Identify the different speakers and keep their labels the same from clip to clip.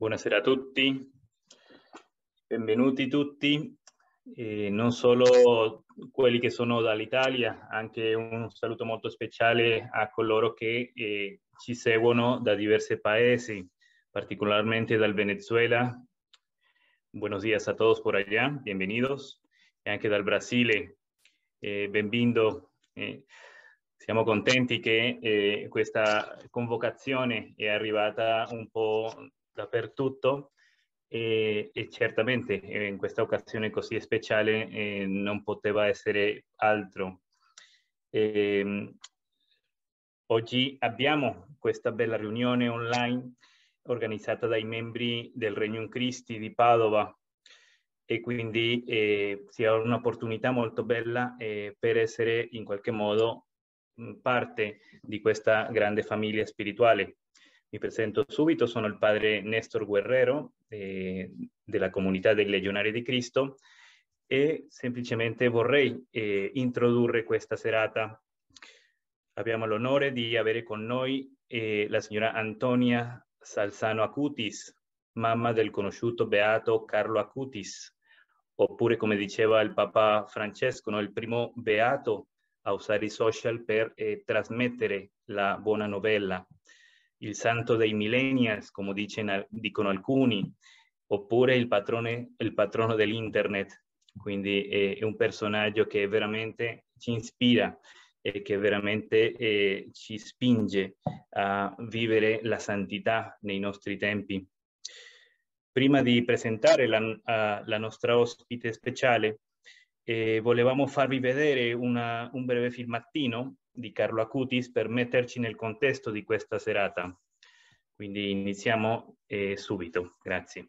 Speaker 1: Buonasera a tutti, benvenuti tutti, eh, non solo quelli che sono dall'Italia, anche un saluto molto speciale a coloro che eh, ci seguono da diversi paesi, particolarmente dal Venezuela. Buenos días a todos por allá, bienvenidos, e anche dal Brasile, eh, benvindo. siamo contenti che eh, questa convocazione è arrivata un po' dappertutto e, e certamente eh, in questa occasione così speciale eh, non poteva essere altro. E, ehm, oggi abbiamo questa bella riunione online organizzata dai membri del Regnum Christi di Padova e quindi eh, sia un'opportunità molto bella eh, per essere in qualche modo parte di questa grande famiglia spirituale. Mi presento subito, sono il padre Nestor Guerrero eh, della comunità dei Legionari di Cristo e semplicemente vorrei eh, introdurre questa serata. Abbiamo l'onore di avere con noi eh, la signora Antonia Salzano Acutis, mamma del conosciuto beato Carlo Acutis, oppure come diceva il Papa Francesco, no? il primo beato a usare i social per eh, trasmettere la buona novella il santo dei millennials, come dice, dicono alcuni, oppure il, patrone, il patrono dell'internet, quindi è, un personaggio che veramente ci ispira e che veramente eh, ci spinge a vivere la santità nei nostri tempi. Prima di presentare la, uh, la nostra ospite speciale, eh, volevamo farvi vedere una, un breve filmattino di Carlo Acutis per metterci nel contesto di questa serata. Quindi iniziamo eh, subito. Grazie.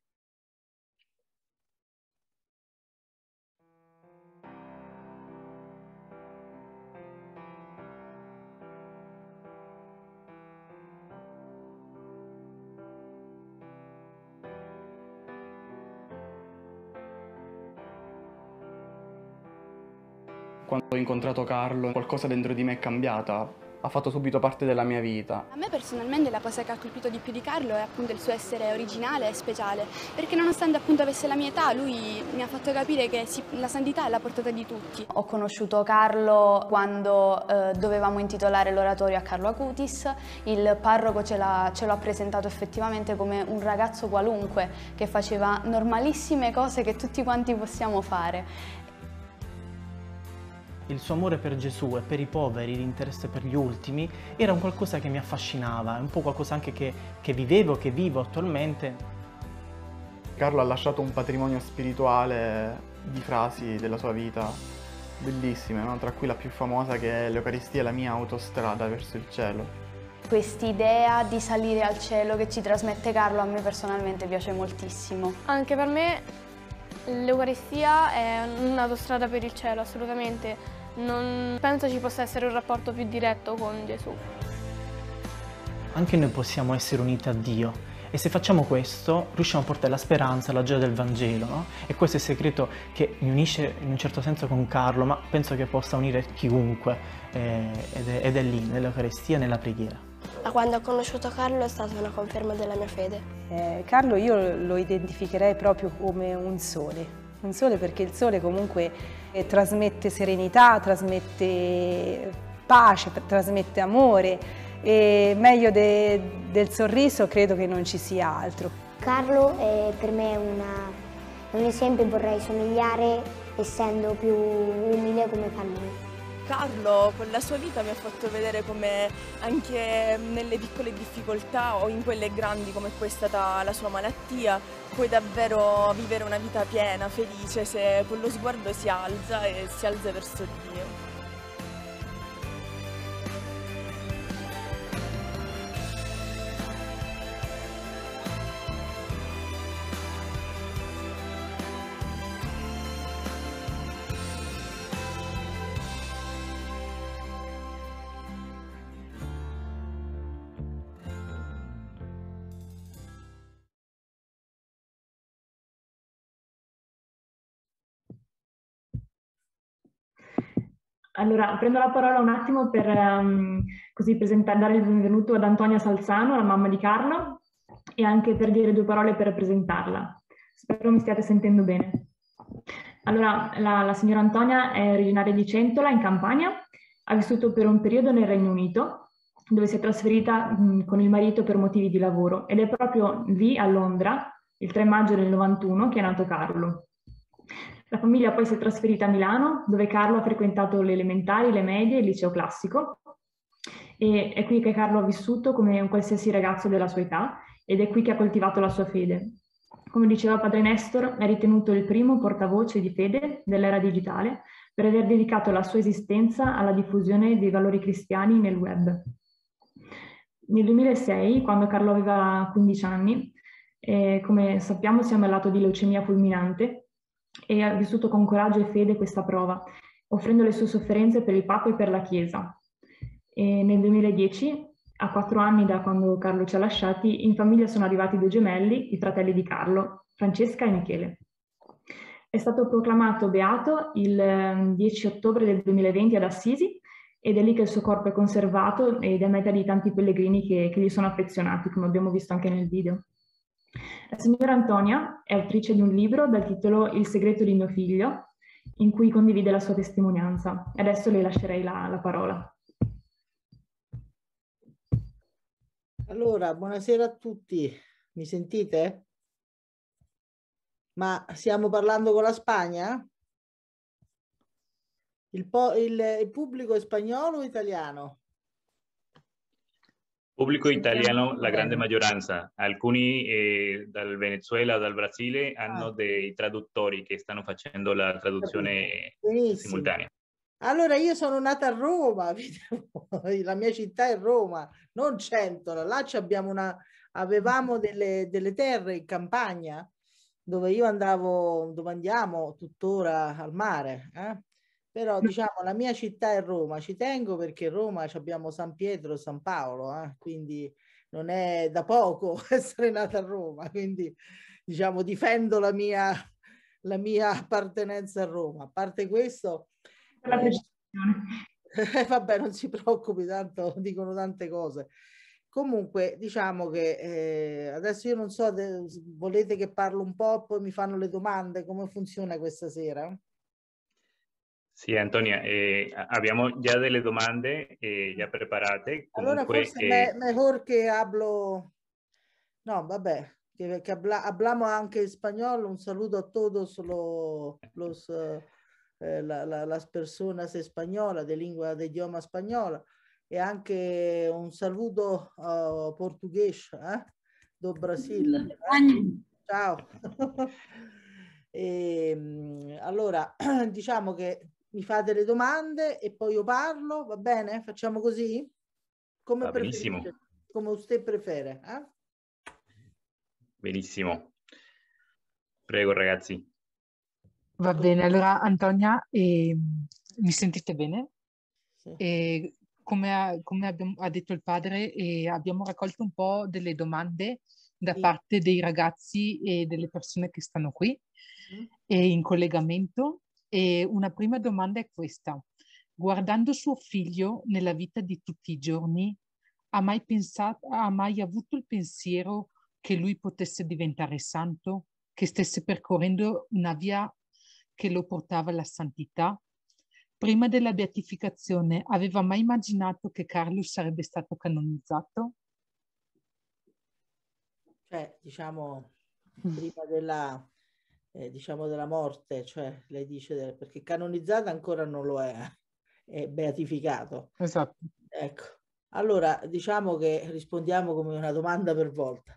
Speaker 2: Ho incontrato Carlo, qualcosa dentro di me è cambiata, ha fatto subito parte della mia vita. A
Speaker 3: me personalmente la cosa che ha colpito di più di Carlo è appunto il suo essere originale e speciale, perché nonostante appunto avesse la mia età, lui mi ha fatto capire che si, la santità è alla portata di tutti. Ho conosciuto Carlo quando eh, dovevamo intitolare l'oratorio a Carlo Acutis, il parroco ce, l'ha presentato effettivamente come un ragazzo qualunque che faceva normalissime cose che tutti quanti possiamo fare
Speaker 4: il suo amore per Gesù e per i poveri, l'interesse per gli ultimi, era un qualcosa che mi affascinava, è un po' qualcosa anche che, che vivevo, che vivo attualmente.
Speaker 2: Carlo ha lasciato un patrimonio spirituale di frasi della sua vita bellissime, no? tra cui la più famosa che è l'Eucaristia è la mia autostrada verso il cielo.
Speaker 3: Quest'idea di salire al cielo che ci trasmette Carlo a me personalmente piace moltissimo. Anche per me l'Eucaristia è un'autostrada per il cielo, assolutamente. Non penso ci possa essere un rapporto più diretto con
Speaker 5: Gesù.
Speaker 4: Anche noi possiamo essere uniti a Dio e se facciamo
Speaker 2: questo riusciamo a portare la speranza, la gioia del Vangelo, no? E questo è il segreto che mi unisce in un certo senso con Carlo, ma penso che possa unire chiunque eh, ed, è, ed, è, lì, nell'Eucaristia e nella preghiera.
Speaker 3: Da quando ho conosciuto Carlo è stata una conferma della mia fede.
Speaker 5: Eh, Carlo io lo identificherei proprio come un sole, un sole perché il sole comunque eh, trasmette serenità, trasmette pace, trasmette amore e meglio de, del sorriso credo che non ci sia altro. Carlo è eh, per me una, un esempio, vorrei somigliare essendo più umile come fa lui. Carlo con la sua vita mi ha fatto vedere come anche nelle piccole difficoltà o in quelle grandi come poi è stata la sua malattia puoi davvero vivere una vita piena, felice se quello sguardo si alza e si alza verso Dio.
Speaker 6: Allora, prendo la parola un attimo per um,
Speaker 5: così dare il benvenuto ad Antonia Salzano, la mamma di Carlo, e anche per dire due parole per presentarla. Spero mi stiate sentendo bene. Allora, la, la signora Antonia è originaria di Centola, in Campania, ha vissuto per un periodo nel Regno Unito, dove si è trasferita mh, con il marito per motivi di lavoro ed è proprio lì a Londra, il 3 maggio del 91, che è nato Carlo. La famiglia poi si è trasferita a Milano, dove Carlo ha frequentato le elementari, le medie e il liceo classico. E è qui che Carlo ha vissuto come un qualsiasi ragazzo della sua età ed è qui che ha coltivato la sua fede. Come diceva padre Nestor, è ritenuto il primo portavoce di fede dell'era digitale per aver dedicato la sua esistenza alla diffusione dei valori cristiani nel web. Nel 2006, quando Carlo aveva 15 anni, eh, come sappiamo si è ammalato di leucemia fulminante e ha vissuto con coraggio e fede questa prova, offrendo le sue sofferenze per il Papa e per la Chiesa. E nel 2010, a quattro anni da quando Carlo ci ha lasciati, in famiglia sono arrivati due gemelli, i fratelli di Carlo, Francesca e Michele. È stato proclamato beato il 10 ehm, ottobre del 2020 ad Assisi ed è lì che il suo corpo è conservato ed è meta di tanti pellegrini che, che gli sono affezionati, come abbiamo visto anche nel video. La signora Antonia è autrice di un libro dal titolo Il segreto di mio figlio, in cui condivide la sua testimonianza. Adesso le lascerei la, la parola.
Speaker 4: Allora, buonasera a tutti. Mi sentite? Ma stiamo parlando con la Spagna? Il, il, il pubblico è spagnolo o italiano?
Speaker 1: Pubblico italiano, la grande maggioranza, alcuni eh, dal Venezuela, dal Brasile, ah. hanno ah. dei traduttori che stanno facendo la traduzione
Speaker 4: Benissimo. simultanea. Allora io sono nata a Roma, la mia città è Roma, non Centola, là una, avevamo delle, delle, terre in campagna dove io andavo, dove andiamo tuttora al mare, eh? però diciamo la mia città è Roma, ci tengo perché a Roma abbiamo San Pietro e San Paolo, eh? quindi non è da poco essere nata a Roma, quindi diciamo difendo la mia, la mia appartenenza a Roma. A parte questo... Per la eh, eh, vabbè, non si preoccupi, tanto dicono tante cose. Comunque, diciamo che eh, adesso io non so, volete che parlo un po', poi mi fanno le domande, come funziona questa sera?
Speaker 1: Sì, Antonia, eh, abbiamo già delle domande eh, già preparate. Comunque, allora forse è eh...
Speaker 4: meglio che hablo... No, vabbè, che, che habla, hablamo anche in spagnolo. Un saluto a tutti lo, eh, eh, la, la, las personas españolas, di lingua, di idioma spagnola. E anche un saluto uh, portoghese, eh? do Brasile. ¿eh? Ciao. E, eh, mm, allora, diciamo che mi fate le domande e poi io parlo, va bene? Facciamo così? Come benissimo. Come usted prefere. Eh?
Speaker 1: Benissimo. Prego ragazzi.
Speaker 6: Va bene, allora Antonia, eh, mi sentite bene? Sì. Eh, come, ha, come abbiamo, ha, detto il padre, abbiamo raccolto un po' delle domande da sì. parte dei ragazzi e delle persone che stanno qui sì. Mm. in collegamento e una prima domanda è questa. Guardando suo figlio nella vita di tutti i giorni, ha mai, pensato, ha mai avuto il pensiero che lui potesse diventare santo, che stesse percorrendo una via che lo portava alla santità? Prima della beatificazione, aveva mai immaginato che Carlo sarebbe stato canonizzato?
Speaker 4: Cioè, diciamo, mm. prima della eh, diciamo della morte, cioè lei dice del, perché canonizzata ancora non lo è, eh, è beatificato. Esatto. Ecco, allora diciamo che rispondiamo come una domanda per volta.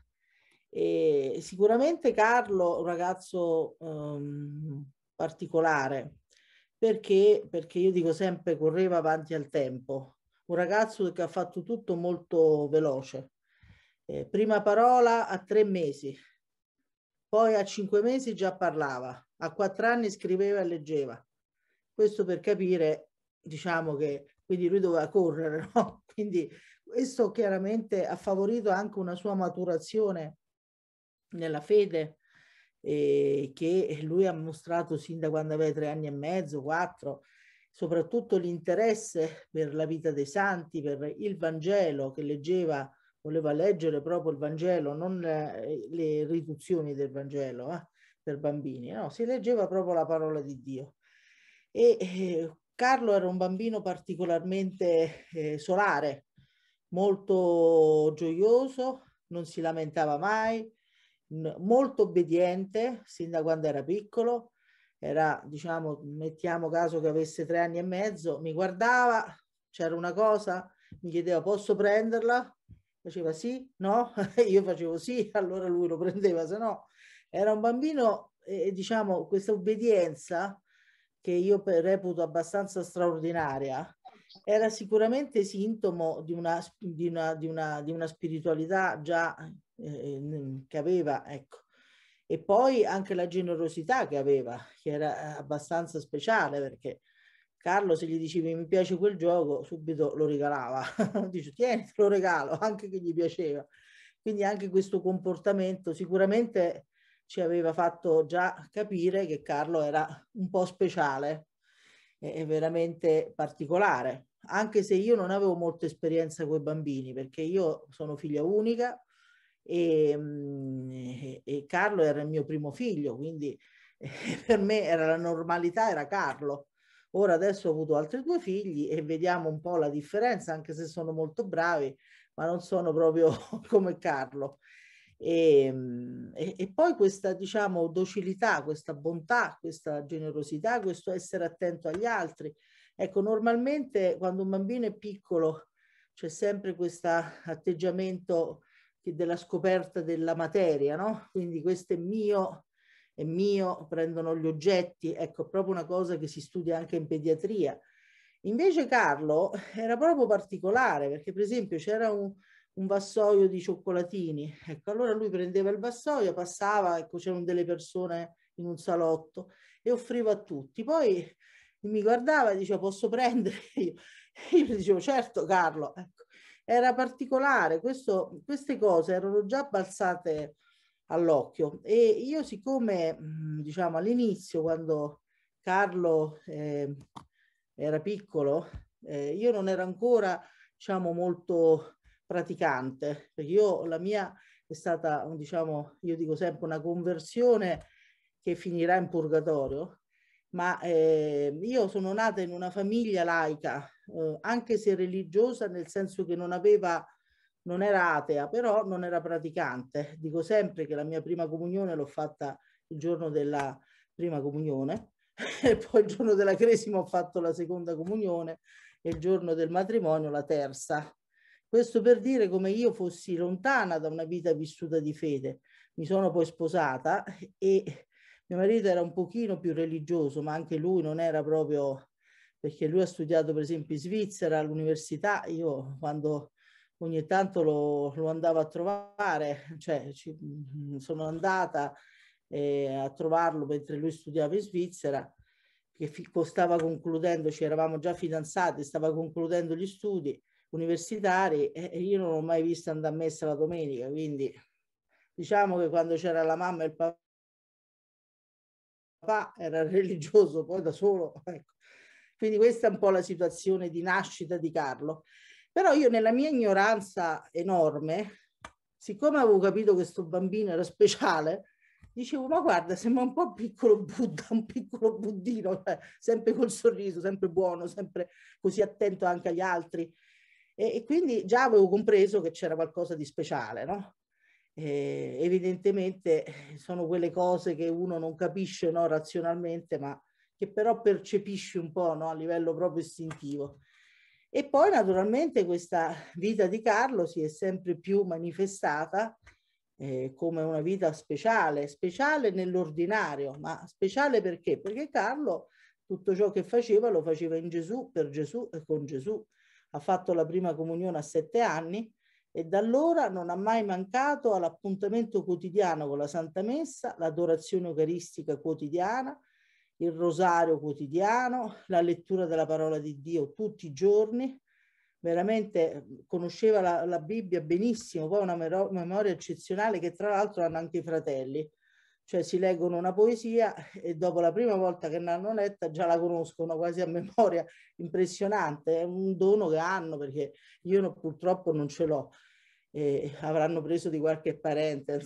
Speaker 4: E sicuramente Carlo, è un ragazzo um, particolare, perché, perché io dico sempre correva avanti al tempo, un ragazzo che ha fatto tutto molto veloce. Eh, prima parola a tre mesi, poi a cinque mesi già parlava, a quattro anni scriveva e leggeva. Questo per capire, diciamo che quindi lui doveva correre, no? Quindi questo chiaramente ha favorito anche una sua maturazione nella fede eh, che lui ha mostrato sin da quando aveva tre anni e mezzo, quattro, soprattutto l'interesse per la vita dei santi, per il Vangelo che leggeva voleva leggere proprio il Vangelo, non le, eh, le riduzioni del Vangelo eh, per bambini, no, si leggeva proprio la parola di Dio. E eh, Carlo era un bambino particolarmente eh, solare, molto gioioso, non si lamentava mai, molto obbediente sin da quando era piccolo, era, diciamo, mettiamo caso che avesse tre anni e mezzo, mi guardava, c'era una cosa, mi chiedeva posso prenderla, faceva sì, no, io facevo sì, allora lui lo prendeva, se no era un bambino e eh, diciamo questa obbedienza che io reputo abbastanza straordinaria era sicuramente sintomo di una, di una, di una, di una spiritualità già eh, che aveva, ecco. E poi anche la generosità che aveva, che era eh, abbastanza speciale perché Carlo se gli dicevi mi piace quel gioco subito lo regalava, dice tieni te lo regalo, anche che gli piaceva. Quindi anche questo comportamento sicuramente ci aveva fatto già capire che Carlo era un po' speciale e veramente particolare, anche se io non avevo molta esperienza con i bambini perché io sono figlia unica mm, e, e Carlo era il mio primo figlio, quindi per me era la normalità, era Carlo Ora adesso ho avuto altri due figli e vediamo un po' la differenza, anche se sono molto bravi, ma non sono proprio come Carlo. E, ehm, e, e, poi questa diciamo docilità, questa bontà, questa generosità, questo essere attento agli altri. Ecco, normalmente quando un bambino è piccolo c'è sempre questo atteggiamento della scoperta della materia, no? Quindi questo è mio, è mio, prendono gli oggetti, ecco, è proprio una cosa che si studia anche in pediatria. Invece Carlo era proprio particolare perché per esempio c'era un, un vassoio di cioccolatini, ecco, allora lui prendeva il vassoio, passava, ecco, c'erano delle persone in un salotto e offriva a tutti. Poi mi guardava e diceva posso prendere io? E io dicevo certo Carlo, ecco, era particolare, Questo, queste cose erano già balzate all'occhio. E io siccome, mm, diciamo, all'inizio, quando Carlo eh, era piccolo, eh, io non ero ancora, diciamo, molto praticante, perché io la mia è stata, diciamo, io dico sempre una conversione che finirà in purgatorio, ma eh, io sono nata in una famiglia laica, eh, anche se religiosa, nel senso che non aveva non era atea, però non era praticante. Dico sempre che la mia prima comunione l'ho fatta il giorno della prima comunione, e poi il giorno della cresima ho fatto la seconda comunione e il giorno del matrimonio la terza. Questo per dire come io fossi lontana da una vita vissuta di fede. Mi sono poi sposata e mio marito era un pochino più religioso, ma anche lui non era proprio perché lui ha studiato per esempio in Svizzera all'università, io quando ogni tanto lo, lo andavo a trovare, cioè ci, mm, sono andata eh, a trovarlo mentre lui studiava in Svizzera, che fico, stava concludendo, ci eravamo già fidanzati, stava concludendo gli studi universitari e, io non l'ho mai visto andare a messa la domenica, quindi diciamo che quando c'era la mamma e il papà papà era religioso, poi da solo. Ecco. Quindi questa è un po' la situazione di nascita di Carlo. Però io nella mia ignoranza enorme, siccome avevo capito che questo bambino era speciale, dicevo ma guarda sembra un po' piccolo Buddha, un piccolo buddino, cioè, sempre col sorriso, sempre buono, sempre così attento anche agli altri. E, e quindi già avevo compreso che c'era qualcosa di speciale, no? E evidentemente sono quelle cose che uno non capisce no, razionalmente, ma che però percepisci un po' no, a livello proprio istintivo. E poi naturalmente questa vita di Carlo si è sempre più manifestata eh, come una vita speciale, speciale nell'ordinario, ma speciale perché? Perché Carlo tutto ciò che faceva lo faceva in Gesù, per Gesù e con Gesù. Ha fatto la prima comunione a sette anni e da allora non ha mai mancato all'appuntamento quotidiano con la Santa Messa, l'adorazione eucaristica quotidiana, il rosario quotidiano, la lettura della parola di Dio tutti i giorni, veramente conosceva la, la Bibbia benissimo, poi una memoria eccezionale che tra l'altro hanno anche i fratelli, cioè si leggono una poesia e dopo la prima volta che l'hanno letta già la conoscono quasi a memoria, impressionante, è un dono che hanno perché io no, purtroppo non ce l'ho, eh, avranno preso di qualche parente,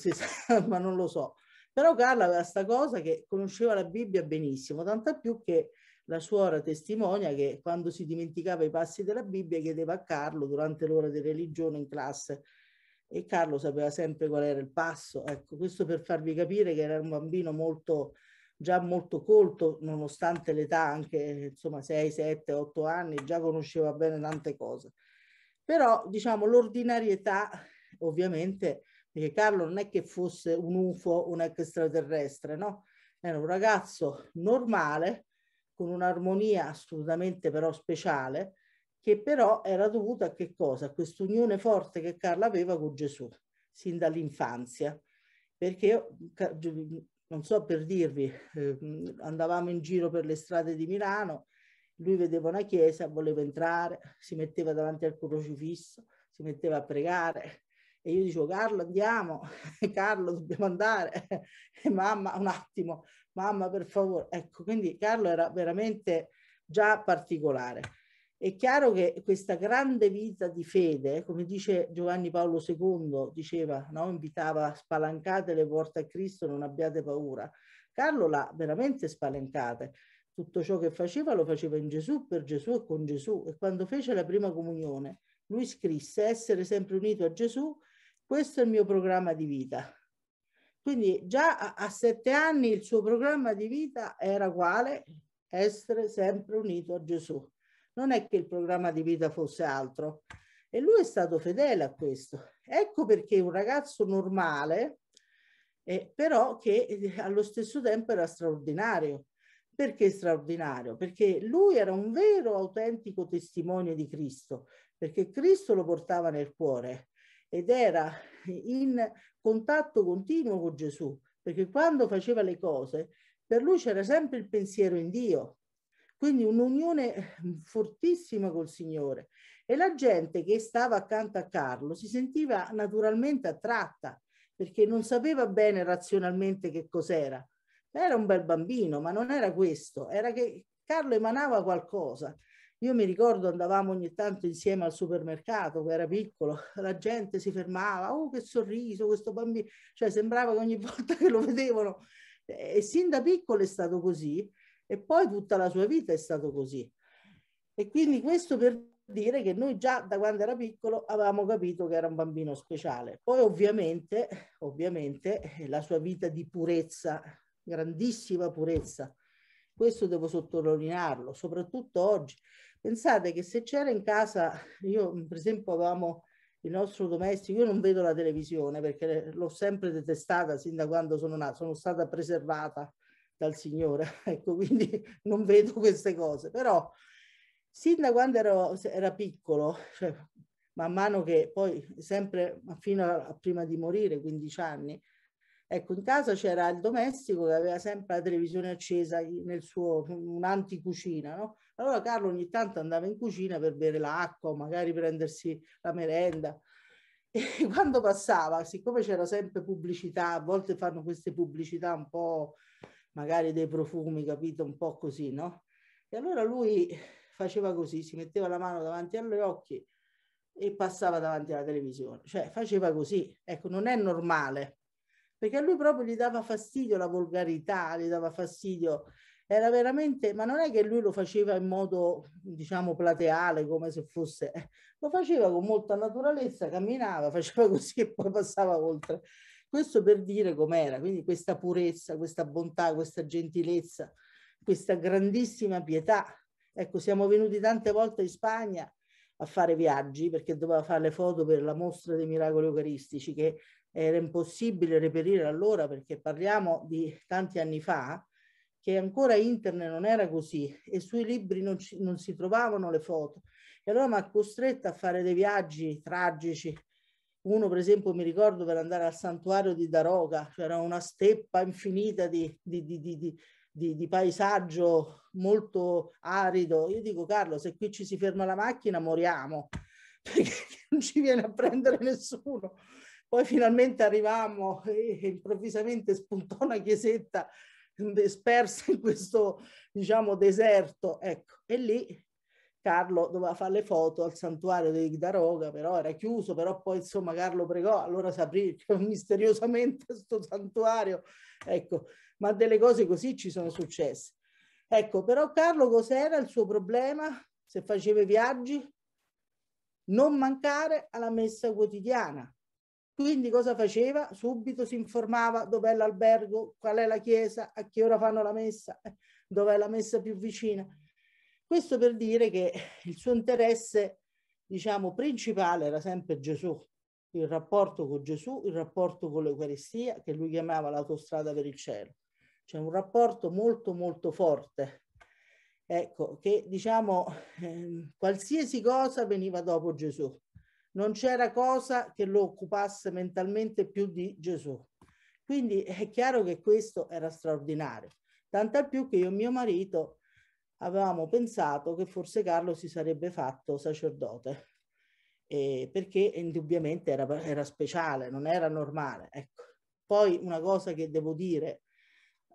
Speaker 4: non ma non lo so. Però Carla aveva questa cosa che conosceva la Bibbia benissimo, tanto più che la suora testimonia che quando si dimenticava i passi della Bibbia chiedeva a Carlo durante l'ora di religione in classe e Carlo sapeva sempre qual era il passo. Ecco, questo per farvi capire che era un bambino molto, già molto colto, nonostante l'età, anche insomma 6, 7, 8 anni, già conosceva bene tante cose. Però diciamo l'ordinarietà ovviamente perché Carlo non è che fosse un UFO, un extraterrestre, no? Era un ragazzo normale, con un'armonia assolutamente però speciale, che però era dovuta a che cosa? A quest'unione forte che Carlo aveva con Gesù, sin dall'infanzia. Perché, non so per dirvi, ehm, andavamo in giro per le strade di Milano, lui vedeva una chiesa, voleva entrare, si metteva davanti al crocifisso, si metteva a pregare, e io dicevo, Carlo, andiamo, Carlo, dobbiamo andare, e mamma, un attimo, mamma, per favore. Ecco, quindi Carlo era veramente già particolare. È chiaro che questa grande vita di fede, come dice Giovanni Paolo II, diceva, no? invitava, spalancate le porte a Cristo, non abbiate paura. Carlo l'ha veramente spalancata. Tutto ciò che faceva lo faceva in Gesù, per Gesù e con Gesù. E quando fece la prima comunione, lui scrisse essere sempre unito a Gesù questo è il mio programma di vita. Quindi già a, a sette anni il suo programma di vita era quale? Essere sempre unito a Gesù. Non è che il programma di vita fosse altro. E lui è stato fedele a questo. Ecco perché un ragazzo normale, eh, però che eh, allo stesso tempo era straordinario. Perché straordinario? Perché lui era un vero autentico testimone di Cristo, perché Cristo lo portava nel cuore ed era in contatto continuo con Gesù, perché quando faceva le cose, per lui c'era sempre il pensiero in Dio, quindi un'unione fortissima col Signore. E la gente che stava accanto a Carlo si sentiva naturalmente attratta, perché non sapeva bene razionalmente che cos'era. Era un bel bambino, ma non era questo, era che Carlo emanava qualcosa io mi ricordo andavamo ogni tanto insieme al supermercato, che era piccolo, la gente si fermava, oh che sorriso questo bambino, cioè sembrava che ogni volta che lo vedevano, e sin da piccolo è stato così e poi tutta la sua vita è stato così. E quindi questo per dire che noi già da quando era piccolo avevamo capito che era un bambino speciale. Poi ovviamente, ovviamente la sua vita di purezza, grandissima purezza, questo devo sottolinearlo, soprattutto oggi. Pensate che se c'era in casa, io per esempio avevamo il nostro domestico, io non vedo la televisione perché l'ho sempre detestata sin da quando sono nata, sono stata preservata dal Signore, ecco, quindi non vedo queste cose, però sin da quando ero, era piccolo, cioè, man mano che poi sempre fino a prima di morire, 15 anni, Ecco, in casa c'era il domestico che aveva sempre la televisione accesa nel suo anticucina, no? Allora Carlo ogni tanto andava in cucina per bere l'acqua, magari prendersi la merenda. E quando passava, siccome c'era sempre pubblicità, a volte fanno queste pubblicità un po' magari dei profumi, capito, un po' così, no? E allora lui faceva così, si metteva la mano davanti agli occhi e passava davanti alla televisione, cioè faceva così. Ecco, non è normale perché a lui proprio gli dava fastidio la volgarità, gli dava fastidio, era veramente, ma non è che lui lo faceva in modo, diciamo, plateale, come se fosse, eh, lo faceva con molta naturalezza, camminava, faceva così e poi passava oltre. Questo per dire com'era, quindi questa purezza, questa bontà, questa gentilezza, questa grandissima pietà. Ecco, siamo venuti tante volte in Spagna a fare viaggi perché doveva fare le foto per la mostra dei miracoli eucaristici che era impossibile reperire allora perché parliamo di tanti anni fa, che ancora internet non era così e sui libri non, ci, non si trovavano le foto. E allora mi ha costretta a fare dei viaggi tragici. Uno, per esempio, mi ricordo per andare al santuario di Daroga, c'era una steppa infinita di, di, di, di, paesaggio molto arido. Io dico, Carlo, se qui ci si ferma la macchina moriamo, perché non ci viene a prendere nessuno. Poi finalmente arriviamo e improvvisamente spuntò una chiesetta dispersa in questo, diciamo, deserto. Ecco, e lì Carlo doveva fare le foto al santuario di Igdaroga, però era chiuso, però poi insomma Carlo pregò, allora si aprì misteriosamente questo santuario, ecco, ma delle cose così ci sono successe. Ecco, però Carlo cos'era il suo problema se faceva viaggi? Non mancare alla messa quotidiana, quindi cosa faceva? Subito si informava dov'è l'albergo, qual è la chiesa, a che ora fanno la messa, eh, dov'è la messa più vicina. Questo per dire che il suo interesse, diciamo, principale era sempre Gesù, il rapporto con Gesù, il rapporto con l'Eucaristia, che lui chiamava l'autostrada per il cielo. C'è cioè, un rapporto molto molto forte, ecco, che diciamo eh, qualsiasi cosa veniva dopo Gesù non c'era cosa che lo occupasse mentalmente più di Gesù. Quindi è chiaro che questo era straordinario, tant'è più che io e mio marito avevamo pensato che forse Carlo si sarebbe fatto sacerdote, eh, perché indubbiamente era, era, speciale, non era normale. Ecco. Poi una cosa che devo dire,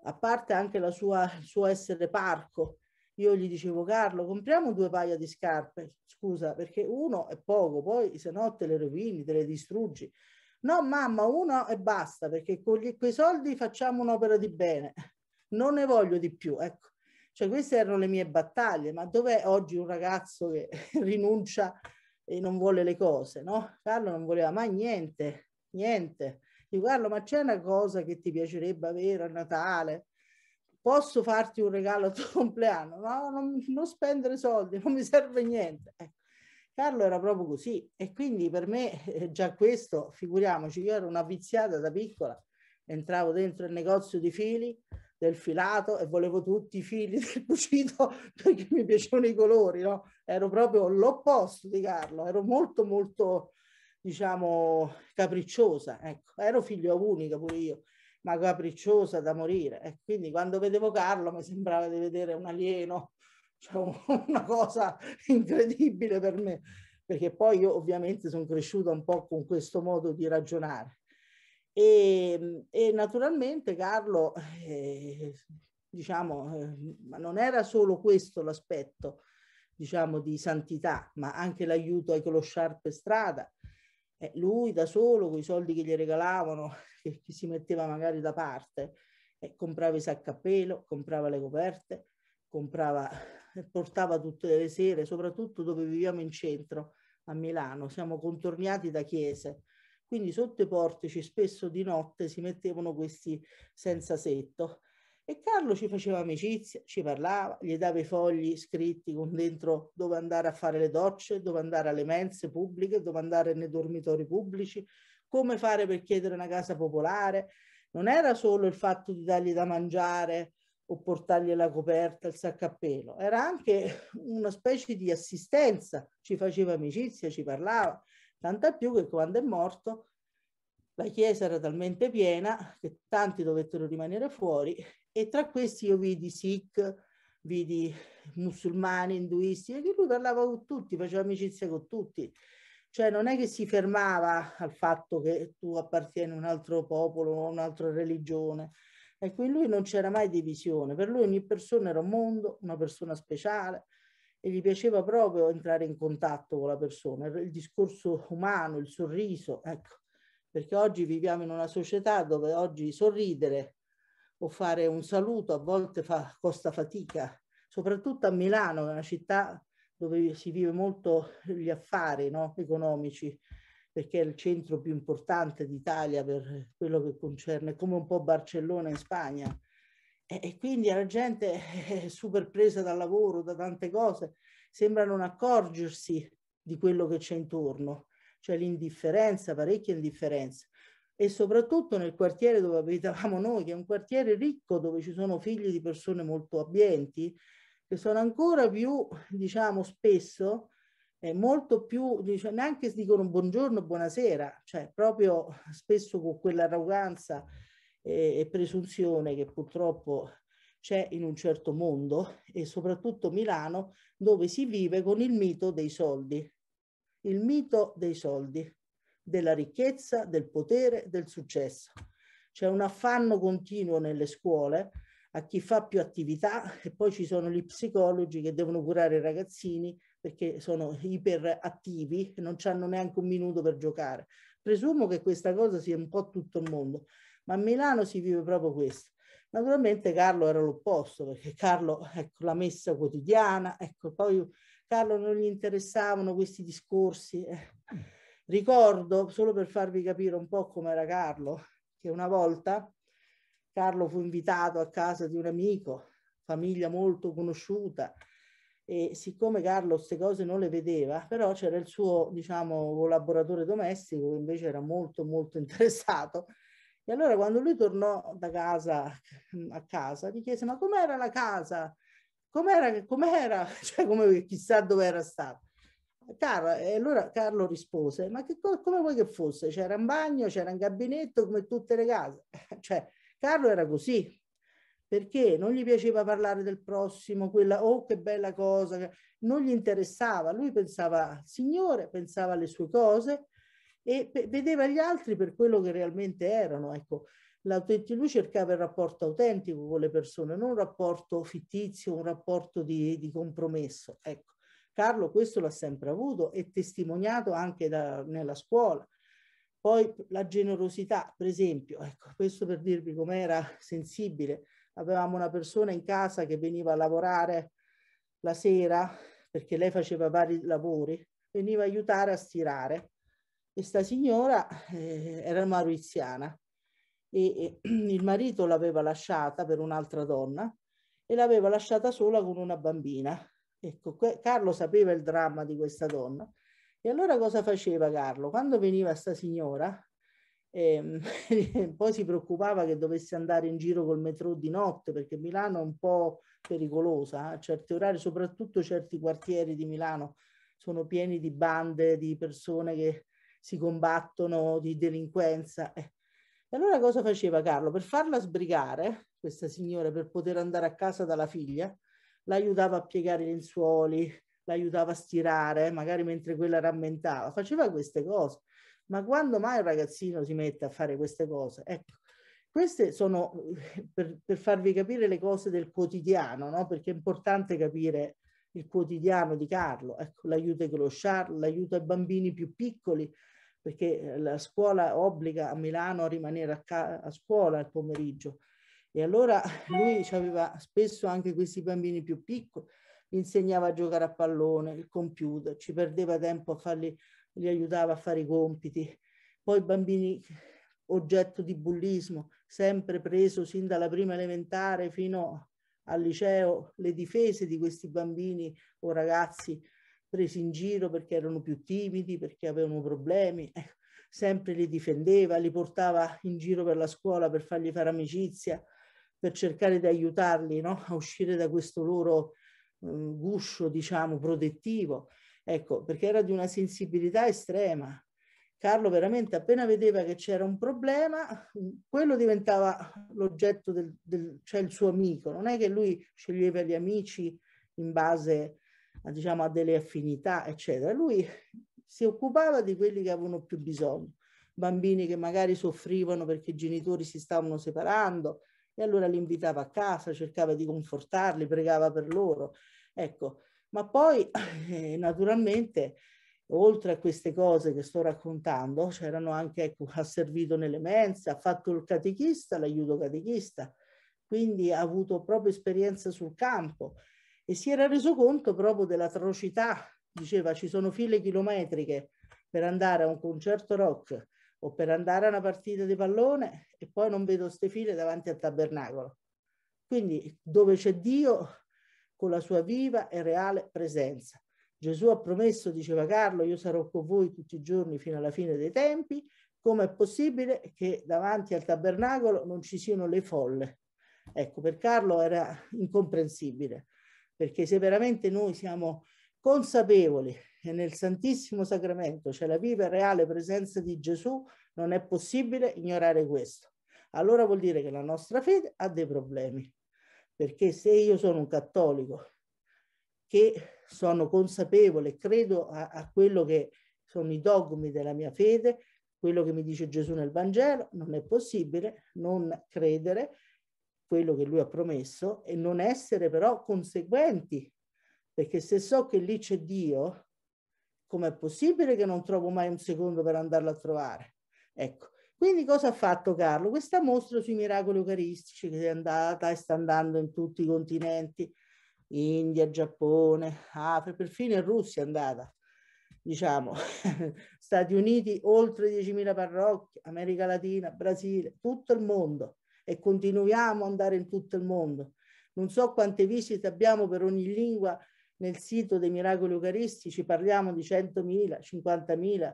Speaker 4: a parte anche sua, il suo essere parco, io gli dicevo Carlo compriamo due paia di scarpe, scusa perché uno è poco, poi se no te le rovini, te le distruggi. No mamma, uno e basta perché con gli, quei soldi facciamo un'opera di bene, non ne voglio di più, ecco. Cioè queste erano le mie battaglie, ma dov'è oggi un ragazzo che rinuncia e non vuole le cose, no? Carlo non voleva mai niente, niente. Dico Carlo, ma c'è una cosa che ti piacerebbe avere a Natale? posso farti un regalo al tuo compleanno? No, non, non spendere soldi, non mi serve niente. Ecco. Carlo era proprio così e quindi per me eh, già questo, figuriamoci, io ero una viziata da piccola, entravo dentro il negozio di fili, del filato e volevo tutti i fili del cucito perché mi piacevano i colori, no? Ero proprio l'opposto di Carlo, ero molto molto diciamo capricciosa, ecco, ero figlio unico pure io ma capricciosa da morire. E quindi quando vedevo Carlo mi sembrava di vedere un alieno, cioè una cosa incredibile per me, perché poi io ovviamente sono cresciuta un po' con questo modo di ragionare. E, ehm, e naturalmente Carlo, eh, diciamo, eh, non era solo questo l'aspetto, diciamo, di santità, ma anche l'aiuto ai clochard per strada, eh, lui da solo, con i soldi che gli regalavano, che, che si metteva magari da parte, eh, comprava i sacchi a pelo, comprava le coperte, comprava, portava tutte le sere, soprattutto dove viviamo in centro, a Milano, siamo contorniati da chiese. Quindi sotto i portici spesso di notte si mettevano questi senza setto e Carlo ci faceva amicizia, ci parlava, gli dava i fogli scritti con dentro dove andare a fare le docce, dove andare alle mense pubbliche, dove andare nei dormitori pubblici, come fare per chiedere una casa popolare. Non era solo il fatto di dargli da mangiare o portargli la coperta, il sacco a pelo, era anche una specie di assistenza, ci faceva amicizia, ci parlava, tanto più che quando è morto la chiesa era talmente piena che tanti dovettero rimanere fuori e tra questi io vidi Sikh, vidi musulmani, induisti, e lui parlava con tutti, faceva amicizia con tutti. Cioè non è che si fermava al fatto che tu appartieni a un altro popolo o a un'altra religione. Ecco, in lui non c'era mai divisione, per lui ogni persona era un mondo, una persona speciale e gli piaceva proprio entrare in contatto con la persona, il discorso umano, il sorriso, ecco, perché oggi viviamo in una società dove oggi sorridere o fare un saluto, a volte fa, costa fatica, soprattutto a Milano, una città dove si vive molto gli affari no? economici, perché è il centro più importante d'Italia per quello che concerne, come un po' Barcellona in Spagna. E, e quindi la gente è super presa dal lavoro, da tante cose, sembra non accorgersi di quello che c'è intorno, cioè l'indifferenza, parecchia indifferenza e soprattutto nel quartiere dove abitavamo noi, che è un quartiere ricco dove ci sono figli di persone molto abbienti, che sono ancora più, diciamo, spesso eh, molto più, diciamo, neanche si dicono buongiorno, buonasera, cioè proprio spesso con quell'arroganza eh, e presunzione che purtroppo c'è in un certo mondo e soprattutto Milano dove si vive con il mito dei soldi, il mito dei soldi della ricchezza, del potere, del successo. C'è un affanno continuo nelle scuole a chi fa più attività e poi ci sono gli psicologi che devono curare i ragazzini perché sono iperattivi e non hanno neanche un minuto per giocare. Presumo che questa cosa sia un po' tutto il mondo, ma a Milano si vive proprio questo. Naturalmente Carlo era l'opposto, perché Carlo, ecco, la messa quotidiana, ecco, poi Carlo non gli interessavano questi discorsi. Eh. Mm. Ricordo, solo per farvi capire un po' com'era Carlo, che una volta Carlo fu invitato a casa di un amico, famiglia molto conosciuta, e siccome Carlo queste cose non le vedeva, però c'era il suo, diciamo, collaboratore domestico che invece era molto, molto interessato. E allora quando lui tornò da casa a casa, gli chiese, ma com'era la casa? Com'era? com'era? Cioè, come chissà dove era stato. Car- e allora Carlo rispose, ma che come vuoi che fosse? C'era un bagno, c'era un gabinetto come tutte le case. cioè, Carlo era così, perché non gli piaceva parlare del prossimo, quella, oh che bella cosa, cioè, non gli interessava, lui pensava al Signore, pensava alle sue cose e pe- vedeva gli altri per quello che realmente erano. Ecco, lui cercava il rapporto autentico con le persone, non un rapporto fittizio, un rapporto di, di compromesso. Ecco. Carlo questo l'ha sempre avuto e testimoniato anche da, nella scuola. Poi la generosità, per esempio, ecco, questo per dirvi com'era sensibile. Avevamo una persona in casa che veniva a lavorare la sera perché lei faceva vari lavori, veniva a aiutare a stirare. Questa signora eh, era mauriziana e, e il marito l'aveva lasciata per un'altra donna e l'aveva lasciata sola con una bambina Ecco, Carlo sapeva il dramma di questa donna e allora cosa faceva Carlo? Quando veniva sta signora, ehm, poi si preoccupava che dovesse andare in giro col metro di notte perché Milano è un po' pericolosa, eh, a certi orari, soprattutto certi quartieri di Milano sono pieni di bande, di persone che si combattono, di delinquenza. Eh. E allora cosa faceva Carlo? Per farla sbrigare, questa signora, per poter andare a casa dalla figlia, l'aiutava a piegare i lenzuoli, l'aiutava a stirare, magari mentre quella rammentava, faceva queste cose. Ma quando mai un ragazzino si mette a fare queste cose? Ecco, queste sono per, per farvi capire le cose del quotidiano, no? perché è importante capire il quotidiano di Carlo, ecco, l'aiuto ai clochard, l'aiuto ai bambini più piccoli, perché eh, la scuola obbliga a Milano a rimanere a, a scuola al pomeriggio e allora lui eh. aveva spesso anche questi bambini più piccoli, insegnava a giocare a pallone, il computer, ci perdeva tempo a farli, li aiutava a fare i compiti. Poi bambini oggetto di bullismo, sempre preso sin dalla prima elementare fino al liceo, le difese di questi bambini o ragazzi presi in giro perché erano più timidi, perché avevano problemi, ecco, sempre li difendeva, li portava in giro per la scuola per fargli fare amicizia, per cercare di aiutarli no? a uscire da questo loro um, guscio, diciamo, protettivo. Ecco, perché era di una sensibilità estrema. Carlo veramente appena vedeva che c'era un problema, mm, quello diventava l'oggetto del, del, cioè il suo amico. Non è che lui sceglieva gli amici in base a, diciamo, a delle affinità, eccetera. Lui si occupava di quelli che avevano più bisogno, bambini che magari soffrivano perché i genitori si stavano separando, e allora li invitava a casa, cercava di confortarli, pregava per loro. Ecco, ma poi eh, naturalmente oltre a queste cose che sto raccontando, c'erano anche, ecco, ha servito nelle mense, ha fatto il catechista, l'aiuto catechista, quindi ha avuto proprio esperienza sul campo e si era reso conto proprio dell'atrocità. Diceva ci sono file chilometriche per andare a un concerto rock o per andare a una partita di pallone e poi non vedo ste file davanti al tabernacolo. Quindi dove c'è Dio con la sua viva e reale presenza. Gesù ha promesso, diceva Carlo, io sarò con voi tutti i giorni fino alla fine dei tempi. Come è possibile che davanti al tabernacolo non ci siano le folle? Ecco, per Carlo era incomprensibile, perché se veramente noi siamo consapevoli che nel Santissimo Sacramento c'è cioè la viva e reale presenza di Gesù, non è possibile ignorare questo. Allora vuol dire che la nostra fede ha dei problemi, perché se io sono un cattolico che sono consapevole, credo a, a quello che sono i dogmi della mia fede, quello che mi dice Gesù nel Vangelo, non è possibile non credere quello che lui ha promesso e non essere però conseguenti perché se so che lì c'è Dio, com'è possibile che non trovo mai un secondo per andarlo a trovare? Ecco, quindi cosa ha fatto Carlo? Questa mostra sui miracoli eucaristici che è andata e sta andando in tutti i continenti, India, Giappone, Africa, perfino in Russia è andata, diciamo, Stati Uniti, oltre 10.000 parrocchie, America Latina, Brasile, tutto il mondo e continuiamo ad andare in tutto il mondo. Non so quante visite abbiamo per ogni lingua nel sito dei miracoli eucaristici parliamo di 100.000, 50.000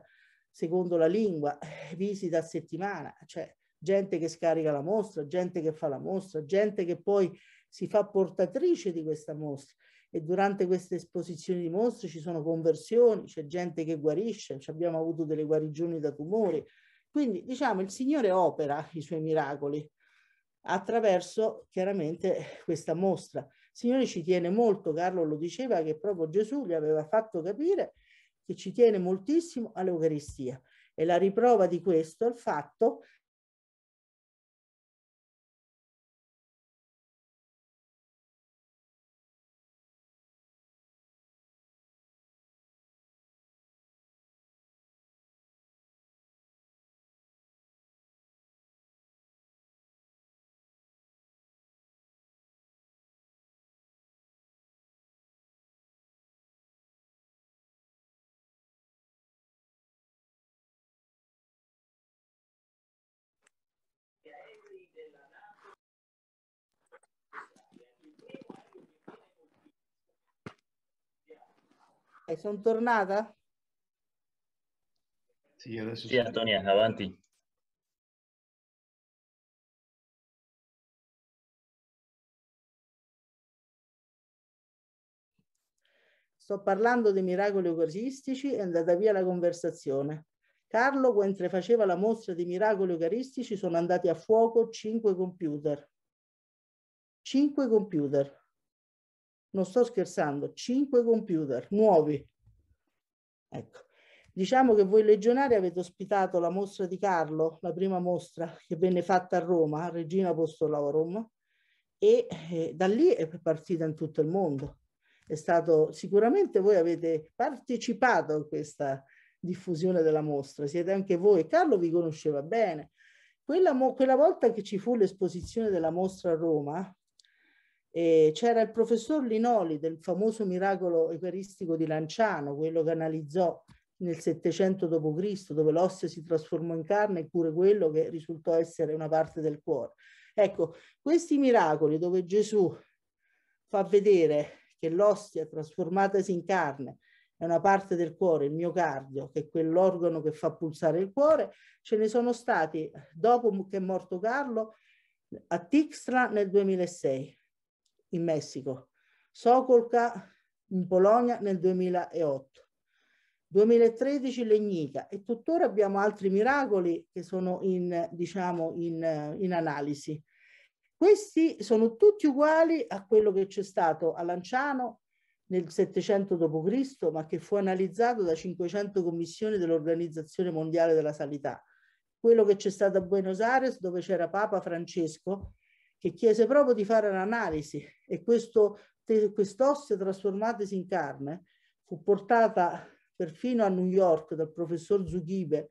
Speaker 4: secondo la lingua, eh, visite a settimana, cioè gente che scarica la mostra, gente che fa la mostra, gente che poi si fa portatrice di questa mostra e durante queste esposizioni di mostre ci sono conversioni, c'è gente che guarisce, abbiamo avuto delle guarigioni da tumori. Quindi diciamo il Signore opera i suoi miracoli attraverso chiaramente questa mostra Signore ci tiene molto, Carlo lo diceva, che proprio Gesù gli aveva fatto capire che ci tiene moltissimo all'Eucaristia.
Speaker 6: E la riprova di questo è il fatto sono tornata? Sì, adesso sì, Antonia, avanti.
Speaker 4: Sto parlando dei miracoli eucaristici è andata via la conversazione. Carlo, mentre faceva la mostra di miracoli eucaristici, sono andati a fuoco cinque computer. Cinque computer non sto scherzando, 5 computer nuovi. Ecco. Diciamo che voi legionari avete ospitato la mostra di Carlo, la prima mostra che venne fatta a Roma, Regina Apostolorum, e eh, da lì è partita in tutto il mondo. È stato, sicuramente voi avete partecipato a questa diffusione della mostra, siete anche voi, Carlo vi conosceva bene. Quella, quella volta che ci fu l'esposizione della mostra a Roma, eh, c'era il professor Linoli del famoso miracolo eucaristico di Lanciano, quello che analizzò nel 700 d.C., dove l'osseo si trasformò in carne, eppure quello che risultò essere una parte del cuore. Ecco, questi miracoli dove Gesù fa vedere che l'ostia trasformatasi in carne è una parte del cuore, il miocardio, che è quell'organo che fa pulsare il cuore, ce ne sono stati dopo che è morto Carlo a Tixla nel 2006, in Messico, Sokolka in Polonia nel 2008. 2013 Legnica e tuttora abbiamo altri miracoli che sono in, diciamo, in, in analisi. Questi sono tutti uguali a quello che c'è stato a Lanciano nel 700 d.C., ma che fu analizzato da 500 commissioni dell'Organizzazione Mondiale della Sanità. Quello che c'è stato a Buenos Aires, dove c'era Papa Francesco, che chiese proprio di fare un'analisi e questo, quest'ossia trasformatasi in carne fu portata perfino a New York dal professor Zughibe,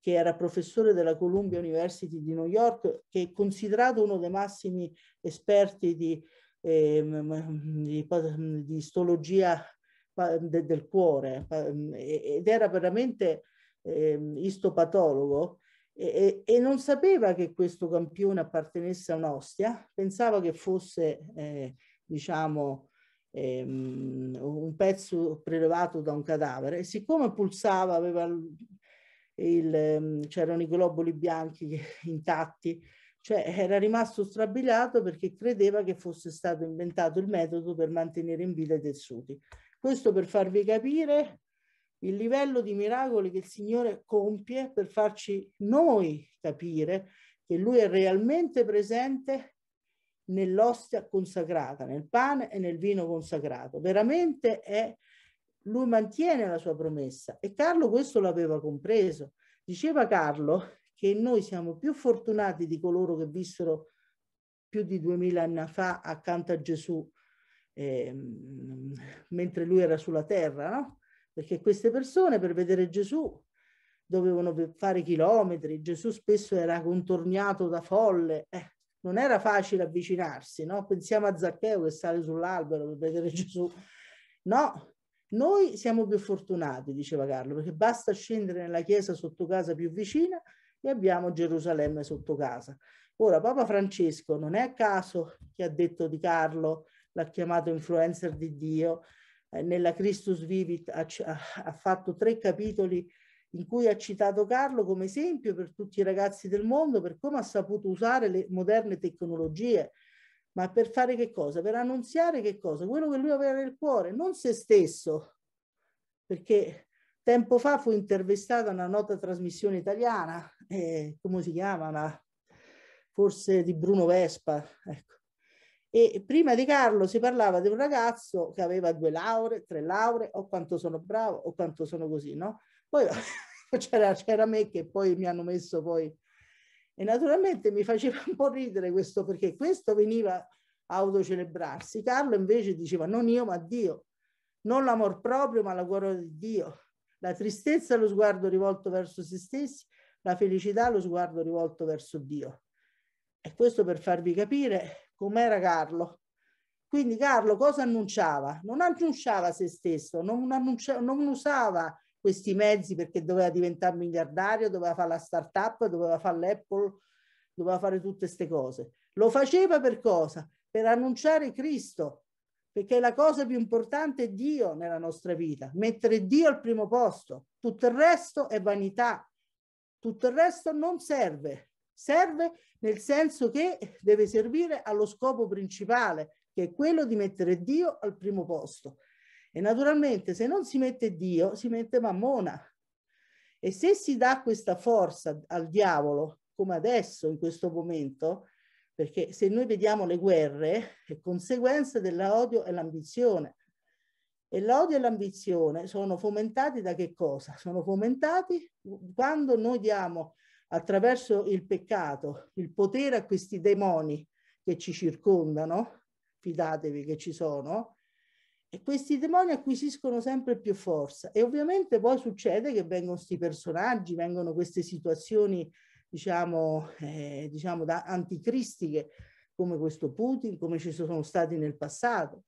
Speaker 4: che era professore della Columbia University di New York, che è considerato uno dei massimi esperti di, eh, di, di istologia de, del cuore ed era veramente eh, istopatologo e, e, non sapeva che questo campione appartenesse a un'ostia, pensava che fosse, eh, diciamo, ehm, un pezzo prelevato da un cadavere. E siccome pulsava, aveva ehm, c'erano i globuli bianchi intatti, cioè era rimasto strabiliato perché credeva che fosse stato inventato il metodo per mantenere in vita i tessuti. Questo per farvi capire il livello di miracoli che il Signore compie per farci noi capire che Lui è realmente presente nell'ostia consacrata, nel pane e nel vino consacrato. Veramente è, Lui mantiene la sua promessa e Carlo questo l'aveva compreso. Diceva Carlo che noi siamo più fortunati di coloro che vissero più di duemila anni fa accanto a Gesù eh, mentre lui era sulla terra, no? perché queste persone per vedere Gesù dovevano fare chilometri, Gesù spesso era contorniato da folle, eh, non era facile avvicinarsi, no? Pensiamo a Zaccheo che sale sull'albero per vedere Gesù. No, noi siamo più fortunati, diceva Carlo, perché basta scendere nella chiesa sotto casa più vicina e abbiamo Gerusalemme sotto casa. Ora, Papa Francesco non è a caso che ha detto di Carlo, l'ha chiamato influencer di Dio, eh, nella Christus Vivit ha, ha, fatto tre capitoli in cui ha citato Carlo come esempio per tutti i ragazzi del mondo per come ha saputo usare le moderne tecnologie. Ma per fare che cosa? Per annunziare che cosa? Quello che lui aveva nel cuore, non se stesso. Perché tempo fa fu intervistata una nota trasmissione italiana, eh, come si chiama? forse di Bruno Vespa, ecco e prima di Carlo si parlava di un ragazzo che aveva due lauree, tre lauree, o quanto sono bravo, o quanto sono così, no? Poi c'era, me che poi mi hanno messo poi... E naturalmente mi faceva un po' ridere questo, perché questo veniva a autocelebrarsi. Carlo invece diceva, non io ma Dio, non l'amor proprio ma la gloria di Dio, la tristezza lo sguardo rivolto verso se stessi, la felicità lo sguardo rivolto verso Dio. E questo per farvi capire com'era Carlo. Quindi Carlo cosa annunciava? Non annunciava se stesso, non, non usava questi mezzi perché doveva diventare miliardario, doveva fare la startup, doveva fare l'Apple, doveva fare tutte queste cose. Lo faceva per cosa? Per annunciare Cristo, perché la cosa più importante è Dio nella nostra vita, mettere Dio al primo posto, tutto il resto è vanità, tutto il resto non serve. Serve nel senso che deve servire allo scopo principale, che è quello di mettere Dio al primo posto. E naturalmente se non si mette Dio, si mette Mammona. E se si dà questa forza al diavolo, come adesso, in questo momento, perché se noi vediamo le guerre, è conseguenza dell'odio e l'ambizione. E l'odio e l'ambizione sono fomentati da che cosa? Sono fomentati quando noi diamo attraverso il peccato, il potere a questi demoni che ci circondano, fidatevi che ci sono, e questi demoni acquisiscono sempre più forza. E ovviamente poi succede che vengono questi personaggi, vengono queste situazioni, diciamo, eh, diciamo da anticristiche, come questo Putin, come ci sono stati nel passato.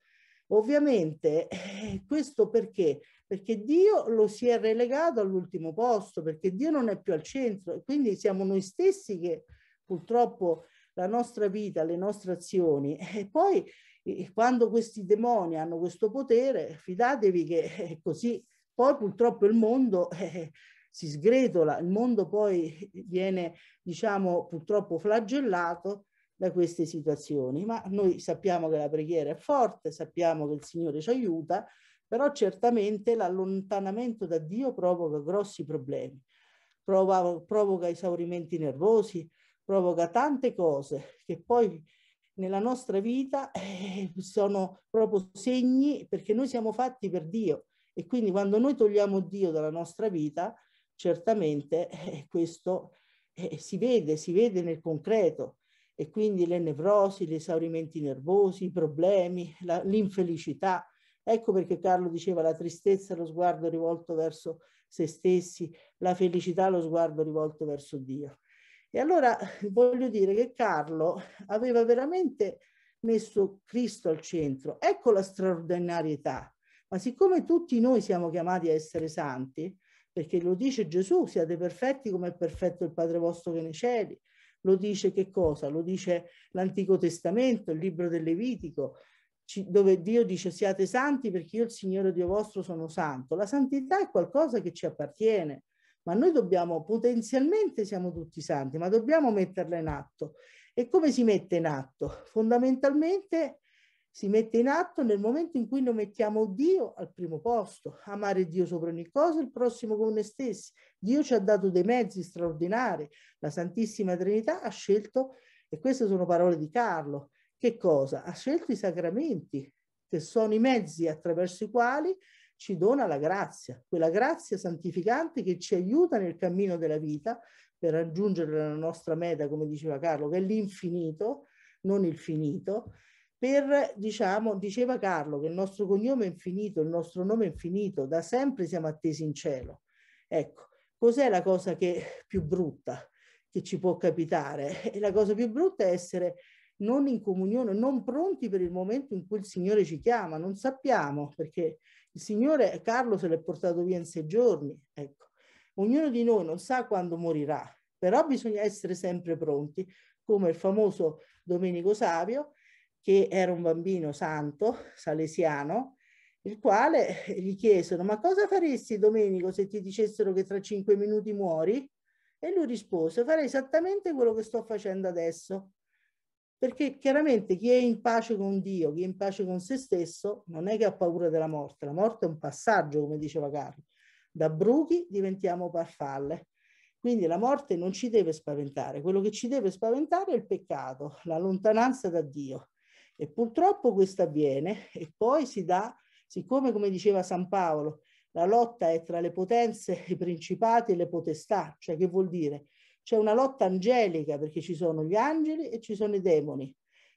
Speaker 4: Ovviamente eh, questo perché? Perché Dio lo si è relegato all'ultimo posto, perché Dio non è più al centro e quindi siamo noi stessi che purtroppo la nostra vita, le nostre azioni e poi eh, quando questi demoni hanno questo potere, fidatevi che è eh, così poi purtroppo il mondo eh, si sgretola, il mondo poi viene diciamo purtroppo flagellato da queste situazioni, ma noi sappiamo che la preghiera è forte, sappiamo che il Signore ci aiuta, però certamente l'allontanamento da Dio provoca grossi problemi, Prova, provoca esaurimenti nervosi, provoca tante cose che poi nella nostra vita eh, sono proprio segni perché noi siamo fatti per Dio e quindi quando noi togliamo Dio dalla nostra vita, certamente eh, questo eh, si vede, si vede nel concreto e quindi le nevrosi, gli esaurimenti nervosi, i problemi, l'infelicità. Ecco perché Carlo diceva la tristezza lo sguardo rivolto verso se stessi, la felicità lo sguardo rivolto verso Dio. E allora voglio dire che Carlo aveva veramente messo Cristo al centro. Ecco la straordinarietà. Ma siccome tutti noi siamo chiamati a essere santi, perché lo dice Gesù, siate perfetti come è perfetto il Padre vostro che nei cieli, lo dice che cosa? Lo dice l'Antico Testamento, il libro del Levitico, dove Dio dice siate santi perché io il Signore Dio vostro sono santo. La santità è qualcosa che ci appartiene, ma noi dobbiamo, potenzialmente siamo tutti santi, ma dobbiamo metterla in atto. E come si mette in atto? Fondamentalmente si mette in atto nel momento in cui noi mettiamo Dio al primo posto, amare Dio sopra ogni cosa, il prossimo con noi stessi. Dio ci ha dato dei mezzi straordinari, la Santissima Trinità ha scelto, e queste sono parole di Carlo, che cosa? Ha scelto i sacramenti, che sono i mezzi attraverso i quali ci dona la grazia, quella grazia santificante che ci aiuta nel cammino della vita per raggiungere la nostra meta, come diceva Carlo, che è l'infinito, non il finito, per, diciamo, diceva Carlo che il nostro cognome è infinito, il nostro nome è infinito, da sempre siamo attesi in cielo. Ecco, cos'è la cosa che più brutta che ci può capitare? E la cosa più brutta è essere non in comunione, non pronti per il momento in cui il Signore ci chiama, non sappiamo perché il Signore Carlo se l'è portato via in sei giorni, ecco. Ognuno di noi non sa quando morirà, però bisogna essere sempre pronti, come il famoso Domenico Savio che era un bambino santo, salesiano, il quale gli chiesero ma cosa faresti Domenico se ti dicessero che tra cinque minuti muori? E lui rispose farei esattamente quello che sto facendo adesso, perché chiaramente chi è in pace con Dio, chi è in pace con se stesso, non è che ha paura della morte, la morte è un passaggio, come diceva Carlo, da bruchi diventiamo farfalle. Quindi la morte non ci deve spaventare, quello che ci deve spaventare è il peccato, la lontananza da Dio. E purtroppo questo avviene e poi si dà, siccome come diceva San Paolo, la lotta è tra le potenze, i principati e le potestà, cioè che vuol dire? C'è una lotta angelica perché ci sono gli angeli e ci sono i demoni.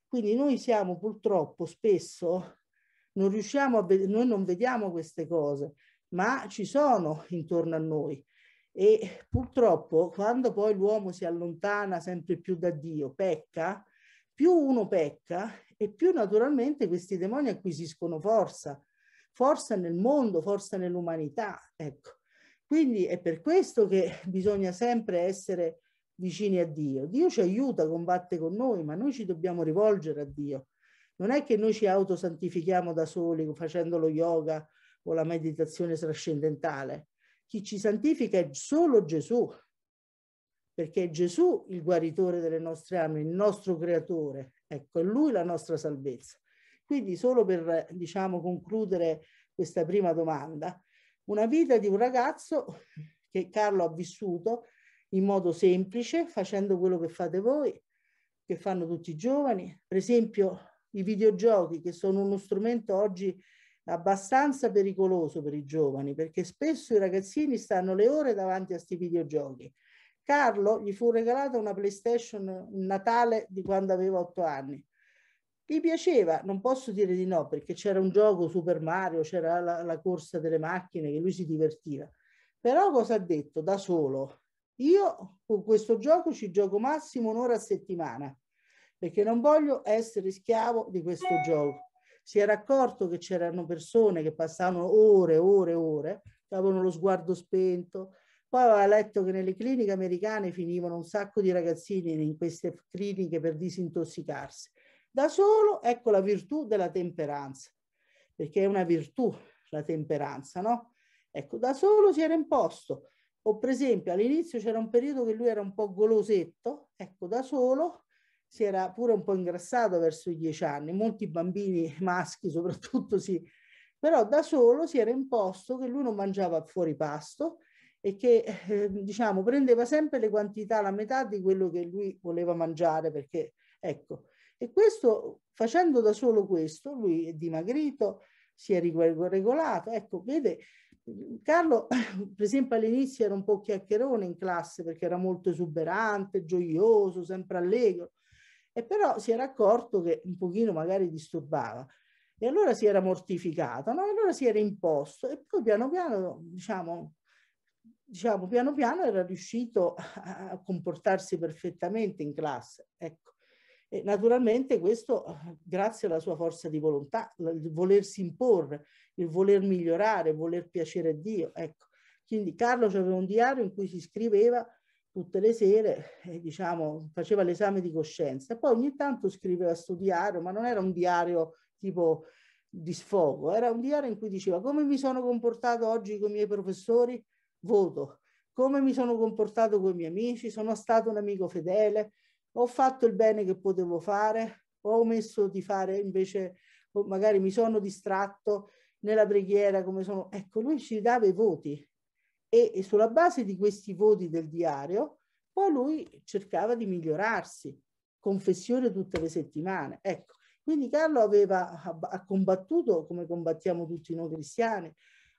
Speaker 4: Quindi noi siamo purtroppo spesso, non riusciamo a vedere, noi non vediamo queste cose, ma ci sono intorno a noi. E purtroppo quando poi l'uomo si allontana sempre più da Dio, pecca, più uno pecca e più naturalmente questi demoni acquisiscono forza, forza nel mondo, forza nell'umanità, ecco. Quindi è per questo che bisogna sempre essere vicini a Dio. Dio ci aiuta, combatte con noi, ma noi ci dobbiamo rivolgere a Dio. Non è che noi ci autosantifichiamo da soli facendo lo yoga o la meditazione trascendentale. Chi ci santifica è solo Gesù, perché è Gesù il guaritore delle nostre anime, il nostro creatore. Ecco, è lui la nostra salvezza. Quindi solo per, diciamo, concludere questa prima domanda, una vita di un ragazzo che Carlo ha vissuto in modo semplice, facendo quello che fate voi, che fanno tutti i giovani, per esempio i videogiochi che sono uno strumento oggi abbastanza pericoloso per i giovani, perché spesso i ragazzini stanno le ore davanti a questi videogiochi Carlo gli fu regalata una PlayStation Natale di quando aveva otto anni. Gli piaceva, non posso dire di no, perché c'era un gioco Super Mario, c'era la, la corsa delle macchine, che lui si divertiva. Però cosa ha detto da solo? Io con questo gioco ci gioco massimo un'ora a settimana, perché non voglio essere schiavo di questo gioco si era accorto che c'erano persone che passavano ore, ore, ore, che avevano lo sguardo spento, poi aveva letto che nelle cliniche americane finivano un sacco di ragazzini in queste cliniche per disintossicarsi. Da solo ecco la virtù della temperanza, perché è una virtù la temperanza, no? Ecco, da solo si era imposto. O per esempio all'inizio c'era un periodo che lui era un po' golosetto, ecco, da solo si era pure un po' ingrassato verso i dieci anni, molti bambini maschi soprattutto sì, Però da solo si era imposto che lui non mangiava fuori pasto, e che eh, diciamo prendeva sempre le quantità, la metà di quello che lui voleva mangiare perché ecco e questo facendo da solo questo lui è dimagrito, si è regolato, ecco vede Carlo per esempio all'inizio era un po' chiacchierone in classe perché era molto esuberante, gioioso, sempre allegro e però si era accorto che un pochino magari disturbava e allora si era mortificato, no? allora si era imposto e poi piano piano diciamo diciamo, piano piano era riuscito a comportarsi perfettamente in classe. Ecco. E naturalmente questo grazie alla sua forza di volontà, il volersi imporre, il voler migliorare, il voler piacere a Dio. Ecco. Quindi Carlo aveva un diario in cui si scriveva tutte le sere, e, eh, diciamo, faceva l'esame di coscienza. Poi ogni tanto scriveva questo diario, ma non era un diario tipo di sfogo, era un diario in cui diceva come mi sono comportato oggi con i miei professori, voto, come mi sono comportato con i miei amici, sono stato un amico fedele, ho fatto il bene che potevo fare, ho omesso di fare invece, magari mi sono distratto nella preghiera, come sono... Ecco, lui ci dava i voti e, e sulla base di questi voti del diario poi lui cercava di migliorarsi, confessione tutte le settimane. Ecco, quindi Carlo aveva, ha combattuto come combattiamo tutti noi cristiani,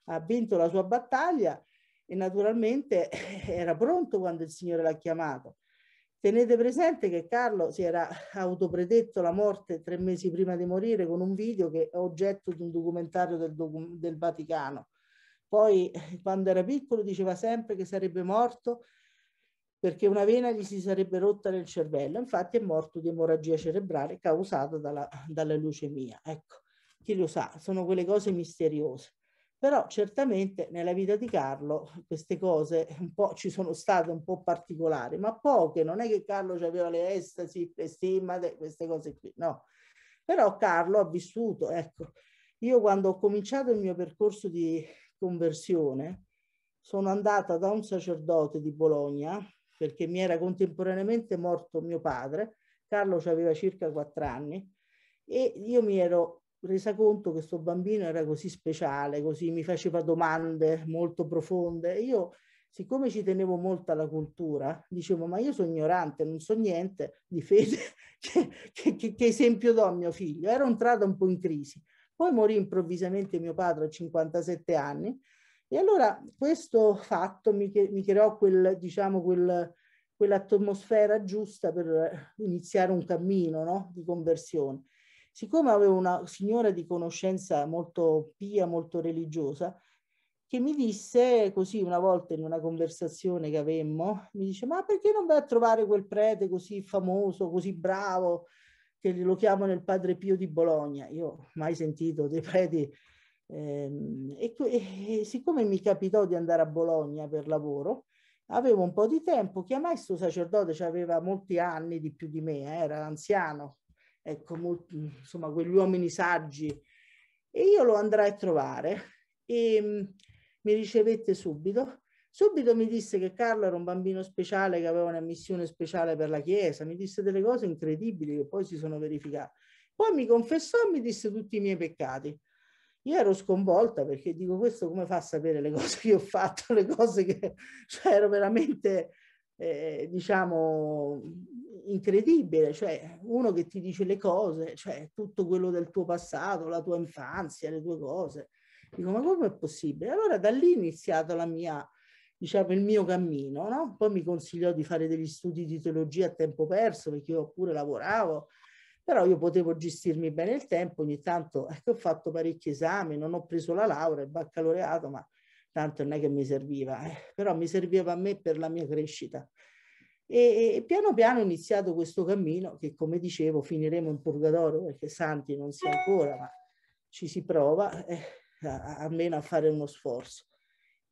Speaker 4: ha vinto la sua battaglia e naturalmente era pronto quando il Signore l'ha chiamato. Tenete presente che Carlo si era autopredetto la morte tre mesi prima di morire con un video che è oggetto di un documentario del, docu del Vaticano. Poi quando era piccolo diceva sempre che sarebbe morto perché una vena gli si sarebbe rotta nel cervello, infatti è morto di emorragia cerebrale causata dalla, dalla leucemia. Ecco, chi lo sa, sono quelle cose misteriose. Però certamente nella vita di Carlo queste cose un po' ci sono state un po' particolari, ma poche, non è che Carlo ci aveva le estasi, le stimmate, queste cose qui, no. Però Carlo ha vissuto, ecco, io quando ho cominciato il mio percorso di conversione sono andata da un sacerdote di Bologna perché mi era contemporaneamente morto mio padre, Carlo aveva circa quattro anni, e io mi ero resa conto che questo bambino era così speciale, così mi faceva domande molto profonde. Io, siccome ci tenevo molto alla cultura, dicevo, ma io sono ignorante, non so niente di fede, che, che, che, che esempio do a mio figlio? Era entrata un po' in crisi. Poi morì improvvisamente mio padre a 57 anni e allora questo fatto mi, mi creò quel, diciamo, quel, quell'atmosfera giusta per iniziare un cammino no? di conversione. Siccome avevo una signora di conoscenza molto pia, molto religiosa, che mi disse così una volta in una conversazione che avemmo, mi dice ma perché non vai a trovare quel prete così famoso, così bravo, che lo chiamano il padre Pio di Bologna? Io mai sentito dei preti. Ehm, e, e siccome mi capitò di andare a Bologna per lavoro, avevo un po' di tempo, chiamai questo sacerdote, cioè aveva molti anni di più di me, eh, era anziano, ecco, molto, insomma, quegli uomini saggi. E io lo andrai a trovare e mm, mi ricevette subito. Subito mi disse che Carlo era un bambino speciale che aveva una missione speciale per la Chiesa, mi disse delle cose incredibili che poi si sono verificate. Poi mi confessò e mi disse tutti i miei peccati. Io ero sconvolta perché dico questo come fa a sapere le cose che ho fatto, le cose che cioè, ero veramente eh, diciamo, incredibile, cioè uno che ti dice le cose, cioè tutto quello del tuo passato, la tua infanzia, le tue cose. Dico, ma come è possibile? Allora da lì è iniziato la mia, diciamo, il mio cammino, no? Poi mi consigliò di fare degli studi di teologia a tempo perso, perché io pure lavoravo, però io potevo gestirmi bene il tempo, ogni tanto ecco, ho fatto parecchi esami, non ho preso la laurea, il baccalaureato, ma tanto non è che mi serviva, eh, però mi serviva a me per la mia crescita. E, e, piano piano ho iniziato questo cammino che, come dicevo, finiremo in purgatorio perché santi non si è ancora, ma ci si prova eh, almeno a fare uno sforzo.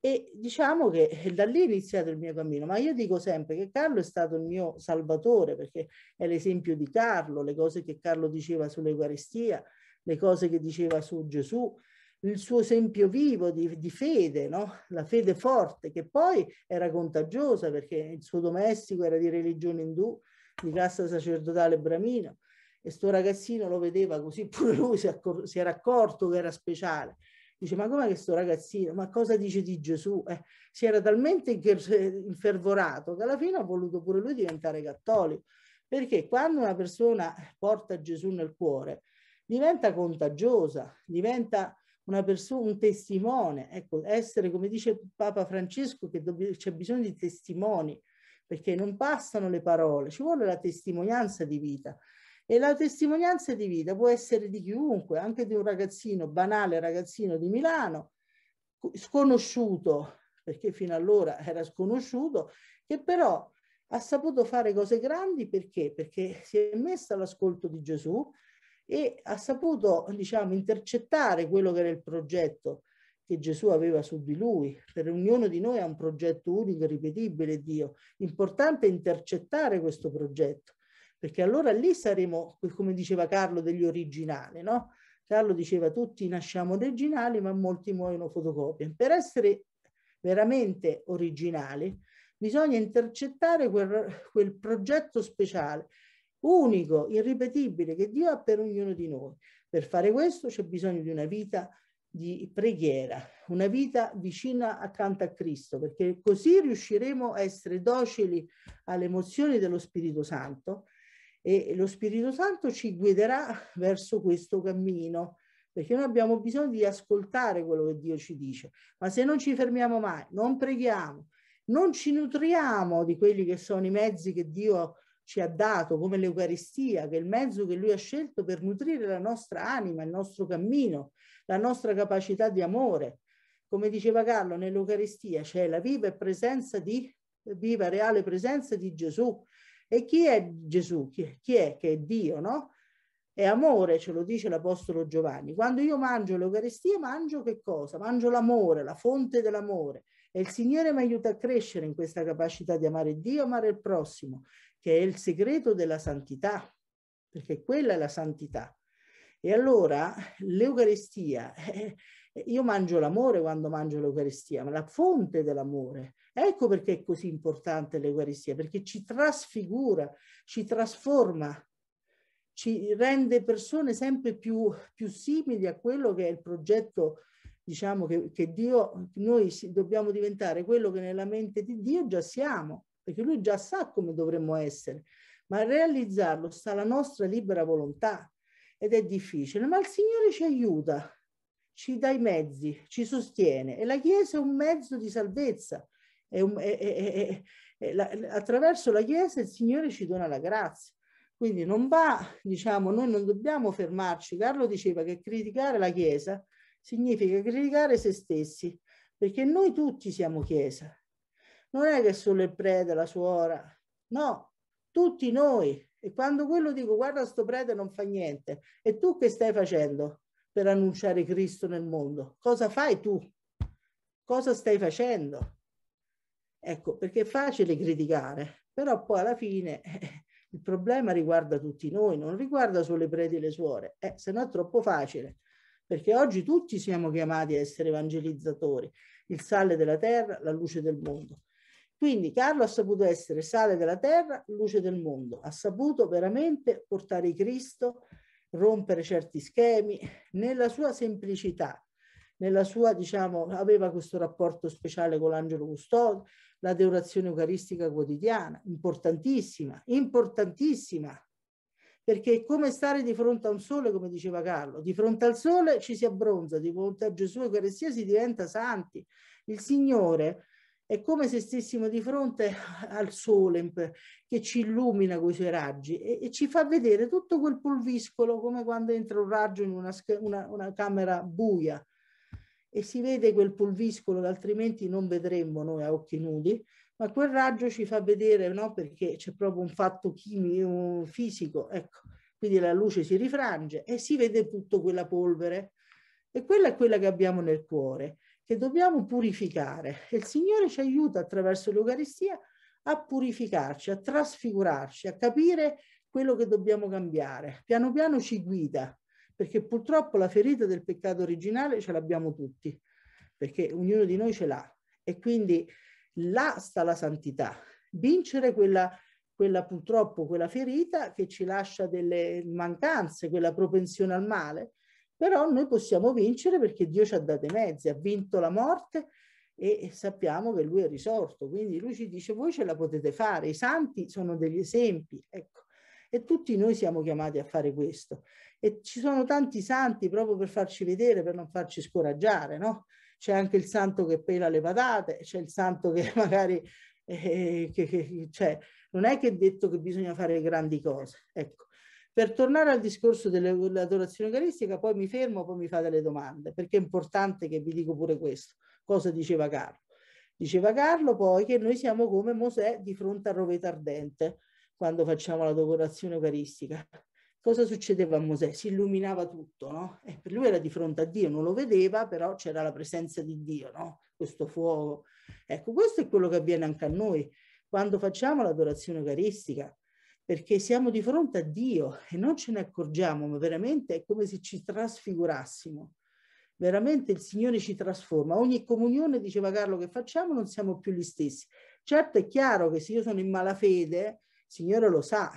Speaker 4: E diciamo che eh, da lì è iniziato il mio cammino, ma io dico sempre che Carlo è stato il mio salvatore perché è l'esempio di Carlo, le cose che Carlo diceva sull'Eucaristia, le cose che diceva su Gesù, il suo esempio vivo di, di fede, no? la fede forte, che poi era contagiosa perché il suo domestico era di religione indù, di classe sacerdotale bramino e sto ragazzino lo vedeva così, pure lui si, si era accorto che era speciale. Dice, ma com'è che sto ragazzino? Ma cosa dice di Gesù? Eh, si era talmente infervorato che alla fine ha voluto pure lui diventare cattolico. Perché quando una persona porta Gesù nel cuore, diventa contagiosa, diventa una persona, un testimone, ecco, essere come dice Papa Francesco che c'è bisogno di testimoni, perché non bastano le parole, ci vuole la testimonianza di vita. E la testimonianza di vita può essere di chiunque, anche di un ragazzino, banale ragazzino di Milano, sconosciuto, perché fino allora era sconosciuto, che però ha saputo fare cose grandi perché? Perché si è messa all'ascolto di Gesù, e ha saputo diciamo, intercettare quello che era il progetto che Gesù aveva su di lui. Per ognuno di noi ha un progetto unico e ripetibile Dio. L'importante è intercettare questo progetto, perché allora lì saremo, come diceva Carlo, degli originali, no? Carlo diceva tutti nasciamo originali ma molti muoiono fotocopie. Per essere veramente originali bisogna intercettare quel, quel progetto speciale unico, irripetibile che Dio ha per ognuno di noi. Per fare questo c'è bisogno di una vita di preghiera, una vita vicina accanto a Cristo, perché così riusciremo a essere docili alle emozioni dello Spirito Santo e lo Spirito Santo ci guiderà verso questo cammino, perché noi abbiamo bisogno di ascoltare quello che Dio ci dice, ma se non ci fermiamo mai, non preghiamo, non ci nutriamo di quelli che sono i mezzi che Dio ha ci ha dato, come l'Eucaristia, che è il mezzo che Lui ha scelto per nutrire la nostra anima, il nostro cammino, la nostra capacità di amore. Come diceva Carlo, nell'Eucaristia c'è la viva, e presenza di, viva reale presenza di Gesù. E chi è Gesù? Chi chi è che è Dio, no? È amore, ce lo dice l'Apostolo Giovanni. Quando io mangio l'Eucaristia, mangio che cosa? Mangio l'amore, la fonte dell'amore. E il Signore mi aiuta a crescere in questa capacità di amare Dio, amare il prossimo, che è il segreto della santità, perché quella è la santità. E allora l'Eucaristia, eh, io mangio l'amore quando mangio l'Eucaristia, ma la fonte dell'amore. Ecco perché è così importante l'Eucaristia, perché ci trasfigura, ci trasforma, ci rende persone sempre più, più simili a quello che è il progetto diciamo che, che Dio, noi dobbiamo diventare quello che nella mente di Dio già siamo, perché lui già sa come dovremmo essere, ma realizzarlo sta la nostra libera volontà ed è difficile, ma il Signore ci aiuta, ci dà i mezzi, ci sostiene e la Chiesa è un mezzo di salvezza. È un, è, è, la, attraverso la Chiesa il Signore ci dona la grazia. Quindi non va, diciamo, noi non dobbiamo fermarci. Carlo diceva che criticare la Chiesa significa criticare se stessi, perché noi tutti siamo Chiesa. Non è che solo il prete, la suora, no, tutti noi. E quando quello dico guarda sto prete non fa niente, e tu che stai facendo per annunciare Cristo nel mondo? Cosa fai tu? Cosa stai facendo? Ecco, perché è facile criticare, però poi alla fine eh, il problema riguarda tutti noi, non riguarda solo i preti e le suore, eh, se no è troppo facile perché oggi tutti siamo chiamati a essere evangelizzatori, il sale della terra, la luce del mondo. Quindi Carlo ha saputo essere sale della terra, luce del mondo, ha saputo veramente portare Cristo, rompere certi schemi nella sua semplicità, nella sua, diciamo, aveva questo rapporto speciale con l'angelo custode, la deurazione eucaristica quotidiana, importantissima, importantissima, perché è come stare di fronte a un sole, come diceva Carlo, di fronte al sole ci si abbronza, di fronte a Gesù e Eucaristia si diventa santi. Il Signore è come se stessimo di fronte al sole che ci illumina con i suoi raggi e, e, ci fa vedere tutto quel pulviscolo come quando entra un raggio in una, una, una camera buia e si vede quel pulviscolo che altrimenti non vedremmo noi a occhi nudi, ma quel raggio ci fa vedere, no? perché c'è proprio un fatto chimico, fisico, ecco, quindi la luce si rifrange e si vede tutta quella polvere. E quella è quella che abbiamo nel cuore, che dobbiamo purificare. E il Signore ci aiuta attraverso l'Eucaristia a purificarci, a trasfigurarci, a capire quello che dobbiamo cambiare. Piano piano ci guida, perché purtroppo la ferita del peccato originale ce l'abbiamo tutti, perché ognuno di noi ce l'ha. E quindi là sta la santità, vincere quella, quella purtroppo, quella ferita che ci lascia delle mancanze, quella propensione al male, però noi possiamo vincere perché Dio ci ha dato i mezzi, ha vinto la morte e sappiamo che lui è risorto, quindi lui ci dice voi ce la potete fare, i santi sono degli esempi, ecco. E tutti noi siamo chiamati a fare questo. E ci sono tanti santi proprio per farci vedere, per non farci scoraggiare, no? c'è anche il santo che pela le patate, c'è il santo che magari... Eh, che, che, cioè, non è che è detto che bisogna fare grandi cose. Ecco. Per tornare al discorso dell'adorazione eucaristica, poi mi fermo, poi mi fate le domande, perché è importante che vi dico pure questo. Cosa diceva Carlo? Diceva Carlo poi che noi siamo come Mosè di fronte al roveto ardente quando facciamo l'adorazione eucaristica cosa succedeva a Mosè? Si illuminava tutto, no? E eh, per lui era di fronte a Dio, non lo vedeva, però c'era la presenza di Dio, no? Questo fuoco. Ecco, questo è quello che avviene anche a noi quando facciamo l'adorazione eucaristica, perché siamo di fronte a Dio e non ce ne accorgiamo, ma veramente è come se ci trasfigurassimo. Veramente il Signore ci trasforma. Ogni comunione, diceva Carlo, che facciamo non siamo più gli stessi. Certo è chiaro che se io sono in malafede, il Signore lo sa,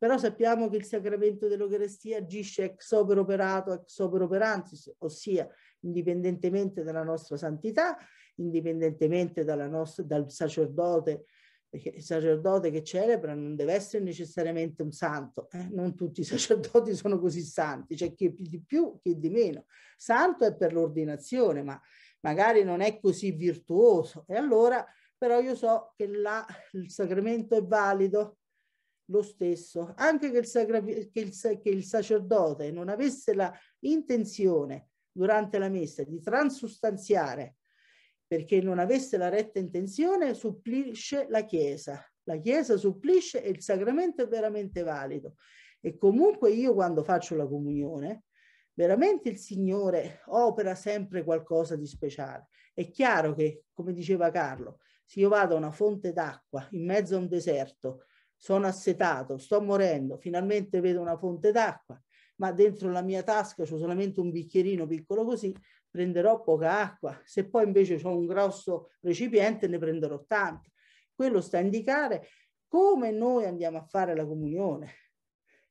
Speaker 4: però sappiamo che il sacramento dell'Eucarestia agisce ex opera operato, ex opera operantis, ossia indipendentemente dalla nostra santità, indipendentemente nostra, dal sacerdote, perché il sacerdote che celebra non deve essere necessariamente un santo, eh? non tutti i sacerdoti sono così santi, c'è cioè chi di più, chi di meno. Santo è per l'ordinazione, ma magari non è così virtuoso e allora però io so che là il sacramento è valido lo stesso, anche che il, che, il, che il sacerdote non avesse la intenzione durante la messa di transustanziare perché non avesse la retta intenzione, supplisce la Chiesa. La Chiesa supplisce e il sacramento è veramente valido. E comunque io quando faccio la comunione, veramente il Signore opera sempre qualcosa di speciale. È chiaro che, come diceva Carlo, se io vado a una fonte d'acqua in mezzo a un deserto sono assetato, sto morendo, finalmente vedo una fonte d'acqua, ma dentro la mia tasca c'è solamente un bicchierino piccolo così, prenderò poca acqua. Se poi invece ho un grosso recipiente ne prenderò tanto. Quello sta a indicare come noi andiamo a fare la comunione.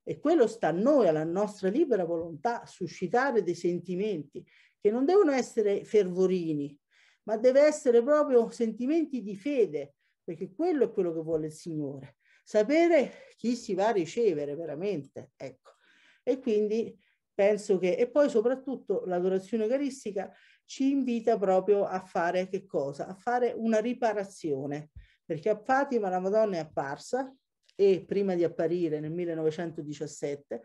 Speaker 4: E quello sta a noi, alla nostra libera volontà, suscitare dei sentimenti che non devono essere fervorini, ma deve essere proprio sentimenti di fede, perché quello è quello che vuole il Signore sapere chi si va a ricevere veramente, ecco. E quindi penso che, e poi soprattutto l'adorazione eucaristica ci invita proprio a fare che cosa? A fare una riparazione, perché a Fatima la Madonna è apparsa e prima di apparire nel 1917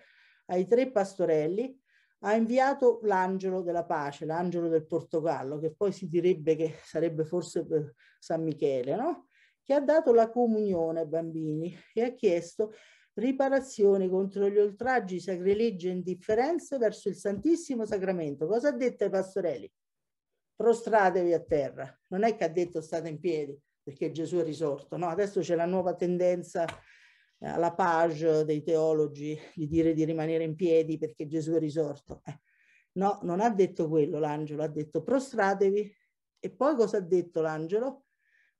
Speaker 4: ai tre pastorelli ha inviato l'angelo della pace, l'angelo del Portogallo, che poi si direbbe che sarebbe forse eh, San Michele, no? che ha dato la comunione ai bambini e ha chiesto riparazione contro gli oltraggi, sacrilegi e indifferenze verso il Santissimo Sacramento. Cosa ha detto ai pastorelli? Prostratevi a terra. Non è che ha detto state in piedi perché Gesù è risorto. No, adesso c'è la nuova tendenza eh, alla page dei teologi di dire di rimanere in piedi perché Gesù è risorto. Eh. No, non ha detto quello l'angelo, ha detto prostratevi. E poi cosa ha detto l'angelo?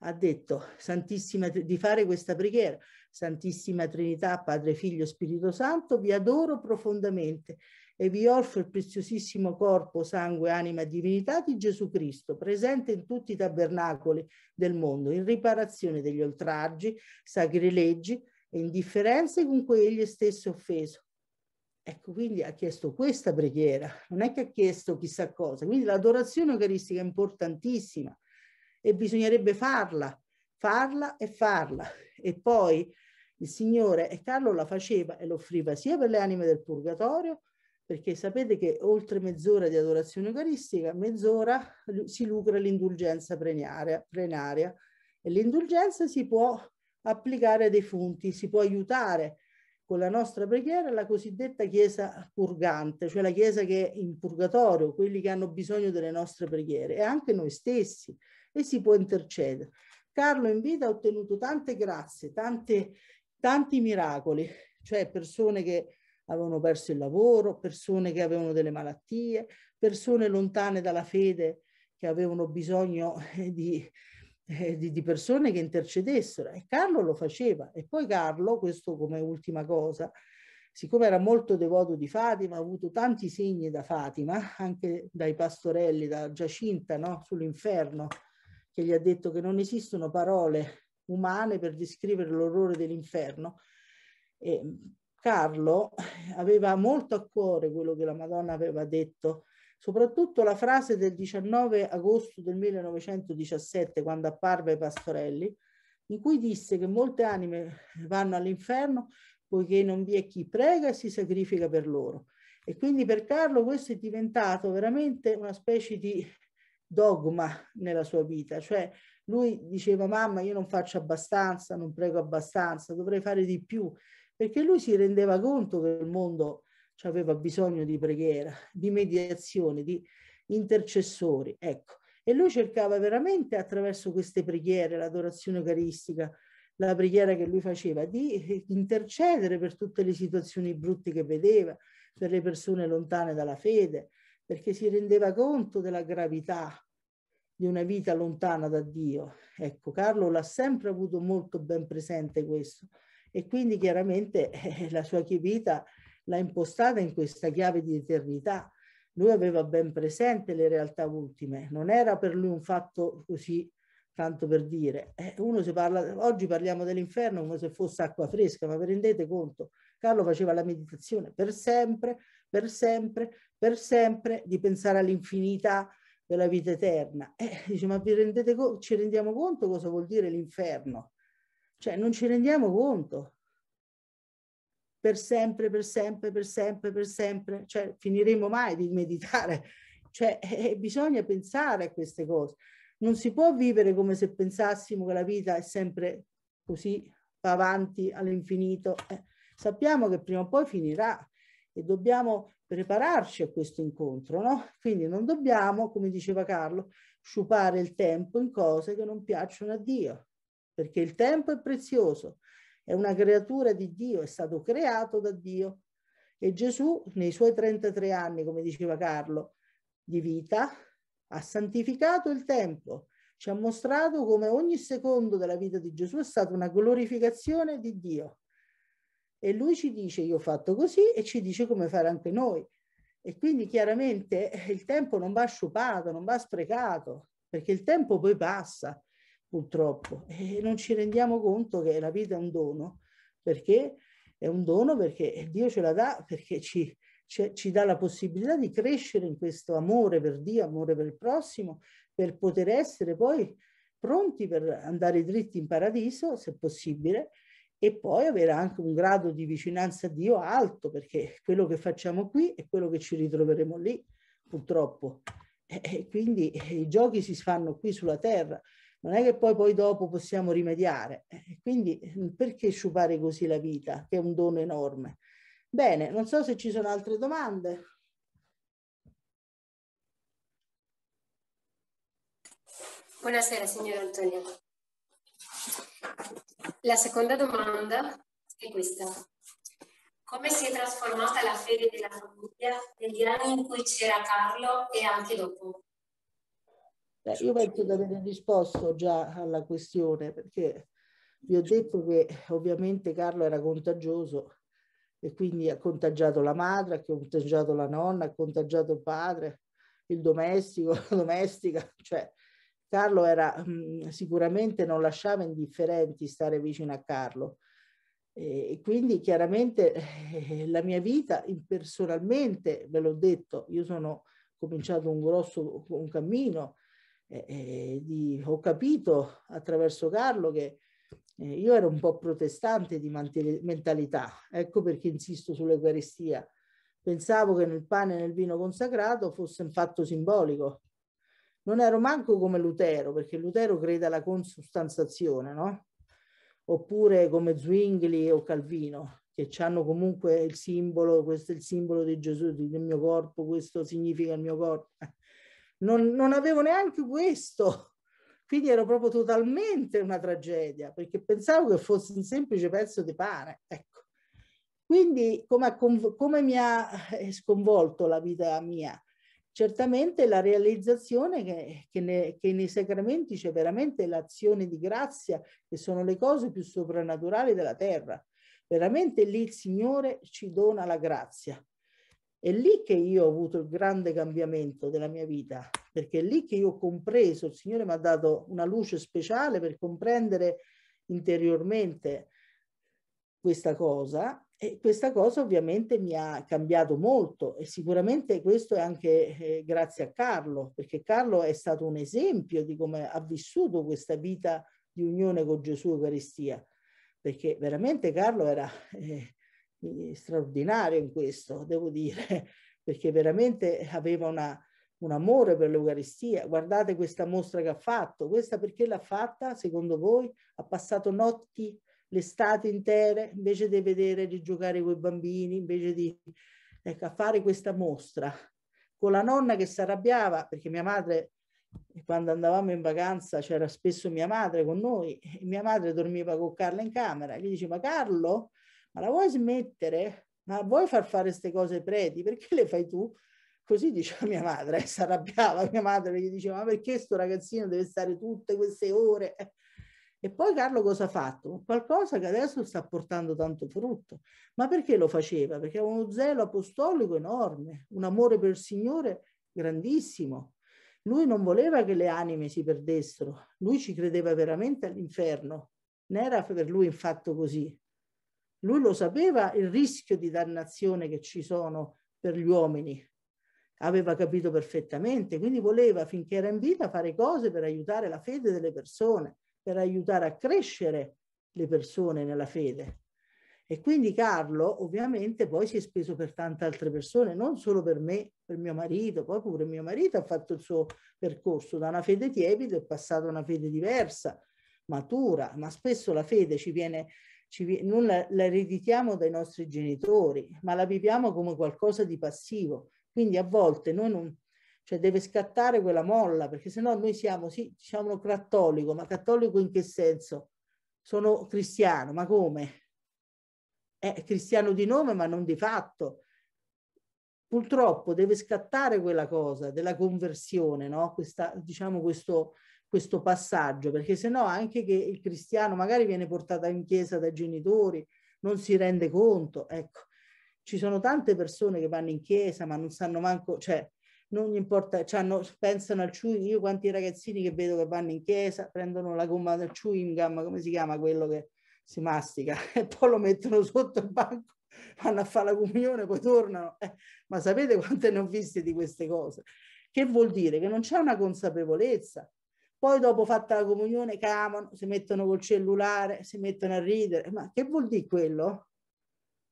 Speaker 4: ha detto Santissima, di fare questa preghiera. Santissima Trinità, Padre, Figlio, Spirito Santo, vi adoro profondamente e vi offro il preziosissimo corpo, sangue, anima e divinità di Gesù Cristo, presente in tutti i tabernacoli del mondo, in riparazione degli oltraggi, sacrileggi e indifferenze con cui egli stesso è offeso. Ecco, quindi ha chiesto questa preghiera, non è che ha chiesto chissà cosa, quindi l'adorazione eucaristica è importantissima e bisognerebbe farla, farla e farla. E poi il Signore e Carlo la faceva e lo sia per le anime del purgatorio, perché sapete che oltre mezz'ora di adorazione eucaristica, mezz'ora si lucra l'indulgenza plenaria e l'indulgenza si può applicare ai defunti, si può aiutare con la nostra preghiera la cosiddetta chiesa purgante, cioè la chiesa che è in purgatorio, quelli che hanno bisogno delle nostre preghiere e anche noi stessi, e si può intercedere. Carlo in vita ha ottenuto tante grazie, tante, tanti miracoli, cioè persone che avevano perso il lavoro, persone che avevano delle malattie, persone lontane dalla fede che avevano bisogno eh, di, eh, di, di, persone che intercedessero e Carlo lo faceva e poi Carlo, questo come ultima cosa, siccome era molto devoto di Fatima, ha avuto tanti segni da Fatima, anche dai pastorelli, da Giacinta no? sull'inferno, che gli ha detto che non esistono parole umane per descrivere l'orrore dell'inferno. E mm, Carlo aveva molto a cuore quello che la Madonna aveva detto, soprattutto la frase del 19 agosto del 1917, quando apparve ai pastorelli, in cui disse che molte anime vanno all'inferno poiché non vi è chi prega e si sacrifica per loro. E quindi per Carlo questo è diventato veramente una specie di dogma nella sua vita, cioè lui diceva mamma io non faccio abbastanza, non prego abbastanza, dovrei fare di più, perché lui si rendeva conto che il mondo aveva bisogno di preghiera, di mediazione, di intercessori, ecco. E lui cercava veramente attraverso queste preghiere, l'adorazione eucaristica, la preghiera che lui faceva, di intercedere per tutte le situazioni brutte che vedeva, per le persone lontane dalla fede, perché si rendeva conto della gravità di una vita lontana da Dio. Ecco, Carlo l'ha sempre avuto molto ben presente questo e quindi chiaramente eh, la sua vita l'ha impostata in questa chiave di eternità. Lui aveva ben presente le realtà ultime, non era per lui un fatto così tanto per dire. Eh, uno si parla, oggi parliamo dell'inferno come se fosse acqua fresca, ma vi rendete conto? Carlo faceva la meditazione per sempre, per sempre, per sempre, di pensare all'infinità della vita eterna. Eh, dice, ma vi rendete co- ci rendiamo conto cosa vuol dire l'inferno? Cioè, non ci rendiamo conto. Per sempre, per sempre, per sempre, per sempre. Cioè, finiremo mai di meditare. Cioè, eh, bisogna pensare a queste cose. Non si può vivere come se pensassimo che la vita è sempre così, va avanti all'infinito. Eh, sappiamo che prima o poi finirà e dobbiamo prepararci a questo incontro, no? Quindi non dobbiamo, come diceva Carlo, sciupare il tempo in cose che non piacciono a Dio, perché il tempo è prezioso, è una creatura di Dio, è stato creato da Dio e Gesù nei suoi 33 anni, come diceva Carlo, di vita, ha santificato il tempo, ci ha mostrato come ogni secondo della vita di Gesù è stata una glorificazione di Dio e lui ci dice io ho fatto così e ci dice come fare anche noi. E quindi chiaramente eh, il tempo non va sciupato, non va sprecato, perché il tempo poi passa purtroppo e non ci rendiamo conto che la vita è un dono, perché è un dono perché Dio ce la dà, perché ci, ci, ci dà la possibilità di crescere in questo amore per Dio, amore per il prossimo, per poter essere poi pronti per andare dritti in paradiso, se possibile, e poi avere anche un grado di vicinanza a Dio alto, perché quello che facciamo qui è quello che ci ritroveremo lì, purtroppo. E quindi eh, i giochi si fanno qui sulla terra, non è che poi, poi dopo possiamo rimediare. Quindi mm, perché sciupare così la vita, che è un dono enorme? Bene, non so se ci sono altre domande. Buonasera signora Antonio. La seconda
Speaker 3: domanda è questa. Come si è trasformata la fede della famiglia negli anni in cui c'era Carlo e anche dopo?
Speaker 4: Beh, io penso di aver risposto già alla questione perché vi ho detto che ovviamente Carlo era contagioso e quindi ha contagiato la madre, ha contagiato la nonna, ha contagiato il padre, il domestico, la domestica, cioè Carlo era, mm, sicuramente non lasciava indifferenti stare vicino a Carlo. E quindi chiaramente eh, la mia vita personalmente, ve l'ho detto, io sono cominciato un grosso un cammino, eh, eh, di, ho capito attraverso Carlo che eh, io ero un po' protestante di mentalità, ecco perché insisto sull'Eucaristia. Pensavo che nel pane e nel vino consacrato fosse un fatto simbolico, non ero manco come Lutero, perché Lutero crede alla consustanzazione, no? Oppure come Zwingli o Calvino, che hanno comunque il simbolo, questo è il simbolo di Gesù, del mio corpo, questo significa il mio corpo. Non, non avevo neanche questo, quindi ero proprio totalmente una tragedia, perché pensavo che fosse un semplice pezzo di pane, ecco. Quindi come, come mi ha eh, sconvolto la vita mia? Certamente la realizzazione che, che, ne, che nei sacramenti c'è veramente l'azione di grazia, che sono le cose più soprannaturali della terra. Veramente lì il Signore ci dona la grazia. È lì che io ho avuto il grande cambiamento della mia vita, perché è lì che io ho compreso, il Signore mi ha dato una luce speciale per comprendere interiormente questa cosa e questa cosa ovviamente mi ha cambiato molto e sicuramente questo è anche eh, grazie a Carlo, perché Carlo è stato un esempio di come ha vissuto questa vita di unione con Gesù Eucaristia, perché veramente Carlo era eh, straordinario in questo, devo dire, perché veramente aveva una, un amore per l'Eucaristia. Guardate questa mostra che ha fatto, questa perché l'ha fatta, secondo voi? Ha passato notti l'estate intera, invece di vedere di giocare con i bambini, invece di ecco, fare questa mostra. Con la nonna che si arrabbiava, perché mia madre, quando andavamo in vacanza, c'era spesso mia madre con noi, e mia madre dormiva con Carla in camera, e gli diceva Carlo, ma la vuoi smettere? Ma vuoi far fare queste cose ai preti? Perché le fai tu? Così diceva mia madre, si arrabbiava mia madre, gli diceva ma perché sto ragazzino deve stare tutte queste ore? E poi Carlo cosa ha fatto? Qualcosa che adesso sta portando tanto frutto. Ma perché lo faceva? Perché aveva uno zelo apostolico enorme, un amore per il Signore grandissimo. Lui non voleva che le anime si perdessero, lui ci credeva veramente all'inferno. Non era per lui un fatto così. Lui lo sapeva il rischio di dannazione che ci sono per gli uomini. Aveva capito perfettamente, quindi voleva finché era in vita fare cose per aiutare la fede delle persone per aiutare a crescere le persone nella fede. E quindi Carlo ovviamente poi si è speso per tante altre persone, non solo per me, per mio marito, poi pure mio marito ha fatto il suo percorso da una fede tiepida è passato a una fede diversa, matura, ma spesso la fede ci viene, ci viene non la, la ereditiamo dai nostri genitori, ma la viviamo come qualcosa di passivo. Quindi a volte noi non, cioè deve scattare quella molla, perché sennò noi siamo, sì, diciamo cattolico, ma cattolico in che senso? Sono cristiano, ma come? È cristiano di nome, ma non di fatto. Purtroppo deve scattare quella cosa della conversione, no? Questa, diciamo questo, questo passaggio, perché sennò anche che il cristiano magari viene portato in chiesa dai genitori, non si rende conto, ecco. Ci sono tante persone che vanno in chiesa ma non sanno manco, cioè non gli importa, cioè pensano al chewing, io quanti ragazzini che vedo che vanno in chiesa, prendono la gomma del chewing gum, come si chiama quello che si mastica, e poi lo mettono sotto il banco, vanno a fare la comunione, poi tornano. Eh, ma sapete quante ne ho viste di queste cose? Che vuol dire? Che non c'è una consapevolezza. Poi dopo fatta la comunione camano, si mettono col cellulare, si mettono a ridere. Ma che vuol dire quello?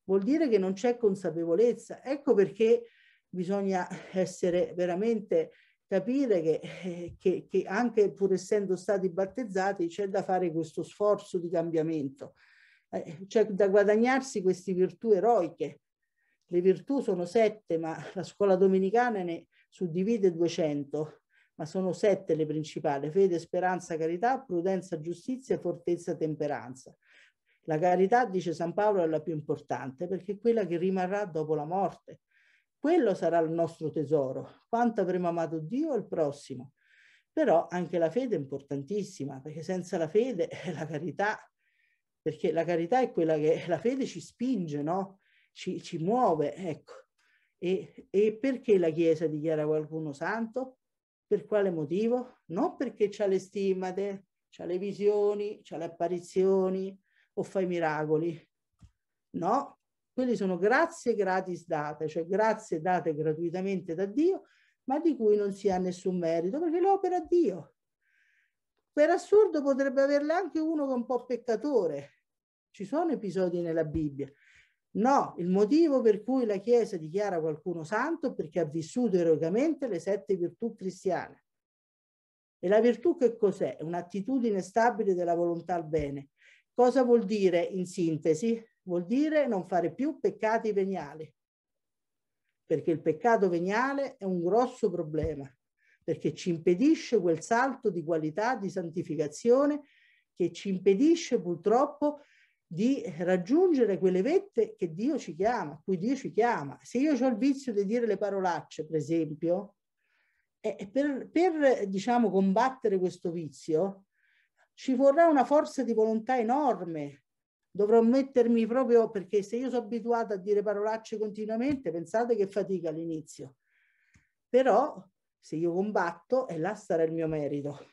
Speaker 4: Vuol dire che non c'è consapevolezza. Ecco perché bisogna essere veramente capire che, eh, che, che, anche pur essendo stati battezzati c'è da fare questo sforzo di cambiamento, eh, c'è da guadagnarsi queste virtù eroiche. Le virtù sono sette, ma la scuola dominicana ne suddivide 200, ma sono sette le principali, fede, speranza, carità, prudenza, giustizia, fortezza, temperanza. La carità, dice San Paolo, è la più importante perché è quella che rimarrà dopo la morte quello sarà il nostro tesoro. Quanto avremo amato Dio e il prossimo. Però anche la fede è importantissima, perché senza la fede è la carità, perché la carità è quella che la fede ci spinge, no? Ci, ci muove, ecco. E, e, perché la Chiesa dichiara qualcuno santo? Per quale motivo? Non perché ha le stimmate, ha le visioni, ha le apparizioni o fa i miracoli. No, quelle sono grazie gratis date, cioè grazie date gratuitamente da Dio, ma di cui non si ha nessun merito, perché l'opera Dio. Per assurdo potrebbe averla anche uno che è un po' peccatore. Ci sono episodi nella Bibbia. No, il motivo per cui la Chiesa dichiara qualcuno santo è perché ha vissuto eroicamente le sette virtù cristiane. E la virtù che cos'è? Un'attitudine stabile della volontà al bene. Cosa vuol dire in sintesi? Vuol dire non fare più peccati veniali, perché il peccato veniale è un grosso problema, perché ci impedisce quel salto di qualità, di santificazione, che ci impedisce purtroppo di raggiungere quelle vette che Dio ci chiama, cui Dio ci chiama. Se io ho il vizio di dire le parolacce, per esempio, eh, per, per diciamo, combattere questo vizio ci vorrà una forza di volontà enorme, dovrò mettermi proprio perché se io sono abituata a dire parolacce continuamente, pensate che fatica all'inizio. Però se io combatto, e là sarà il mio merito.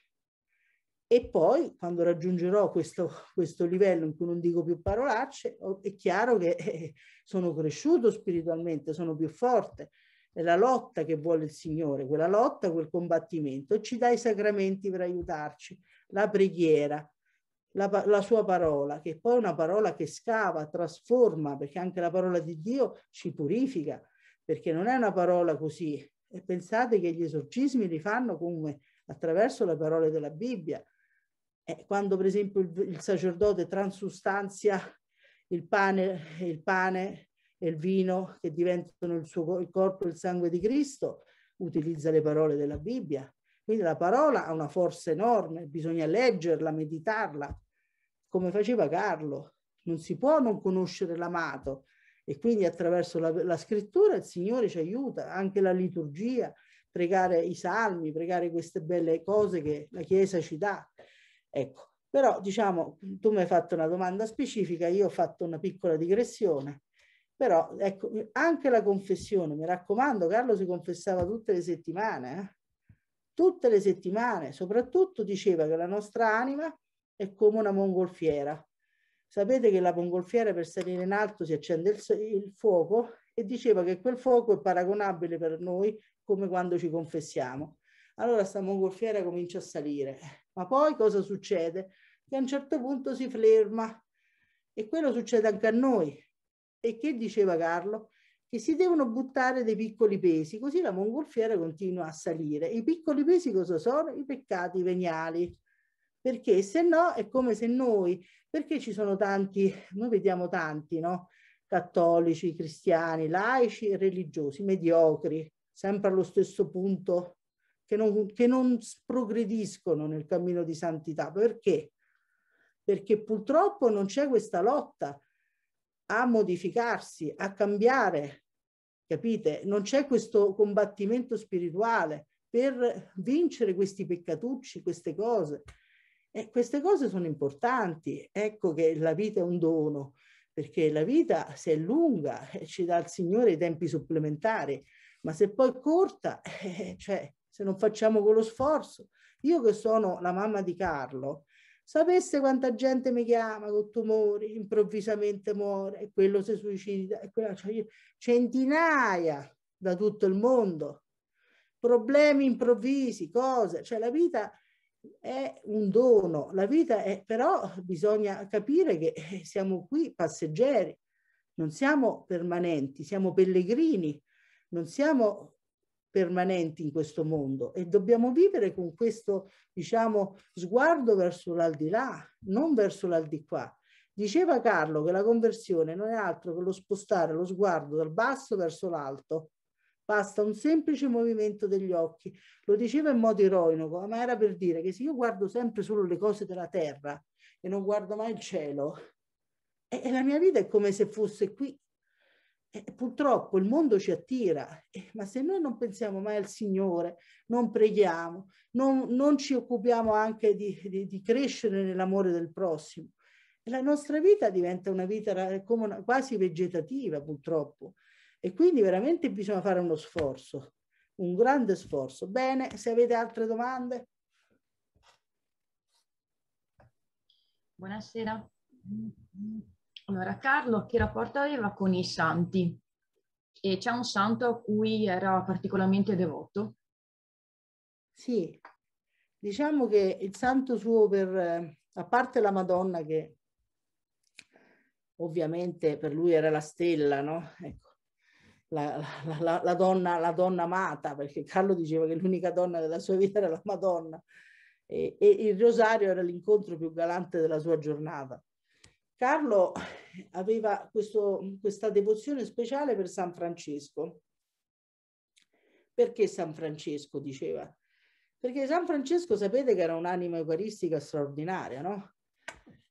Speaker 4: E poi, quando raggiungerò questo, questo livello in cui non dico più parolacce, è chiaro che eh, sono cresciuto spiritualmente, sono più forte. È la lotta che vuole il Signore, quella lotta, quel combattimento. E ci dà i sacramenti per aiutarci, la preghiera, la, la, sua parola, che poi è una parola che scava, trasforma, perché anche la parola di Dio ci purifica, perché non è una parola così. E pensate che gli esorcismi li fanno come attraverso le parole della Bibbia. Eh, quando per esempio il, il sacerdote transustanzia il pane, il pane e il vino che diventano il, suo, il corpo e il sangue di Cristo, utilizza le parole della Bibbia. Quindi la parola ha una forza enorme, bisogna leggerla, meditarla, come faceva Carlo. Non si può non conoscere l'amato e quindi attraverso la, la scrittura il Signore ci aiuta, anche la liturgia, pregare i salmi, pregare queste belle cose che la Chiesa ci dà. Ecco, però diciamo, tu mi hai fatto una domanda specifica, io ho fatto una piccola digressione, però ecco, anche la confessione, mi raccomando, Carlo si confessava tutte le settimane, eh? tutte le settimane. Soprattutto diceva che la nostra anima è come una mongolfiera. Sapete che la mongolfiera per salire in alto si accende il, il fuoco e diceva che quel fuoco è paragonabile per noi come quando ci confessiamo. Allora sta mongolfiera comincia a salire. Ma poi cosa succede? Che a un certo punto si ferma. E quello succede anche a noi. E che diceva Carlo? che si devono buttare dei piccoli pesi, così la mongolfiera continua a salire. I piccoli pesi cosa sono? I peccati veniali. Perché se no è come se noi, perché ci sono tanti, noi vediamo tanti, no? Cattolici, cristiani, laici, religiosi, mediocri, sempre allo stesso punto, che non, che non progrediscono nel cammino di santità. Perché? Perché purtroppo non c'è questa lotta a modificarsi, a cambiare, capite? Non c'è questo combattimento spirituale per vincere questi peccatucci, queste cose. E queste cose sono importanti, ecco che la vita è un dono, perché la vita se è lunga eh, ci dà il Signore i tempi supplementari, ma se poi è corta, eh, cioè se non facciamo quello sforzo. Io che sono la mamma di Carlo, Sapesse quanta gente mi chiama con tumori, improvvisamente muore e quello si suicida, e quella, cioè, centinaia da tutto il mondo, problemi improvvisi, cose, cioè la vita è un dono, la vita è, però bisogna capire che eh, siamo qui passeggeri, non siamo permanenti, siamo pellegrini, non siamo permanenti in questo mondo e dobbiamo vivere con questo, diciamo, sguardo verso l'aldilà, non verso l'aldiquà Diceva Carlo che la conversione non è altro che lo spostare lo sguardo dal basso verso l'alto. Basta un semplice movimento degli occhi. Lo diceva in modo ironico, ma era per dire che se io guardo sempre solo le cose della terra e non guardo mai il cielo, e la mia vita è come se fosse qui e purtroppo il mondo ci attira, eh, ma se noi non pensiamo mai al Signore, non preghiamo, non, non ci occupiamo anche di, di, di crescere nell'amore del prossimo, la nostra vita diventa una vita come una, quasi vegetativa purtroppo e quindi veramente bisogna fare uno sforzo, un grande sforzo. Bene, se avete altre domande.
Speaker 6: Buonasera. Mm,
Speaker 5: mm. Allora, Carlo che rapporto aveva con i santi? E c'è un santo a
Speaker 4: cui era particolarmente devoto? Sì, diciamo che il santo suo per, a parte la Madonna che ovviamente per lui era la stella, no? Ecco. La, la, la, la, donna, la donna amata, perché Carlo diceva che l'unica donna della sua vita era la Madonna e, e il rosario era l'incontro più galante della sua giornata. Carlo aveva questo, questa devozione speciale per San Francesco. Perché San Francesco diceva? Perché San Francesco sapete che era un'anima eucaristica straordinaria, no?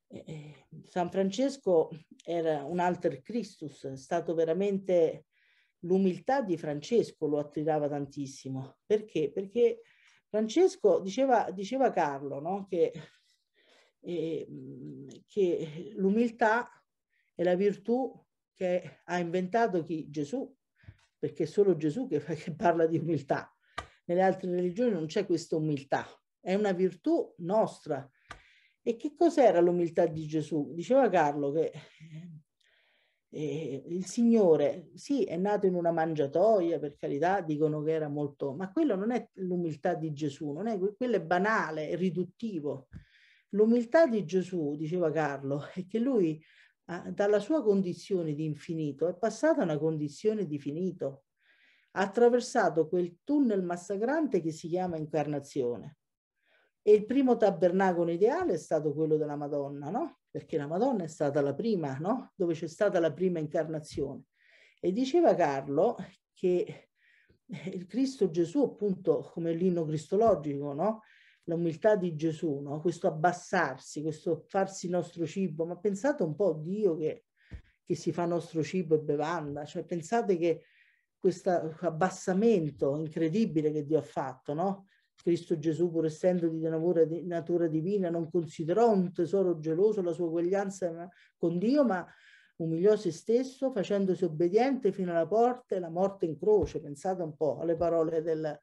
Speaker 4: Eh, eh, San Francesco era un alter Christus, è stato veramente l'umiltà di Francesco lo attirava tantissimo. Perché? Perché Francesco diceva, diceva Carlo no? che eh, che l'umiltà è la virtù che ha inventato chi? Gesù, perché è solo Gesù che, che parla di umiltà. Nelle altre religioni non c'è questa umiltà, è una virtù nostra. E che cos'era l'umiltà di Gesù? Diceva Carlo che eh, eh il Signore, sì, è nato in una mangiatoia, per carità, dicono che era molto, ma quello non è l'umiltà di Gesù, non è, quello è banale, è riduttivo. L'umiltà di Gesù, diceva Carlo, è che lui dalla sua condizione di infinito è passata a una condizione di finito, ha attraversato quel tunnel massacrante che si chiama incarnazione. E il primo tabernacolo ideale è stato quello della Madonna, no? Perché la Madonna è stata la prima, no? Dove c'è stata la prima incarnazione. E diceva Carlo che eh, il Cristo Gesù, appunto, come l'inno cristologico, no? l'umiltà di Gesù, no? questo abbassarsi, questo farsi nostro cibo, ma pensate un po' a Dio che, che si fa nostro cibo e bevanda, cioè pensate che questo abbassamento incredibile che Dio ha fatto, no? Cristo Gesù, pur essendo di natura, di natura divina, non considerò un tesoro geloso la sua uguaglianza con Dio, ma umiliò se stesso facendosi obbediente fino alla porta e la morte in croce. Pensate un po' alle parole del,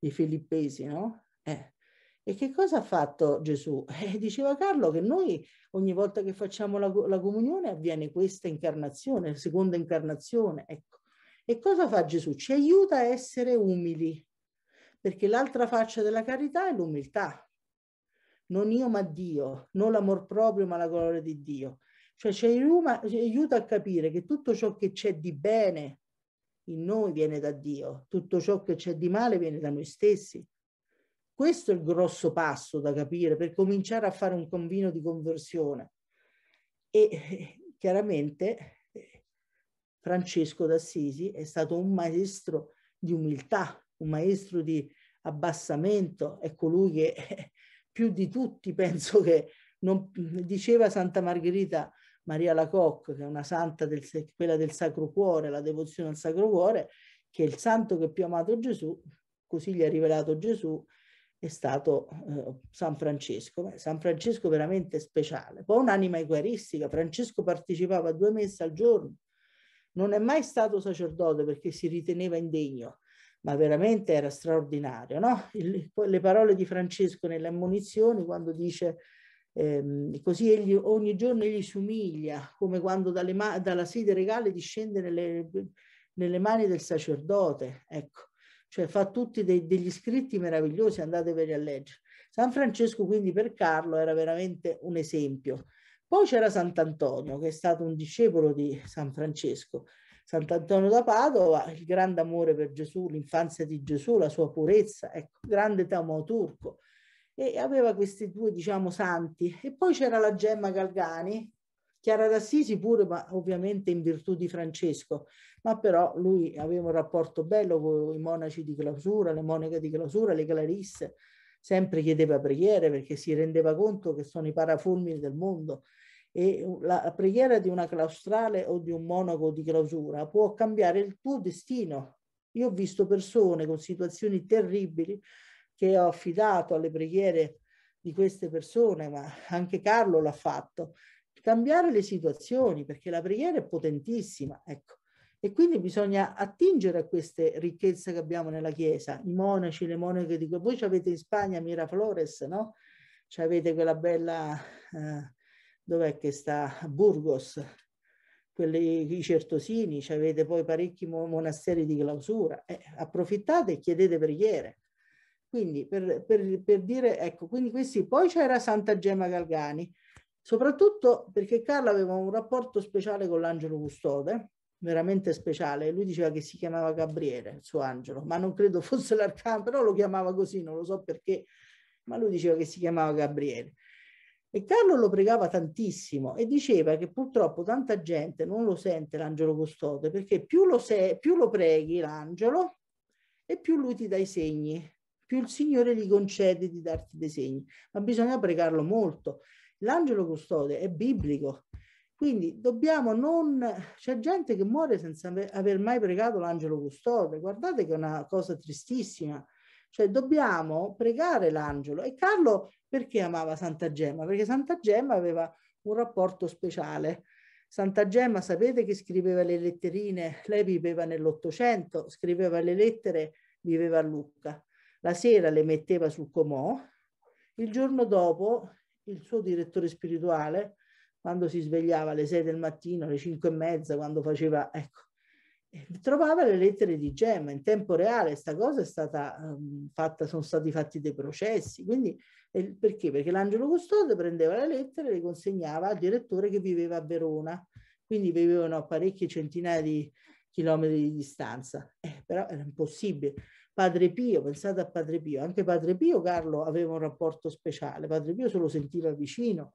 Speaker 4: dei filippesi, no? Eh, e che cosa ha fatto Gesù? Eh, diceva Carlo che noi ogni volta che facciamo la, la comunione avviene questa incarnazione, la seconda incarnazione. Ecco. E cosa fa Gesù? Ci aiuta a essere umili, perché l'altra faccia della carità è l'umiltà. Non io ma Dio, non l'amor proprio ma la gloria di Dio. Cioè ci aiuta, ci aiuta a capire che tutto ciò che c'è di bene in noi viene da Dio, tutto ciò che c'è di male viene da noi stessi. Questo è il grosso passo da capire per cominciare a fare un convino di conversione. E eh, chiaramente eh, Francesco d'Assisi è stato un maestro di umiltà, un maestro di abbassamento, è colui che eh, più di tutti penso che non, diceva Santa Margherita Maria Lacocque, che è una santa del, quella del Sacro Cuore, la devozione al Sacro Cuore, che è il santo che più ha amato Gesù, così gli ha rivelato Gesù è stato eh, San Francesco, San Francesco veramente speciale, poi un'anima eguaristica, Francesco partecipava a due messe al giorno, non è mai stato sacerdote perché si riteneva indegno, ma veramente era straordinario. No? Il, le parole di Francesco nelle ammonizioni quando dice ehm, così egli, ogni giorno egli si umilia, come quando dalla sede regale discende nelle, nelle mani del sacerdote. Ecco, cioè fa tutti dei, degli scritti meravigliosi, andateveli a leggere. San Francesco quindi per Carlo era veramente un esempio. Poi c'era Sant'Antonio, che è stato un discepolo di San Francesco. Sant'Antonio da Padova, il grande amore per Gesù, l'infanzia di Gesù, la sua purezza, ecco, grande taumaturgo. E aveva questi due, diciamo, santi. E poi c'era la Gemma Galgani, Chiara d'Assisi pure, ma ovviamente in virtù di Francesco, ma però lui aveva un rapporto bello con i monaci di clausura, le monache di clausura, le clarisse, sempre chiedeva preghiere perché si rendeva conto che sono i parafulmini del mondo e la preghiera di una claustrale o di un monaco di clausura può cambiare il tuo destino. Io ho visto persone con situazioni terribili che ho affidato alle preghiere di queste persone, ma anche Carlo l'ha fatto, cambiare le situazioni, perché la preghiera è potentissima, ecco. E quindi bisogna attingere a queste ricchezze che abbiamo nella Chiesa, i monaci, le monache di voi avete in Spagna Miraflores, no? Ci avete quella bella, eh, dov'è che sta? Burgos, quelli, i certosini, ci avete poi parecchi monasteri di clausura, eh, approfittate e chiedete preghiere. Quindi per, per, per, dire, ecco, quindi questi, poi c'era Santa Gemma Galgani, soprattutto perché Carlo aveva un rapporto speciale con l'angelo custode, veramente speciale, lui diceva che si chiamava Gabriele, il suo angelo, ma non credo fosse l'arcano, però lo chiamava così, non lo so perché, ma lui diceva che si chiamava Gabriele. E Carlo lo pregava tantissimo e diceva che purtroppo tanta gente non lo sente l'angelo custode perché più lo, sei, più lo preghi l'angelo e più lui ti dà i segni, più il Signore gli concede di darti dei segni, ma bisogna pregarlo molto L'angelo custode è biblico, quindi dobbiamo non... C'è gente che muore senza aver mai pregato l'angelo custode, guardate che è una cosa tristissima, cioè dobbiamo pregare l'angelo. E Carlo perché amava Santa Gemma? Perché Santa Gemma aveva un rapporto speciale. Santa Gemma, sapete che scriveva le letterine? Lei viveva nell'Ottocento, scriveva le lettere, viveva a Lucca. La sera le metteva sul comò, il giorno dopo il suo direttore spirituale quando si svegliava alle 6 del mattino, alle 5 e mezza, quando faceva, ecco, trovava le lettere di Gemma in tempo reale, sta cosa è stata um, fatta, sono stati fatti dei processi, quindi eh, perché? Perché l'angelo custode prendeva le lettere e le consegnava al direttore che viveva a Verona, quindi vivevano a parecchie centinaia di chilometri di distanza, eh, però era impossibile. Padre Pio, pensate a Padre Pio, anche Padre Pio Carlo aveva un rapporto speciale, Padre Pio se lo sentiva vicino.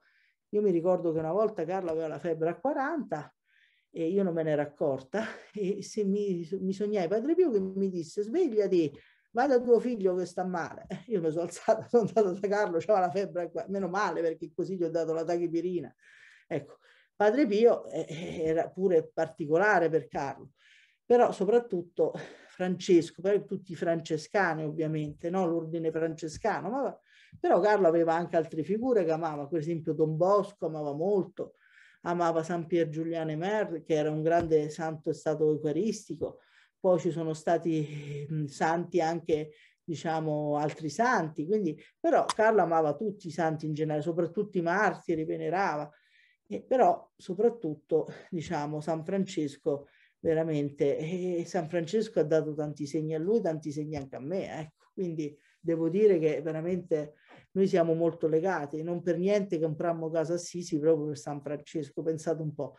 Speaker 4: Io mi ricordo che una volta Carlo aveva la febbre a 40 e io non me ne ero accorta e se mi, mi sognai Padre Pio che mi disse svegliati, vada tuo figlio che sta male. Io mi sono alzata, sono andata da Carlo, aveva la febbre, meno male perché così gli ho dato la tachipirina. Ecco, Padre Pio eh, eh, era pure particolare per Carlo, però soprattutto Francesco, poi tutti francescani ovviamente, no? l'ordine francescano, ma, però Carlo aveva anche altre figure che amava, per esempio Don Bosco amava molto, amava San Pier Giuliano Emer, che era un grande santo stato eucaristico, poi ci sono stati mm, santi anche diciamo altri santi, quindi però Carlo amava tutti i santi in generale, soprattutto i martiri, venerava, e, però soprattutto diciamo San Francesco veramente e eh, San Francesco ha dato tanti segni a lui, tanti segni anche a me, ecco. quindi devo dire che veramente noi siamo molto legati, non per niente comprammo casa Sisi proprio per San Francesco, pensate un po',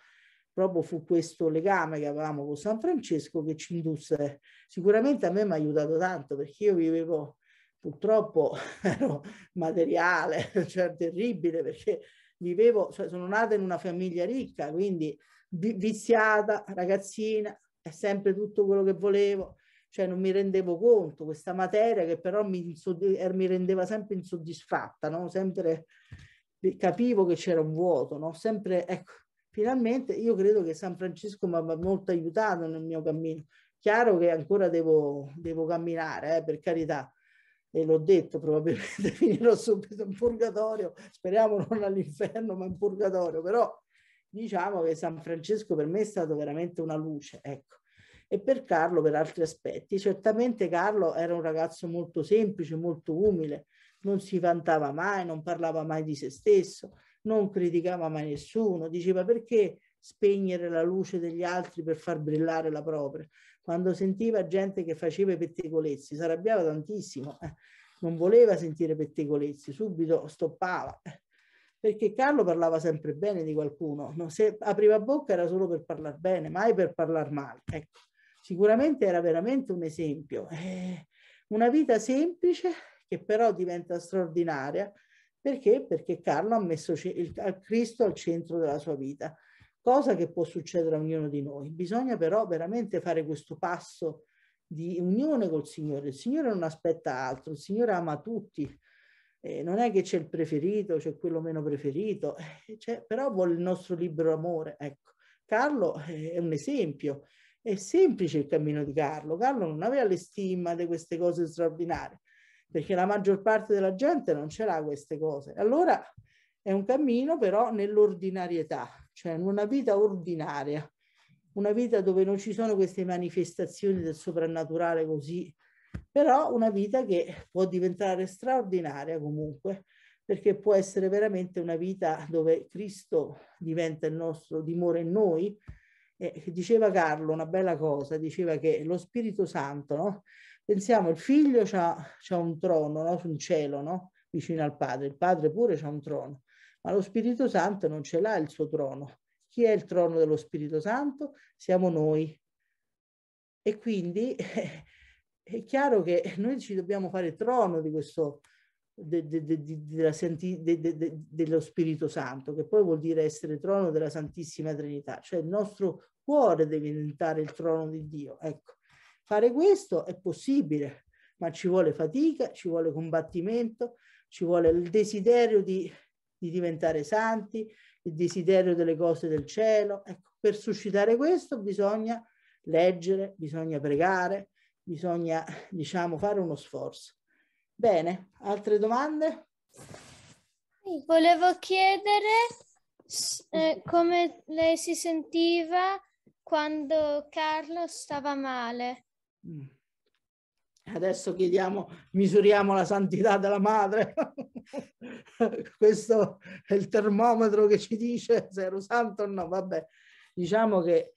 Speaker 4: proprio fu questo legame che avevamo con San Francesco che ci indusse, sicuramente a me mi ha aiutato tanto perché io vivevo purtroppo ero materiale, cioè terribile perché vivevo, cioè sono nata in una famiglia ricca, quindi viziata, ragazzina, è sempre tutto quello che volevo, cioè non mi rendevo conto, questa materia che però mi, er, mi rendeva sempre insoddisfatta, no? sempre capivo che c'era un vuoto, no? sempre, ecco, finalmente io credo che San Francesco mi abbia molto aiutato nel mio cammino, chiaro che ancora devo, devo camminare, eh, per carità, e l'ho detto, probabilmente finirò subito in purgatorio, speriamo non all'inferno, ma in purgatorio, però diciamo che San Francesco per me è stato veramente una luce, ecco. E per Carlo per altri aspetti. Certamente Carlo era un ragazzo molto semplice, molto umile, non si vantava mai, non parlava mai di se stesso, non criticava mai nessuno, diceva perché spegnere la luce degli altri per far brillare la propria. Quando sentiva gente che faceva i pettegolezzi, si arrabbiava tantissimo, eh. non voleva sentire pettegolezzi, subito stoppava. Eh perché Carlo parlava sempre bene di qualcuno, no? se apriva bocca era solo per parlare bene, mai per parlare male. Ecco, sicuramente era veramente un esempio. Eh, una vita semplice che però diventa straordinaria perché? Perché Carlo ha messo il, il Cristo al centro della sua vita, cosa che può succedere a ognuno di noi. Bisogna però veramente fare questo passo di unione col Signore. Il Signore non aspetta altro, il Signore ama tutti, eh, non è che c'è il preferito, c'è quello meno preferito, eh, però vuole il nostro libero amore. Ecco, Carlo eh, è un esempio, è semplice il cammino di Carlo. Carlo non aveva le stima di queste cose straordinarie, perché la maggior parte della gente non ce l'ha queste cose. Allora è un cammino però nell'ordinarietà, cioè in una vita ordinaria, una vita dove non ci sono queste manifestazioni del soprannaturale così però una vita che può diventare straordinaria comunque, perché può essere veramente una vita dove Cristo diventa il nostro dimore in noi. Eh, diceva Carlo una bella cosa, diceva che lo Spirito Santo, no? pensiamo il figlio ha un trono, no? un cielo no? vicino al padre, il padre pure ha un trono, ma lo Spirito Santo non ce l'ha il suo trono. Chi è il trono dello Spirito Santo? Siamo noi. E quindi è chiaro che noi ci dobbiamo fare trono di questo, de, de, de, senti, dello Spirito Santo, che poi vuol dire essere trono della Santissima Trinità, cioè il nostro cuore deve diventare il trono di Dio. Ecco, fare questo è possibile, ma ci vuole fatica, ci vuole combattimento, ci vuole il desiderio di, di diventare santi, il desiderio delle cose del cielo. Ecco, per suscitare questo bisogna leggere, bisogna pregare, bisogna diciamo fare uno sforzo. Bene, altre domande?
Speaker 3: Volevo chiedere eh, come lei si sentiva quando Carlo stava male. Mm.
Speaker 4: Adesso chiediamo, misuriamo la santità della madre. Questo è il termometro che ci dice se ero santo o no. Vabbè, diciamo che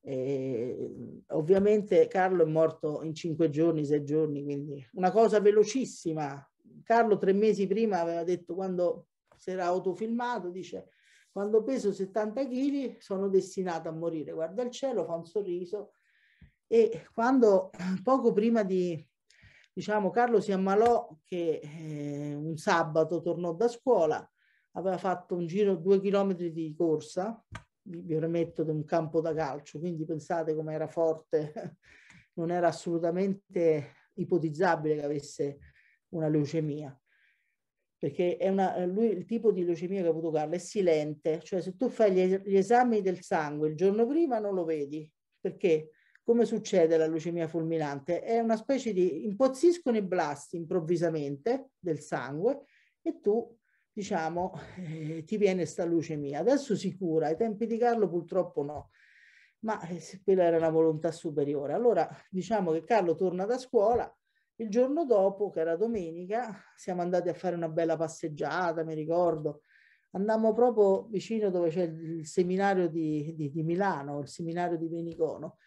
Speaker 4: e ehm, ovviamente Carlo è morto in cinque giorni, sei giorni, quindi una cosa velocissima. Carlo tre mesi prima aveva detto quando si era autofilmato, dice quando peso 70 kg sono destinato a morire, guarda il cielo, fa un sorriso e quando poco prima di, diciamo, Carlo si ammalò che eh, un sabato tornò da scuola, aveva fatto un giro due chilometri di corsa vi premetto, di un campo da calcio, quindi pensate come era forte, non era assolutamente ipotizzabile che avesse una leucemia, perché è una, lui, il tipo di leucemia che ha avuto Carlo è silente, cioè se tu fai gli, gli esami del sangue il giorno prima non lo vedi, perché come succede la leucemia fulminante? È una specie di impozziscono i blasti improvvisamente del sangue e tu diciamo, eh, ti viene sta mia. Adesso si cura, ai tempi di Carlo purtroppo no, ma eh, quella era una volontà superiore. Allora, diciamo che Carlo torna da scuola, il giorno dopo, che era domenica, siamo andati a fare una bella passeggiata, mi ricordo, andammo proprio vicino dove c'è il seminario di, di, di, Milano, il seminario di Benicono,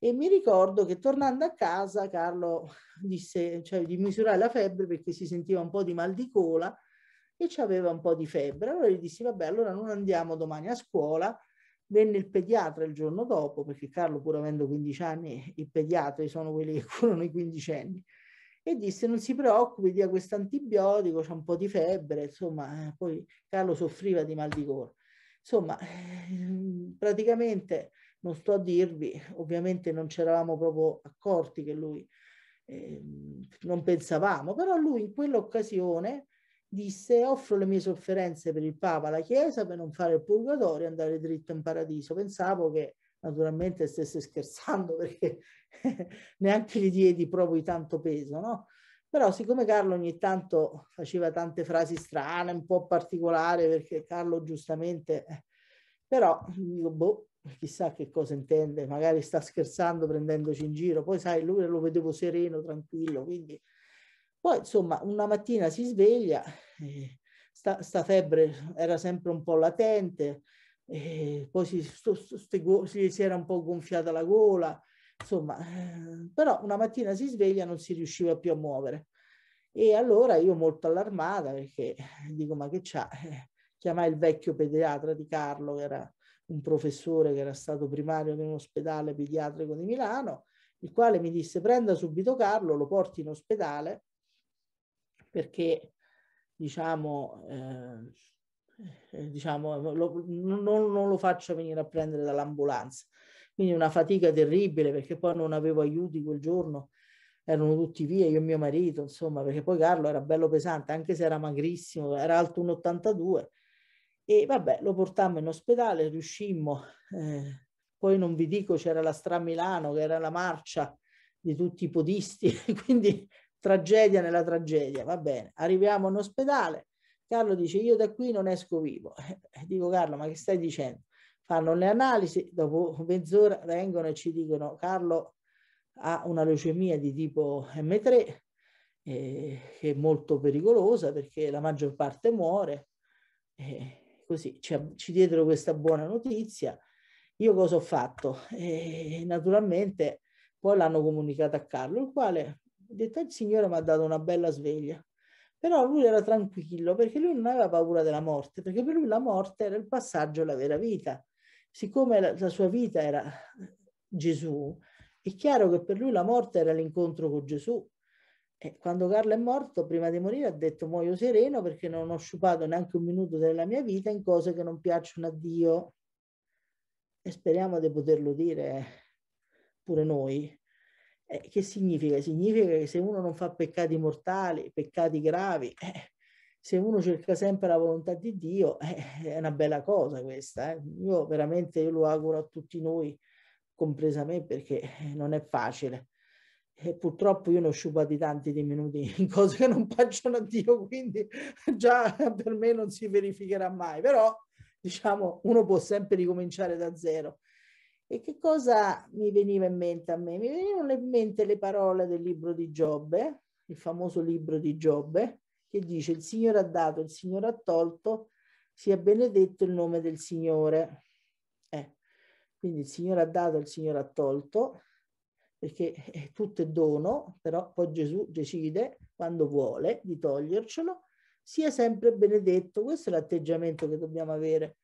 Speaker 4: e mi ricordo che tornando a casa Carlo disse, cioè, di misurare la febbre perché si sentiva un po' di mal di cola, e aveva un po' di febbre. Allora gli dissi, vabbè, allora non andiamo domani a scuola. Venne il pediatra il giorno dopo, perché Carlo pur avendo 15 anni, i pediatri sono quelli che curano i quindicenni, e disse non si preoccupi, dia questo antibiotico, c'è un po' di febbre, insomma, eh, poi Carlo soffriva di mal di gola. Insomma, eh, praticamente non sto a dirvi, ovviamente non ci eravamo proprio accorti che lui, eh, non pensavamo, però lui in quell'occasione disse offro le mie sofferenze per il Papa, alla Chiesa, per non fare il purgatorio e andare dritto in paradiso. Pensavo che naturalmente stesse scherzando perché neanche gli diedi proprio tanto peso, no? Però siccome Carlo ogni tanto faceva tante frasi strane, un po' particolari, perché Carlo giustamente, però dico, boh, chissà che cosa intende, magari sta scherzando prendendoci in giro, poi sai, lui lo vedevo sereno, tranquillo, quindi poi, insomma, una mattina si sveglia, sta, sta, febbre era sempre un po' latente, eh, poi si, sto, sto, si, si, era un po' gonfiata la gola, insomma, eh, però una mattina si sveglia e non si riusciva più a muovere. E allora io molto allarmata perché dico ma che c'ha? Eh, chiamai il vecchio pediatra di Carlo che era un professore che era stato primario in un ospedale pediatrico di Milano, il quale mi disse prenda subito Carlo, lo porti in ospedale perché diciamo, eh, eh diciamo lo, non, non, lo faccio venire a prendere dall'ambulanza. Quindi una fatica terribile perché poi non avevo aiuti quel giorno, erano tutti via, io e mio marito, insomma, perché poi Carlo era bello pesante, anche se era magrissimo, era alto un 82. E vabbè, lo portammo in ospedale, riuscimmo, eh, poi non vi dico c'era la Stra Milano che era la marcia di tutti i podisti, quindi tragedia nella tragedia, va bene, arriviamo in ospedale, Carlo dice io da qui non esco vivo, dico Carlo ma che stai dicendo? Fanno le analisi, dopo mezz'ora vengono e ci dicono Carlo ha una leucemia di tipo M3 eh, che è molto pericolosa perché la maggior parte muore, eh, così ci, ci diedero questa buona notizia, io cosa ho fatto? Eh, naturalmente poi l'hanno comunicato a Carlo, il quale detto il Signore mi ha dato una bella sveglia. Però lui era tranquillo perché lui non aveva paura della morte, perché per lui la morte era il passaggio alla vera vita. Siccome la, la sua vita era eh, Gesù, è chiaro che per lui la morte era l'incontro con Gesù. E quando Carlo è morto, prima di morire, ha detto muoio sereno perché non ho sciupato neanche un minuto della mia vita in cose che non piacciono a Dio. E speriamo di poterlo dire eh, pure noi, eh, che significa? Significa che se uno non fa peccati mortali, peccati gravi, eh, se uno cerca sempre la volontà di Dio, eh, è una bella cosa questa. Eh. Io veramente io lo auguro a tutti noi, compresa me, perché eh, non è facile. E purtroppo io ne ho sciupati tanti di minuti in cose che non piacciono a Dio, quindi già per me non si verificherà mai. Però, diciamo, uno può sempre ricominciare da zero e che cosa mi veniva in mente a me? Mi venivano in mente le parole del libro di Giobbe, il famoso libro di Giobbe, che dice il Signore ha dato, il Signore ha tolto, sia benedetto il nome del Signore. Eh, quindi il Signore ha dato, il Signore ha tolto, perché è tutto è dono, però poi Gesù decide quando vuole di togliercelo, sia sempre benedetto. Questo è l'atteggiamento che dobbiamo avere.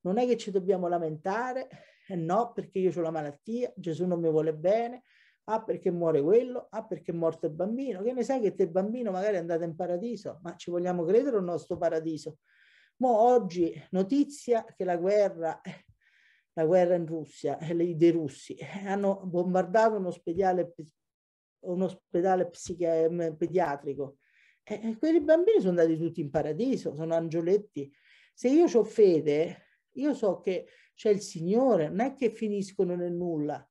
Speaker 4: Non è che ci dobbiamo lamentare, eh no, perché io ho la malattia, Gesù non mi vuole bene, ah perché muore quello, ah perché è morto il bambino, che ne sai che te bambino magari è andato in paradiso, ma ci vogliamo credere o no sto paradiso? Mo oggi notizia che la guerra, la guerra in Russia, i eh, dei russi, eh, hanno bombardato un ospedale, un ospedale pediatrico e quei bambini sono andati tutti in paradiso, sono angioletti. Se io ho fede, io so che c'è il Signore, non è che finiscono nel nulla.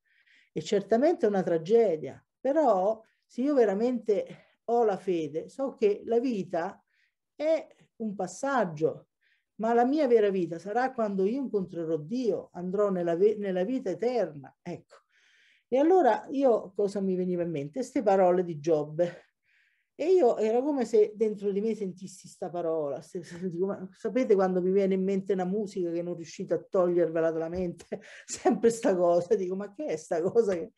Speaker 4: E certamente è una tragedia, però se io veramente ho la fede, so che la vita è un passaggio, ma la mia vera vita sarà quando io incontrerò Dio, andrò nella, nella vita eterna. Ecco. E allora io cosa mi veniva in mente? Queste parole di Giobbe, e io era come se dentro di me sentissi questa parola. Dico, sapete quando mi viene in mente una musica che non riuscite a togliervela dalla mente? Sempre sta cosa. Dico, ma che è sta cosa? Che...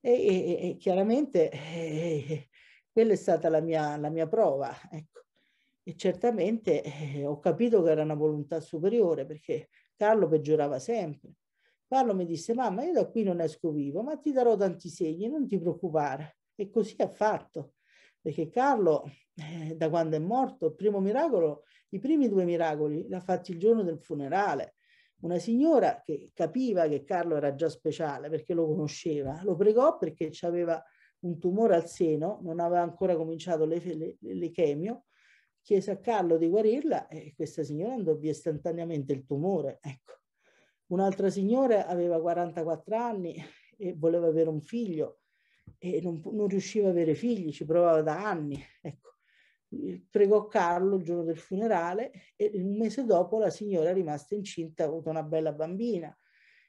Speaker 4: E, e, e, chiaramente eh, quella è stata la mia, la mia prova. Ecco. E certamente eh, ho capito che era una volontà superiore perché Carlo peggiorava sempre. Carlo mi disse, mamma, io da qui non esco vivo, ma ti darò tanti segni, non ti preoccupare. E così ha fatto perché Carlo, eh, da quando è morto, il primo miracolo, i primi due miracoli l'ha fatti il giorno del funerale. Una signora che capiva che Carlo era già speciale perché lo conosceva, lo pregò perché aveva un tumore al seno, non aveva ancora cominciato le, le, le chemio, chiese a Carlo di guarirla e questa signora andò via istantaneamente il tumore. Ecco. Un'altra signora aveva 44 anni e voleva avere un figlio, e non, non riusciva a avere figli, ci provava da anni. Ecco. Pregò Carlo il giorno del funerale e un mese dopo la signora è rimasta incinta, ha avuto una bella bambina.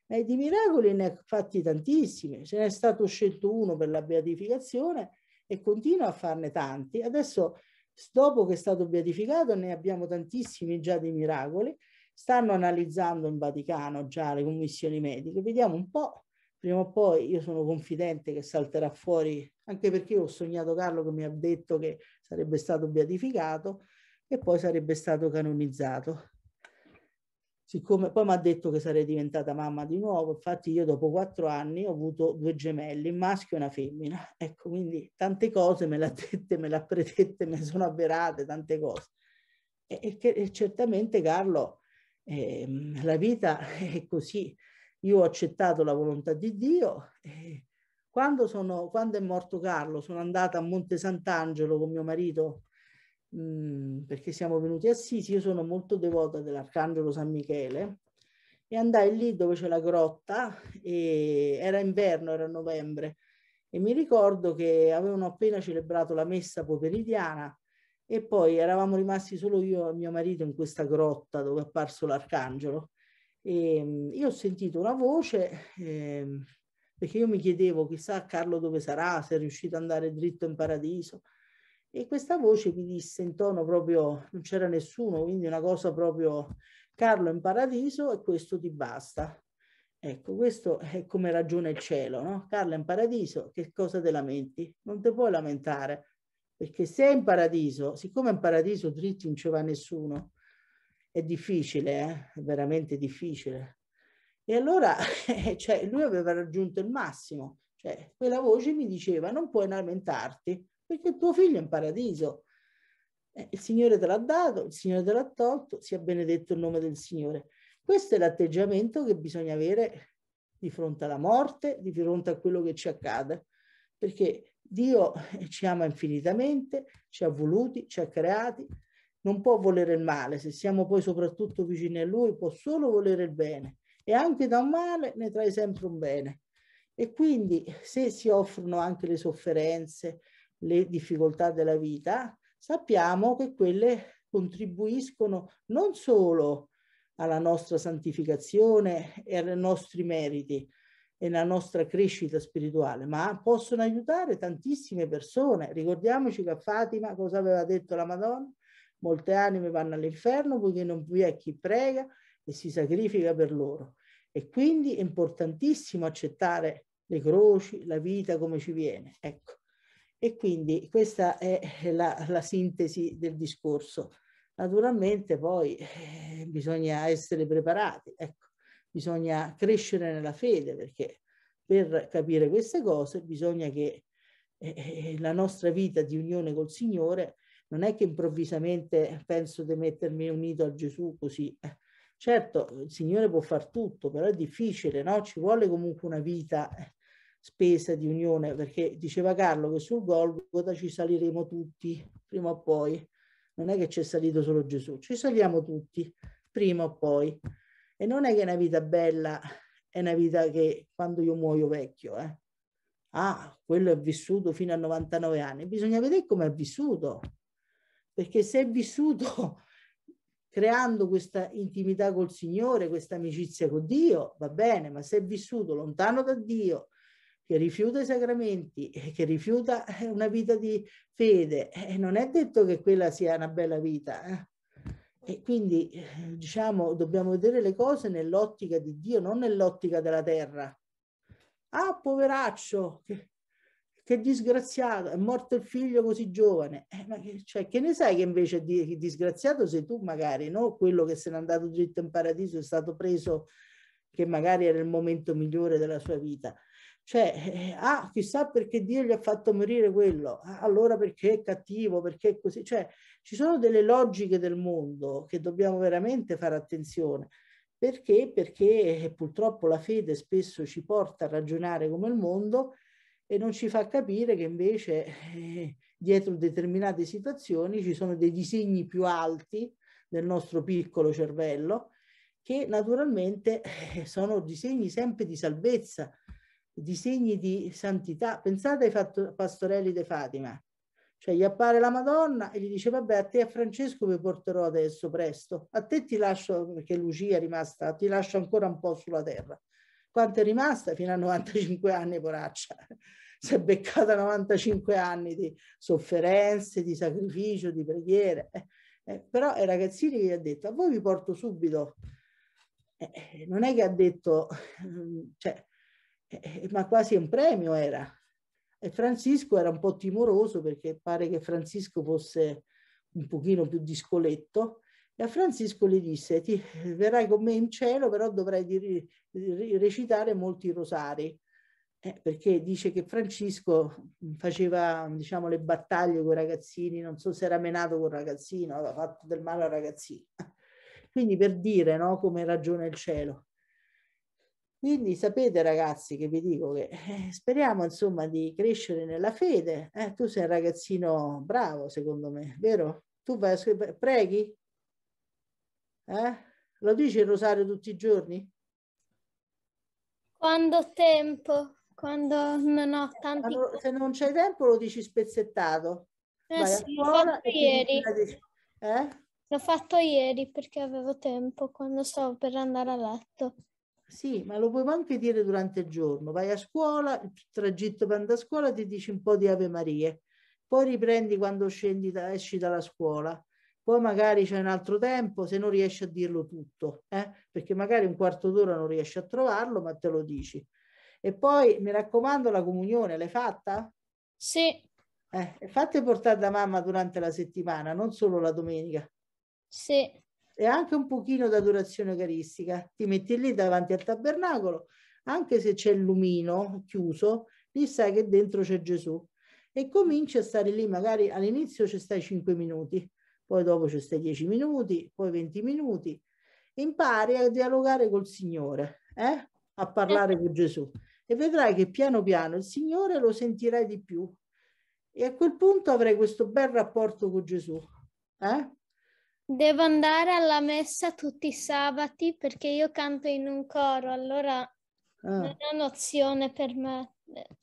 Speaker 4: E di miracoli ne ha fatti tantissimi, se ne è stato scelto uno per la beatificazione e continua a farne tanti. Adesso, dopo che è stato beatificato, ne abbiamo tantissimi già di miracoli. Stanno analizzando in Vaticano già le commissioni mediche, vediamo un po' prima o poi io sono confidente che salterà fuori, anche perché ho sognato Carlo che mi ha detto che sarebbe stato beatificato e poi sarebbe stato canonizzato. Siccome poi mi ha detto che sarei diventata mamma di nuovo, infatti io dopo quattro anni ho avuto due gemelli, un maschio e una femmina. Ecco, quindi tante cose me l'ha dette, me l'ha predette, me sono avverate, tante cose. E, e, e certamente Carlo, eh, la vita è così, io ho accettato la volontà di Dio e quando, sono, quando è morto Carlo sono andata a Monte Sant'Angelo con mio marito mm, perché siamo venuti a Sisi, io sono molto devota dell'Arcangelo San Michele e andai lì dove c'è la grotta e era inverno, era novembre e mi ricordo che avevano appena celebrato la messa pomeridiana e poi eravamo rimasti solo io e mio marito in questa grotta dove è apparso l'arcangelo e ehm, io ho sentito una voce, eh, perché io mi chiedevo chissà Carlo dove sarà, se è riuscito ad andare dritto in paradiso. E questa voce mi disse in tono proprio, non c'era nessuno, quindi una cosa proprio, Carlo in paradiso e questo ti basta. Ecco, questo è come ragione il cielo, no? Carlo in paradiso, che cosa te lamenti? Non te puoi lamentare, perché se è in paradiso, siccome in paradiso dritto non ci va nessuno, è difficile, eh? è veramente difficile. E allora cioè, lui aveva raggiunto il massimo, cioè, quella voce mi diceva non puoi lamentarti perché il tuo figlio è in paradiso. Eh, il Signore te l'ha dato, il Signore te l'ha tolto, sia benedetto il nome del Signore. Questo è l'atteggiamento che bisogna avere di fronte alla morte, di fronte a quello che ci accade, perché Dio eh, ci ama infinitamente, ci ha voluti, ci ha creati, non può volere il male, se siamo poi soprattutto vicini a lui può solo volere il bene e anche da un male ne trae sempre un bene. E quindi se si offrono anche le sofferenze, le difficoltà della vita, sappiamo che quelle contribuiscono non solo alla nostra santificazione e ai nostri meriti e alla nostra crescita spirituale, ma possono aiutare tantissime persone. Ricordiamoci che a Fatima cosa aveva detto la Madonna? Molte anime vanno all'inferno poiché non vi è chi prega e si sacrifica per loro. E quindi è importantissimo accettare le croci, la vita come ci viene. Ecco. E quindi questa è la, la sintesi del discorso. Naturalmente poi eh, bisogna essere preparati, ecco. bisogna crescere nella fede perché per capire queste cose bisogna che eh, eh la nostra vita di unione col Signore non è che improvvisamente penso di mettermi unito a Gesù così. Eh, certo, il Signore può far tutto, però è difficile, no? Ci vuole comunque una vita eh, spesa di unione, perché diceva Carlo che sul Golgota ci saliremo tutti, prima o poi. Non è che c'è salito solo Gesù, ci saliamo tutti, prima o poi. E non è che una vita bella, è una vita che quando io muoio vecchio, eh? Ah, quello è vissuto fino a 99 anni. Bisogna vedere come è vissuto perché se è vissuto creando questa intimità col Signore, questa amicizia con Dio, va bene, ma se è vissuto lontano da Dio, che rifiuta i sacramenti, che rifiuta eh, una vita di fede, eh, non è detto che quella sia una bella vita. Eh? E quindi, eh, diciamo, dobbiamo vedere le cose nell'ottica di Dio, non nell'ottica della terra. Ah, poveraccio, che, che disgraziato, è morto il figlio così giovane. Eh, ma che, cioè, che ne sai che invece di, disgraziato sei tu magari, no? Quello che se n'è andato dritto in paradiso è stato preso che magari era il momento migliore della sua vita. Cioè, eh, ah, chissà perché Dio gli ha fatto morire quello, ah, allora perché è cattivo, perché è così. Cioè, ci sono delle logiche del mondo che dobbiamo veramente fare attenzione. Perché? Perché eh, purtroppo la fede spesso ci porta a ragionare come il mondo e non ci fa capire che invece eh, dietro determinate situazioni ci sono dei disegni più alti del nostro piccolo cervello che naturalmente eh, sono disegni sempre di salvezza, disegni di santità. Pensate ai fatto, pastorelli di Fatima, cioè gli appare la Madonna e gli dice vabbè a te a Francesco vi porterò adesso presto, a te ti lascio, perché Lucia è rimasta, ti lascio ancora un po' sulla terra, quanto è rimasta fino a 95 anni, poraccia? Si è beccata 95 anni di sofferenze, di sacrificio, di preghiere. Eh, eh però ai ragazzini gli ha detto, a voi vi porto subito. Eh, eh non è che ha detto, mm, cioè, eh, eh, ma quasi un premio era. E Francisco era un po' timoroso perché pare che Francisco fosse un pochino più discoletto e a Francesco le disse, ti verrai con me in cielo, però dovrai di, recitare molti rosari, eh, perché dice che Francesco mm, faceva diciamo, le battaglie con i ragazzini, non so se era menato con il ragazzino, aveva fatto del male al ragazzino. Quindi per dire no, come ragiona il cielo. Quindi sapete ragazzi che vi dico che eh, speriamo insomma di crescere nella fede. Eh, tu sei un ragazzino bravo secondo me, vero? Tu vai, a preghi? Eh? Lo dici il rosario tutti i giorni? Quando ho tempo, quando non ho tanti... Allora, se non c'è tempo lo dici spezzettato.
Speaker 3: Eh sì, l'ho fatto ieri. Ti...
Speaker 4: Eh? L'ho fatto
Speaker 3: ieri perché avevo tempo quando stavo per andare a letto.
Speaker 4: Sì, ma lo puoi anche dire durante il giorno. Vai a scuola, il tragitto per andare a scuola ti dici un po' di Ave Maria, poi riprendi quando scendi da, esci dalla scuola poi magari c'è un altro tempo se non riesci a dirlo tutto, eh? perché magari un quarto d'ora non riesci a trovarlo, ma te lo dici. E poi mi raccomando, la comunione l'hai fatta? Sì. Eh, fate portare da mamma durante la settimana, non solo la domenica. Sì. E anche un pochino da durazione eucaristica. Ti metti lì davanti al tabernacolo, anche se c'è il lumino chiuso, lì sai che dentro c'è Gesù. E cominci a stare lì, magari all'inizio ci stai cinque minuti, poi dopo ci stai 10 minuti, poi 20 minuti, impari a dialogare col Signore, eh? a parlare certo. con Gesù e vedrai che piano piano il Signore lo sentirai di più e a quel punto avrai questo bel rapporto con Gesù. Eh?
Speaker 3: Devo andare alla messa tutti i sabati perché io canto in un coro, allora ah. non è un'opzione per me.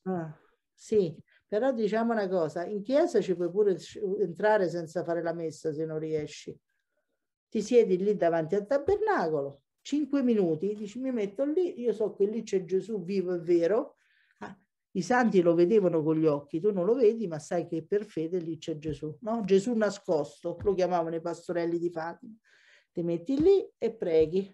Speaker 4: Ah, sì, però diciamo una cosa, in chiesa ci puoi pure entrare senza fare la messa se non riesci. Ti siedi lì davanti al tabernacolo, cinque minuti, dici mi metto lì, io so che lì c'è Gesù vivo e vero, ah, i santi lo vedevano con gli occhi, tu non lo vedi, ma sai che per fede lì c'è Gesù, no? Gesù nascosto, lo chiamavano i pastorelli di Fatima. Ti metti lì e preghi.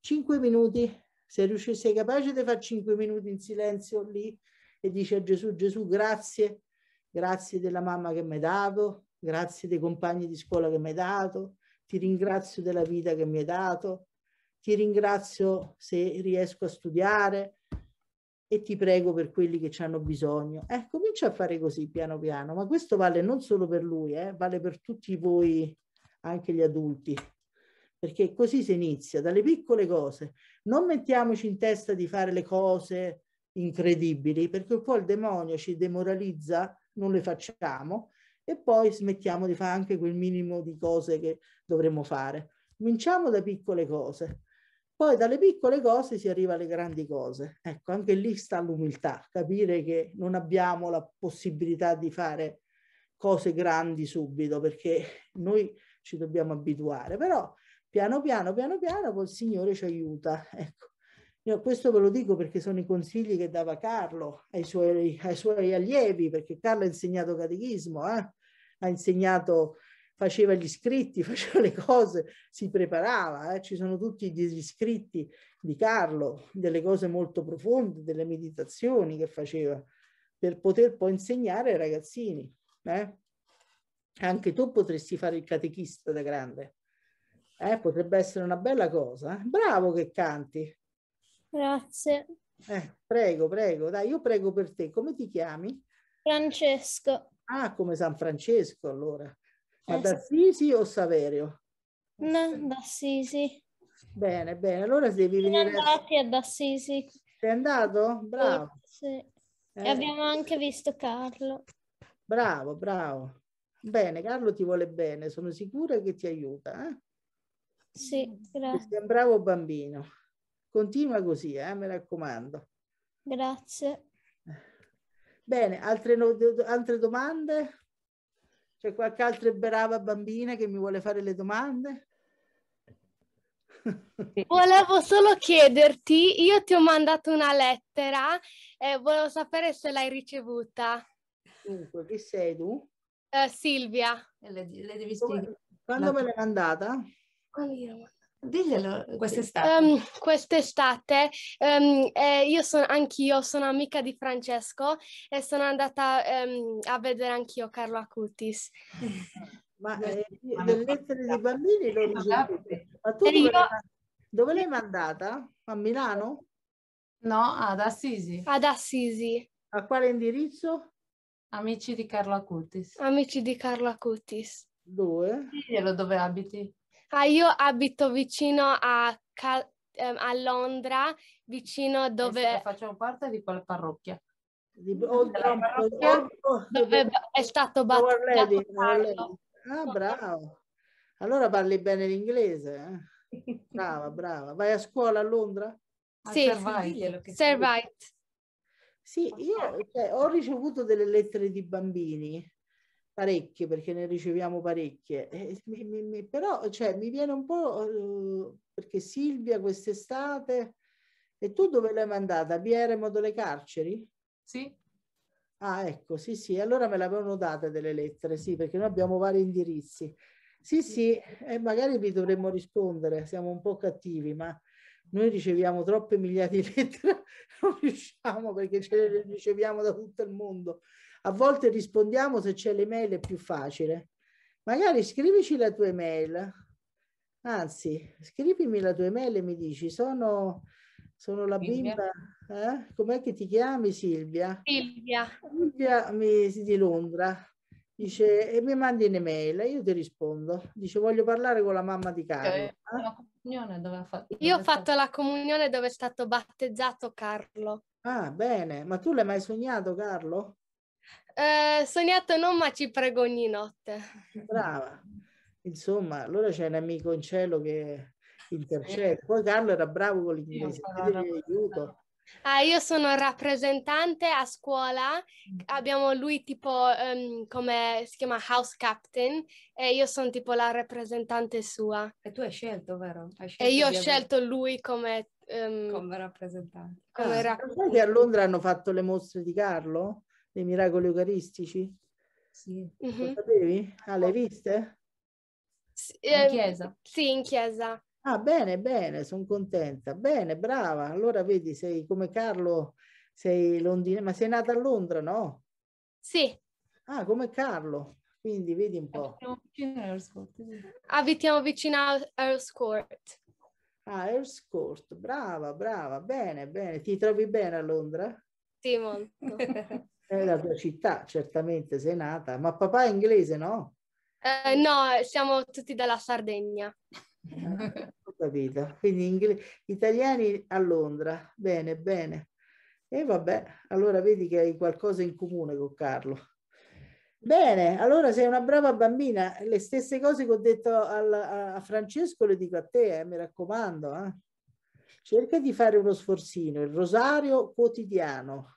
Speaker 4: Cinque minuti, se riusci, sei capace di fare cinque minuti in silenzio lì e dice a Gesù, Gesù grazie, grazie della mamma che mi hai dato, grazie dei compagni di scuola che mi hai dato, ti ringrazio della vita che mi hai dato, ti ringrazio se riesco a studiare e ti prego per quelli che ci hanno bisogno. Eh, comincia a fare così piano piano, ma questo vale non solo per lui, eh, vale per tutti voi, anche gli adulti, perché così si inizia, dalle piccole cose. Non mettiamoci in testa di fare le cose incredibili, perché poi il demonio ci demoralizza, non le facciamo e poi smettiamo di fare anche quel minimo di cose che dovremmo fare. Cominciamo da piccole cose, poi dalle piccole cose si arriva alle grandi cose. Ecco, anche lì sta l'umiltà, capire che non abbiamo la possibilità di fare cose grandi subito, perché noi ci dobbiamo abituare, però piano piano, piano piano, col Signore ci aiuta. Ecco io questo ve lo dico perché sono i consigli che dava Carlo ai suoi, ai suoi allievi, perché Carlo ha insegnato catechismo, eh? ha insegnato, faceva gli scritti, faceva le cose, si preparava, eh? ci sono tutti gli scritti di Carlo, delle cose molto profonde, delle meditazioni che faceva, per poter poi insegnare ai ragazzini. Eh? Anche tu potresti fare il catechista da grande. Eh. Potrebbe essere una bella cosa. Eh. Bravo che canti,
Speaker 6: Grazie.
Speaker 4: Eh, prego, prego. Dai, io prego per te. Come ti chiami? Francesco. Ah, come San Francesco allora. Ma eh, da Sisi o Saverio? No, da Sisi. Bene, bene. Allora devi venire... Siamo andati a da Sisi. Sei andato? Bravo. Sì. Eh. E abbiamo
Speaker 3: anche visto Carlo.
Speaker 4: Bravo, bravo. Bene, Carlo ti vuole bene, sono sicura che ti aiuta. Eh? Sì, grazie. Sei un bravo bambino. Continua così, eh, mi raccomando. Grazie. Bene, altre, no altre domande? C'è qualche altra brava bambina che mi vuole fare le domande?
Speaker 3: Volevo solo chiederti, io ti ho mandato una lettera e volevo sapere se l'hai ricevuta.
Speaker 4: Dunque, chi sei tu?
Speaker 3: Uh, Silvia. Le, le Quando la... me l'hai
Speaker 4: mandata?
Speaker 3: Quando io l'ho mandata? Diglielo eh, quest'estate. Um, quest'estate um, eh, io sono anch'io, sono amica di Francesco e sono andata um, a vedere anch'io Carlo Acutis. Ma eh,
Speaker 4: lettere dei bambini lo Ma tu io... dove l'hai mandata? A Milano? No, ad Assisi. Ad Assisi. A quale indirizzo? Amici
Speaker 3: di Carlo Acutis. Amici di Carlo Acutis. Dove? Diglielo dove abiti. Ah, io abito vicino a, Ca- ehm, a Londra, vicino
Speaker 4: dove... Facciamo parte di quella parrocchia. Di... Old parrocchia dove è stato battezzato Carlo. Ah, bravo. Allora parli bene l'inglese. Eh? Brava, brava. Vai a scuola a Londra?
Speaker 3: Ah, sì, Servite. Servite.
Speaker 4: Sì, io cioè, ho ricevuto delle lettere di bambini parecchie perché ne riceviamo parecchie, eh, mi, mi, però cioè, mi viene un po' eh, perché Silvia quest'estate, e tu dove l'hai mandata? Via Remoto le carceri? Sì. Ah ecco, sì sì, allora me l'avevano data delle lettere, sì, perché noi abbiamo vari indirizzi. Sì sì, e eh, magari vi dovremmo rispondere, siamo un po' cattivi, ma noi riceviamo troppe migliaia di lettere, non riusciamo perché ce le riceviamo da tutto il mondo. A volte rispondiamo se c'è l'email è più facile. Magari scrivici la tua email. Anzi, scrivimi la tua email e mi dici sono, sono la bimba. Eh? Com'è che ti chiami Silvia?
Speaker 3: Silvia.
Speaker 4: Silvia mi, di Londra. Dice, e mi mandi un'email, io ti rispondo. Dice, voglio parlare con la mamma di cioè,
Speaker 3: Carlo. Ah? Fatto, io ho fatto la comunione dove è stato battezzato Carlo.
Speaker 4: Ah, bene. Ma tu l'hai mai sognato, Carlo?
Speaker 3: Eh, sognato non, ma ci prego ogni notte. Brava.
Speaker 4: Insomma, allora c'è un amico in cielo che intercede. Poi Carlo era bravo con l'inglese.
Speaker 3: Ah, io sono rappresentante a scuola, abbiamo lui tipo um, come si chiama house captain e io sono tipo la rappresentante sua. E tu hai scelto, vero? Hai scelto e io ho scelto avere... lui come, um, come rappresentante. Come ah,
Speaker 4: rapp- a Londra hanno fatto le mostre di Carlo? dei miracoli eucaristici? Sì. Mm-hmm. Lo sapevi? Ah, le hai viste? Sì, in ehm, chiesa. Sì, in chiesa. Ah, bene, bene, sono contenta. Bene, brava. Allora vedi, sei come Carlo, sei londinese, ma sei nata a Londra, no? Sì. Ah, come Carlo. Quindi vedi un po'.
Speaker 3: Abitiamo vicino a Earls Court.
Speaker 4: Ah, Earls Court, brava, brava, bene, bene. Ti trovi bene a Londra?
Speaker 3: Sì, molto.
Speaker 4: È la tua città, certamente sei nata, ma papà è inglese, no?
Speaker 3: Eh, no, siamo tutti dalla Sardegna.
Speaker 4: Ah, ho capito, quindi ingle- italiani a Londra, bene, bene. E vabbè, allora vedi che hai qualcosa in comune con Carlo. Bene, allora sei una brava bambina. Le stesse cose che ho detto al, a Francesco le dico a te, eh, mi raccomando. Eh. Cerca di fare uno sforzino, il rosario quotidiano.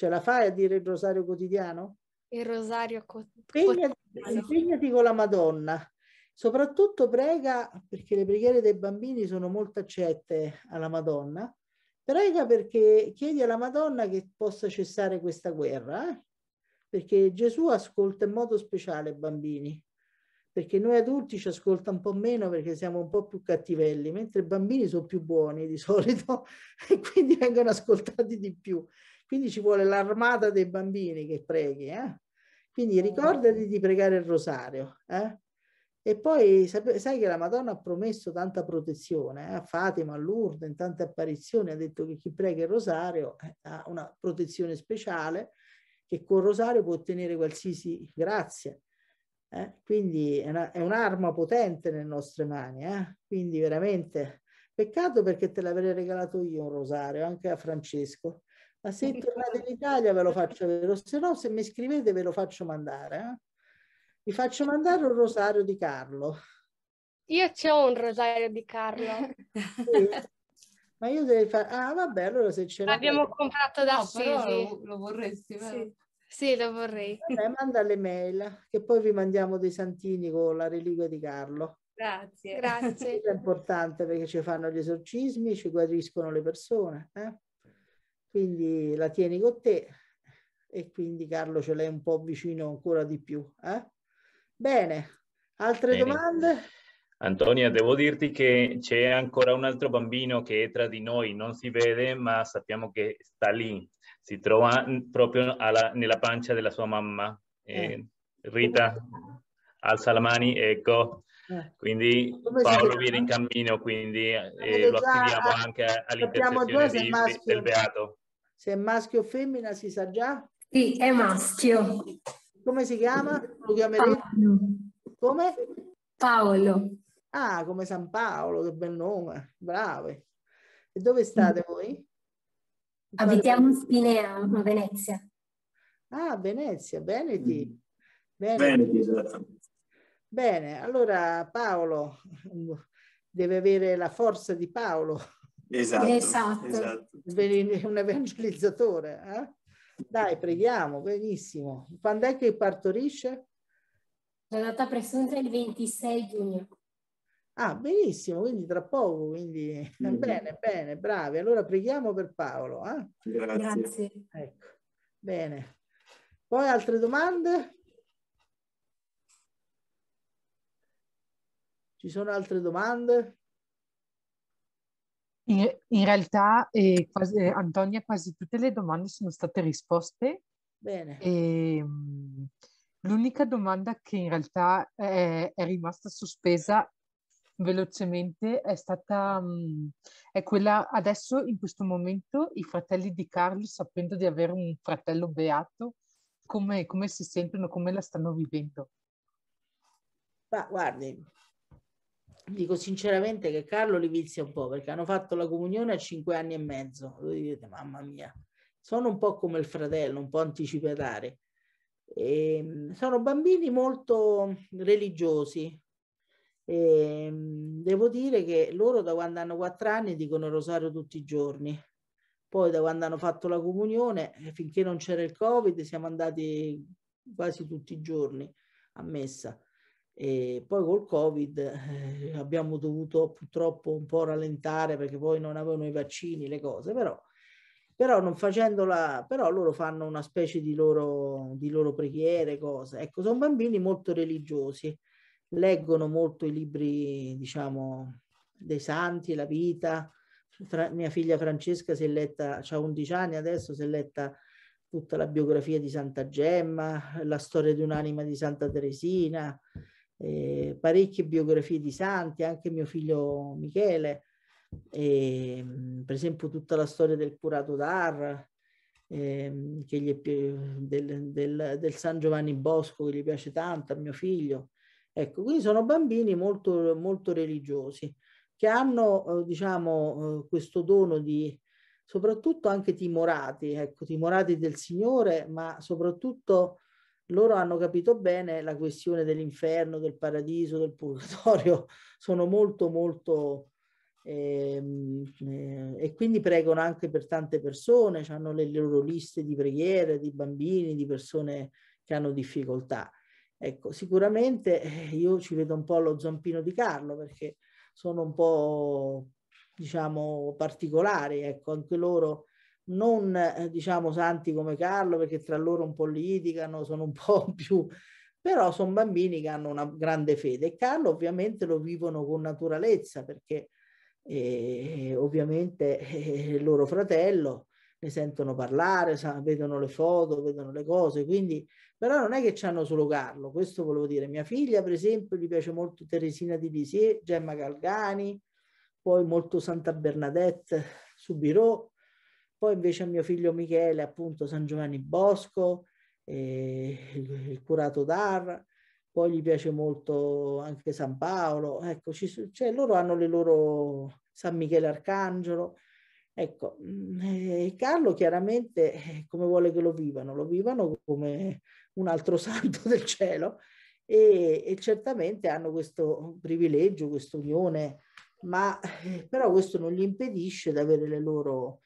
Speaker 4: Ce la fai a dire il rosario quotidiano?
Speaker 3: Il rosario quotidiano. Impegnati,
Speaker 4: impegnati con la Madonna. Soprattutto prega, perché le preghiere dei bambini sono molto accette alla Madonna, prega perché chiedi alla Madonna che possa cessare questa guerra, eh? perché Gesù ascolta in modo speciale i bambini, perché noi adulti ci ascolta un po' meno perché siamo un po' più cattivelli, mentre i bambini sono più buoni di solito e quindi vengono ascoltati di più. Quindi ci vuole l'armata dei bambini che preghi. Eh? Quindi ricordati di pregare il rosario. Eh? E poi sai che la Madonna ha promesso tanta protezione eh? a Fatima, a Lourdes, in tante apparizioni ha detto che chi prega il rosario eh, ha una protezione speciale che col rosario può ottenere qualsiasi grazia. Eh? Quindi è, un'arma potente nelle nostre mani, eh? quindi veramente peccato perché te l'avrei regalato io un rosario, anche a Francesco, ma se tornate in Italia ve lo faccio vedere, se no se mi scrivete ve lo faccio mandare. Eh? Vi faccio mandare un rosario di Carlo.
Speaker 3: Io ho un rosario di Carlo. Sì.
Speaker 4: Ma io devo fare... Ah, vabbè, allora se ce L'abbiamo l'avete... comprato da no, sì, sì.
Speaker 6: Lo, vorresti, sì.
Speaker 4: sì. lo vorrei. Vabbè, manda mail, che poi vi mandiamo dei santini con la reliquia di Carlo.
Speaker 6: Grazie. Grazie.
Speaker 4: È importante perché ci fanno gli esorcismi, ci guariscono le persone. Eh? quindi la tieni con te e quindi Carlo ce l'hai un po' vicino ancora di più. Eh? Bene, altre Bene. domande?
Speaker 1: Antonia, devo dirti che c'è ancora un altro bambino che è tra di noi, non si vede ma sappiamo che sta lì, si trova proprio alla, nella pancia della sua mamma. Eh, Rita, alza la mano, ecco. Eh. Quindi Paolo viene in cammino, quindi eh, lo affidiamo anche all'intercessione del Beato.
Speaker 4: Se è maschio o femmina si sa già? Sì, è maschio. Come si chiama? Lo chiamerete? Paolo. Come? Paolo. Ah, come San Paolo, che bel nome, brave. E dove state voi? Abitiamo in Spinea, a Venezia. Ah, Venezia, Veneti.
Speaker 6: Mm.
Speaker 1: Veneti, esatto.
Speaker 4: Bene, allora Paolo deve avere la forza di Paolo Esatto, esatto.
Speaker 6: esatto.
Speaker 4: un evangelizzatore. Eh? Dai, preghiamo, benissimo. Quando è che partorisce? La data presunta è il
Speaker 3: 26 giugno.
Speaker 4: Ah, benissimo, quindi tra poco, quindi mm. bene, bene, bravi. Allora preghiamo per Paolo. Eh? Grazie. Grazie. Ecco, bene. Poi altre domande? Ci sono altre domande?
Speaker 6: In, in realtà, eh, quasi, eh, Antonia, quasi tutte le domande sono state risposte. Bene. E, ehm, l'unica domanda che in realtà è, è rimasta sospesa velocemente è stata um, è quella adesso in questo momento i fratelli di Carlo sapendo di avere un fratello beato come, come si sentono come la stanno vivendo
Speaker 4: ma guardi dico sinceramente che Carlo li vizia un po' perché hanno fatto la comunione a cinque anni e mezzo. Voi dite, mamma mia, sono un po' come il fratello, un po' anticipatari. E ehm, sono bambini molto religiosi. E ehm, devo dire che loro da quando hanno quattro anni dicono il rosario tutti i giorni. Poi da quando hanno fatto la comunione, eh, finché non c'era il Covid, siamo andati quasi tutti i giorni a messa e poi col Covid eh, abbiamo dovuto purtroppo un po' rallentare perché poi non avevano i vaccini, le cose, però, però non facendola, però loro fanno una specie di loro, di loro preghiere, cose. Ecco, sono bambini molto religiosi, leggono molto i libri, diciamo, dei santi, la vita. Fra, mia figlia Francesca si è letta, ha 11 anni adesso, si è letta tutta la biografia di Santa Gemma, la storia di un'anima di Santa Teresina, eh, parecchie biografie di santi, anche mio figlio Michele, eh, per esempio tutta la storia del curato d'Ar, eh, che gli è, del, del, del San Giovanni Bosco che gli piace tanto a mio figlio. Ecco, quindi sono bambini molto, molto religiosi che hanno, eh, diciamo, eh, questo dono di soprattutto anche timorati, ecco, timorati del Signore, ma soprattutto loro hanno capito bene la questione dell'inferno, del paradiso, del purgatorio, sono molto molto... Ehm, eh, e quindi pregano anche per tante persone, hanno le loro liste di preghiere, di bambini, di persone che hanno difficoltà. Ecco, sicuramente eh, io ci vedo un po' lo zampino di Carlo perché sono un po', diciamo, particolari, ecco, anche loro non eh, diciamo santi come Carlo perché tra loro un po' litigano, sono un po' più, però sono bambini che hanno una grande fede e Carlo ovviamente lo vivono con naturalezza perché eh, ovviamente è eh, il loro fratello ne sentono parlare, sa, vedono le foto, vedono le cose, quindi però non è che c'hanno solo Carlo, questo volevo dire, mia figlia per esempio gli piace molto Teresina di Lisier, Gemma Galgani, poi molto Santa Bernadette Subirò, poi invece a mio figlio Michele, appunto, San Giovanni Bosco, eh, il curato Dar, poi gli piace molto anche San Paolo, ecco, ci, cioè loro hanno le loro San Michele Arcangelo, ecco, mm, e eh, Carlo chiaramente eh, come vuole che lo vivano, lo vivano come un altro santo del cielo e, e certamente hanno questo privilegio, questa unione, ma eh, però questo non gli impedisce di avere le loro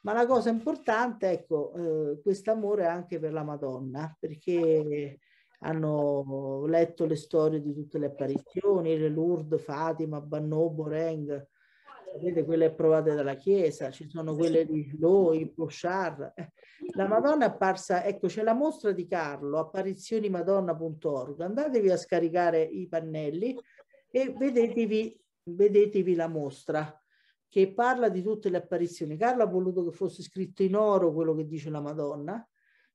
Speaker 4: ma la cosa importante, ecco, eh, quest'amore anche per la Madonna, perché hanno letto le storie di tutte le apparizioni, le Lourdes, Fatima, Bannò, Boreng, sapete quelle approvate dalla Chiesa, ci sono quelle di Loi, Pochard. La Madonna è apparsa, ecco c'è la mostra di Carlo, apparizionimadonna.org, andatevi a scaricare i pannelli e vedetevi, vedetevi la mostra che parla di tutte le apparizioni. Carlo ha voluto che fosse scritto in oro quello che dice la Madonna,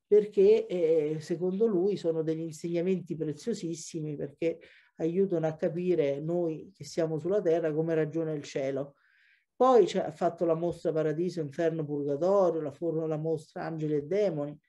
Speaker 4: perché eh, secondo lui sono degli insegnamenti preziosissimi perché aiutano a capire noi che siamo sulla terra come ragiona il cielo. Poi ha fatto la mostra Paradiso, Inferno, Purgatorio, la, forma, la mostra Angeli e Demoni.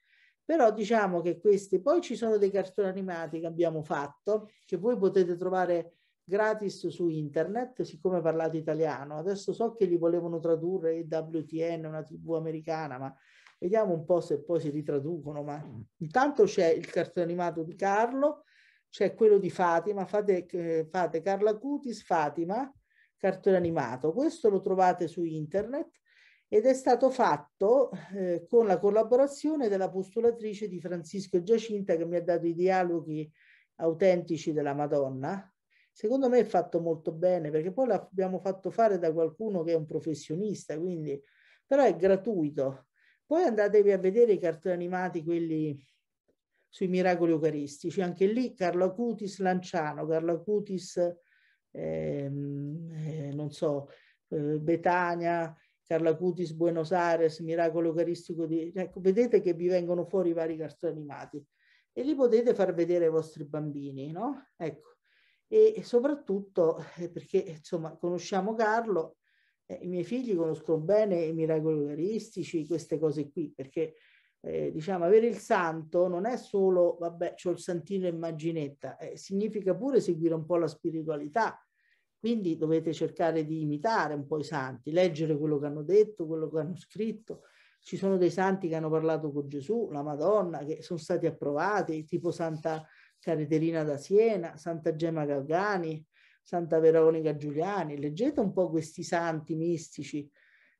Speaker 4: Però diciamo che questi, poi ci sono dei cartoni animati che abbiamo fatto, che voi potete trovare gratis su internet, siccome parlate italiano. Adesso so che li volevano tradurre il WTN, una tv americana, ma vediamo un po' se poi si ritraducono. Ma mm. intanto c'è il cartone animato di Carlo, c'è quello di Fatima, fate, eh, fate Carla Cutis, Fatima, cartone animato. Questo lo trovate su internet ed è stato fatto eh, con la collaborazione della postulatrice di Francisco Giacinta che mi ha dato i dialoghi autentici della Madonna, Secondo me è fatto molto bene perché poi l'abbiamo fatto fare da qualcuno che è un professionista, quindi però è gratuito. Poi andatevi a vedere i cartoni animati, quelli sui miracoli eucaristici, anche lì Carlo Acutis Lanciano, Carlo Acutis, ehm, eh, non so, eh, Betania, Carla Cutis, Buenos Aires, Miracolo Eucaristico di... Ecco, vedete che vi vengono fuori i vari cartoni animati e li potete far vedere ai vostri bambini, no? Ecco, e, soprattutto eh, perché insomma conosciamo Carlo, eh, i miei figli conoscono bene i miracoli eucaristici, queste cose qui, perché eh, diciamo avere il santo non è solo, vabbè, c'ho il santino in immaginetta, eh, significa pure seguire un po' la spiritualità, quindi dovete cercare di imitare un po' i santi, leggere quello che hanno detto, quello che hanno scritto. Ci sono dei santi che hanno parlato con Gesù, la Madonna, che sono stati approvati, tipo Santa Cariterina da Siena, Santa Gemma Galgani, Santa Veronica Giuliani. Leggete un po' questi santi mistici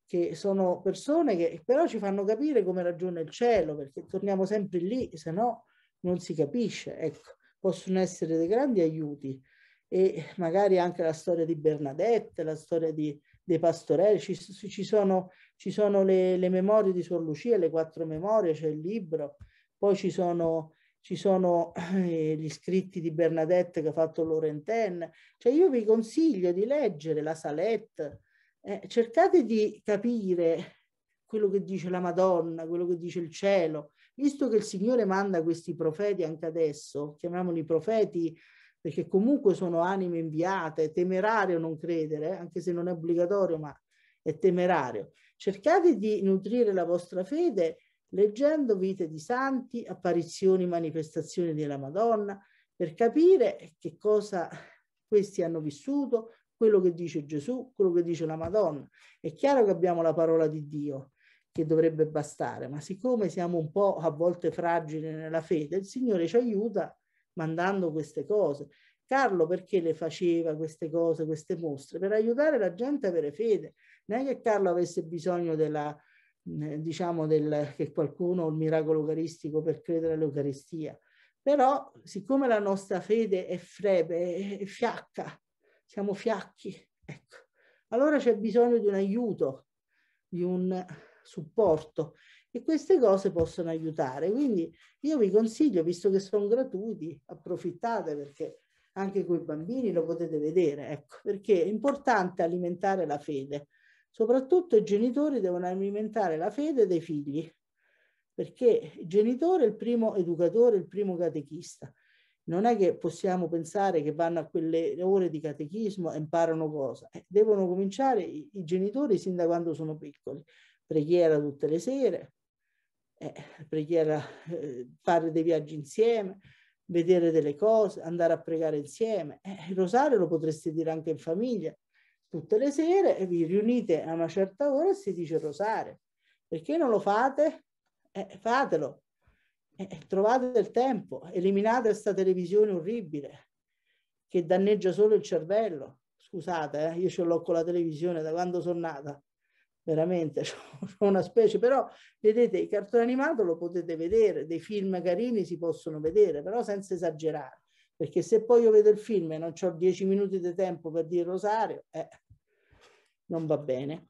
Speaker 4: che sono persone che però ci fanno capire come ragiona il cielo, perché torniamo sempre lì, se no non si capisce. Ecco, possono essere dei grandi aiuti e magari anche la storia di Bernadette, la storia di, dei pastorelli, ci, ci sono, ci sono le, le, memorie di Suor Lucia, le quattro memorie, c'è il libro, poi ci sono ci sono eh, gli scritti di Bernadette che ha fatto Laurentin, cioè io vi consiglio di leggere la Salette, eh, cercate di capire quello che dice la Madonna, quello che dice il cielo, visto che il Signore manda questi profeti anche adesso, chiamiamoli profeti perché comunque sono anime inviate, temerario non credere, eh, anche se non è obbligatorio, ma è temerario. Cercate di nutrire la vostra fede leggendo vite di santi, apparizioni, manifestazioni della Madonna, per capire che cosa questi hanno vissuto, quello che dice Gesù, quello che dice la Madonna. È chiaro che abbiamo la parola di Dio che dovrebbe bastare, ma siccome siamo un po' a volte fragili nella fede, il Signore ci aiuta mandando queste cose. Carlo perché le faceva queste cose, queste mostre? Per aiutare la gente a avere fede. Non è che Carlo avesse bisogno della, diciamo del, che qualcuno ha il miracolo eucaristico per credere all'Eucaristia. Però siccome la nostra fede è frebe, è fiacca, siamo fiacchi, ecco, allora c'è bisogno di un aiuto, di un supporto e queste cose possono aiutare. Quindi io vi consiglio, visto che sono gratuiti, approfittate perché anche con i bambini lo potete vedere, ecco, perché è importante alimentare la fede. Soprattutto i genitori devono alimentare la fede dei figli, perché il genitore è il primo educatore, il primo catechista. Non è che possiamo pensare che vanno a quelle ore di catechismo e imparano cosa. Eh, devono cominciare i, genitori sin da quando sono piccoli. Preghiera tutte le sere, eh, preghiera, eh, fare dei viaggi insieme, vedere delle cose, andare a pregare insieme. Eh, il rosario lo potreste dire anche in famiglia, tutte le sere e vi riunite a una certa ora e si dice rosare. Perché non lo fate? Eh, fatelo. Eh, eh, trovate del tempo, eliminate questa televisione orribile che danneggia solo il cervello. Scusate, eh, io ce l'ho con la televisione da quando sono nata, veramente, ho una specie, però vedete, il cartone animato lo potete vedere, dei film carini si possono vedere, però senza esagerare, perché se poi io vedo il film e non ho dieci minuti di tempo per dire rosario, eh, non va bene.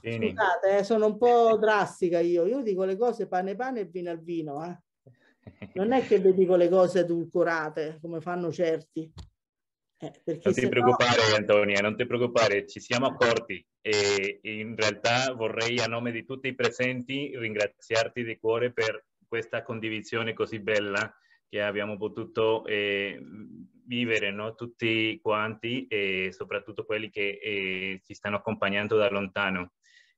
Speaker 4: Bene. Scusate, eh, sono un po' drastica io. Io dico le cose pane pane e vino al vino. Eh. Non è che vi dico le cose edulcorate come fanno certi. Eh, non ti preoccupare
Speaker 1: no... Antonia, non ti preoccupare, ci siamo accorti e in realtà vorrei a nome di tutti i presenti ringraziarti di cuore per questa condivisione così bella che abbiamo potuto eh, vivere no? tutti quanti e soprattutto quelli che eh, ci stanno accompagnando da lontano.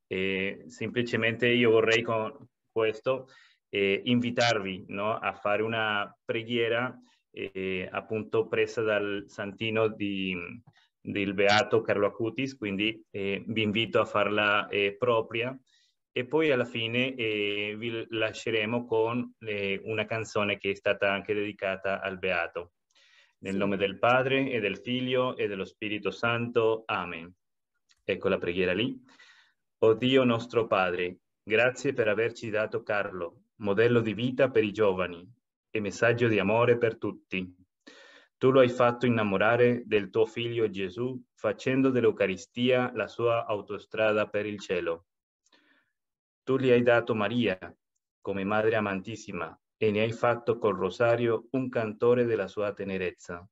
Speaker 1: Eh, semplicemente io vorrei con questo eh, invitarvi no? a fare una preghiera eh, appunto presa dal Santino di, del Beato Carlo Acutis, quindi eh, vi invito a farla propria e poi alla fine eh, vi lasceremo con eh, una canzone che è stata anche dedicata al Beato. Nel sì. nome del Padre e del Figlio e dello Spirito Santo. Amen. Ecco la preghiera lì. O Dio nostro Padre, grazie per averci dato Carlo, modello di vita per i giovani e messaggio di amore per tutti. Tu lo hai fatto innamorare del tuo figlio Gesù facendo dell'Eucaristia la sua autostrada per il cielo. Tu gli hai dato Maria come madre amantissima e ne hai fatto col rosario un cantore della sua tenerezza.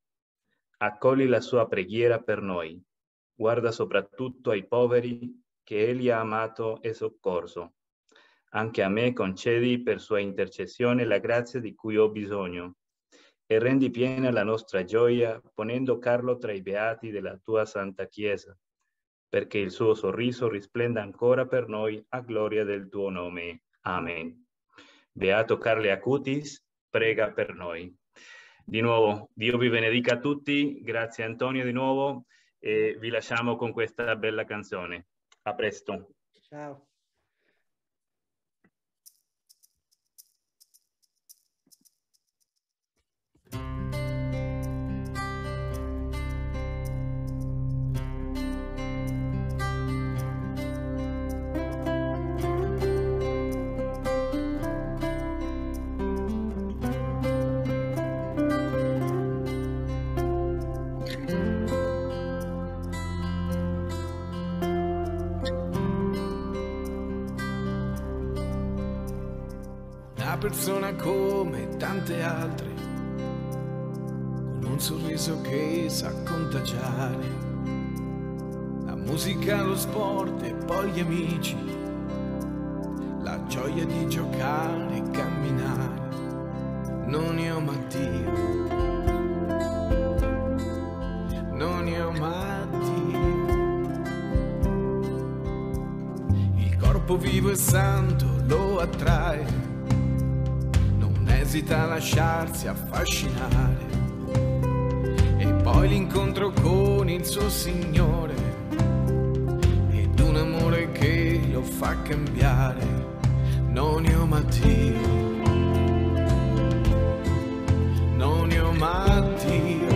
Speaker 1: Accogli la sua preghiera per noi. Guarda soprattutto ai poveri che Egli ha amato e soccorso. Anche a me concedi per sua intercessione la grazia di cui ho bisogno e rendi piena la nostra gioia ponendo Carlo tra i beati della tua Santa Chiesa perché il suo sorriso risplenda ancora per noi a gloria del tuo nome. Amen. Beato Carle Acutis, prega per noi. Di nuovo, Dio vi benedica a tutti, grazie Antonio di nuovo e vi lasciamo con questa bella canzone. A presto.
Speaker 4: Ciao.
Speaker 2: persona come tante altre, con un sorriso che sa contagiare. La musica, lo sport e poi gli amici, la gioia di giocare e camminare. Non io ma Dio, non io ma Dio. Il corpo vivo e santo lo attrae esita a lasciarsi affascinare. E poi l'incontro con il suo Signore ed un amore che lo fa cambiare. non io Nonio non io Mattio.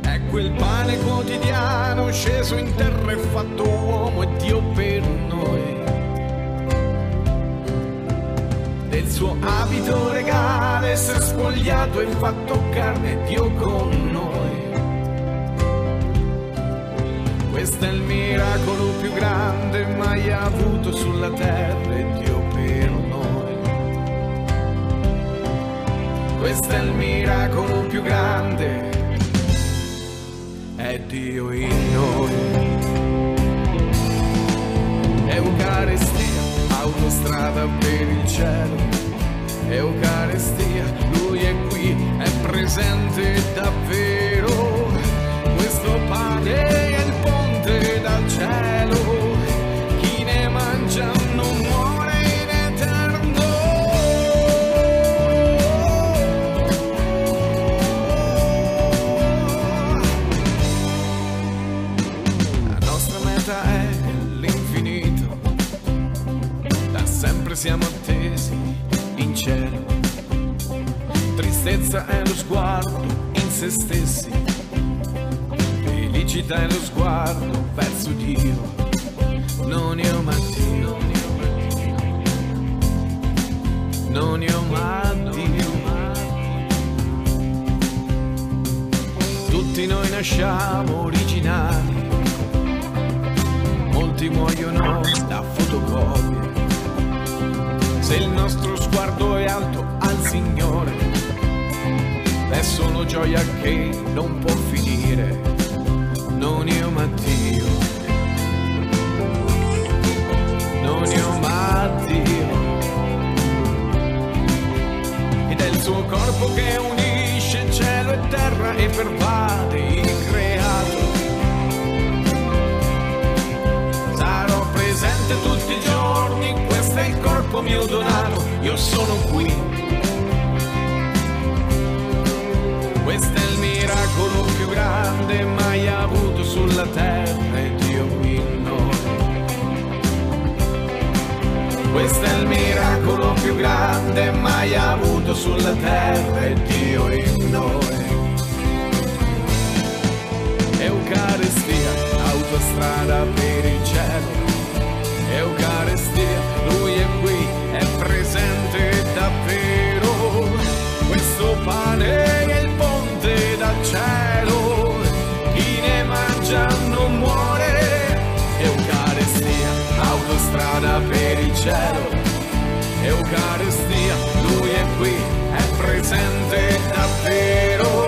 Speaker 2: È quel pane quotidiano sceso in terra e fatto uomo e Dio per noi il suo abito regale si è spogliato e fatto carne Dio con noi. Questo è il miracolo più grande mai avuto sulla terra e Dio per noi. Questo è il miracolo più grande, è Dio in noi. Eucaristia, autostrada per il cielo Eucaristia, Lui è qui, è presente davvero. Questo pane è il ponte dal cielo, chi ne mangia non muore in eterno. La nostra meta è l'infinito, da sempre siamo tristezza è lo sguardo in se stessi, felicità è lo sguardo verso Dio, non io ma Dio, non io ma Tutti noi nasciamo originali, molti muoiono da fotocopie. Se il nostro sguardo è alto al Signore, è solo gioia che non può finire, non io ma Dio, non io ma Dio. Ed è il suo corpo che unisce cielo e terra e pervade il creato. Sarò presente tutti i giorni, questo è il corpo mio donato, io sono qui. Questo è il miracolo più grande mai avuto sulla terra e Dio in noi. Questo è il miracolo più grande mai avuto sulla terra e Dio in noi. Eucaristia, autostrada per il cielo. Eucaristia, lui è qui, è presente davvero. Questo pane per il cielo. Eucaristia, lui è qui, è presente davvero.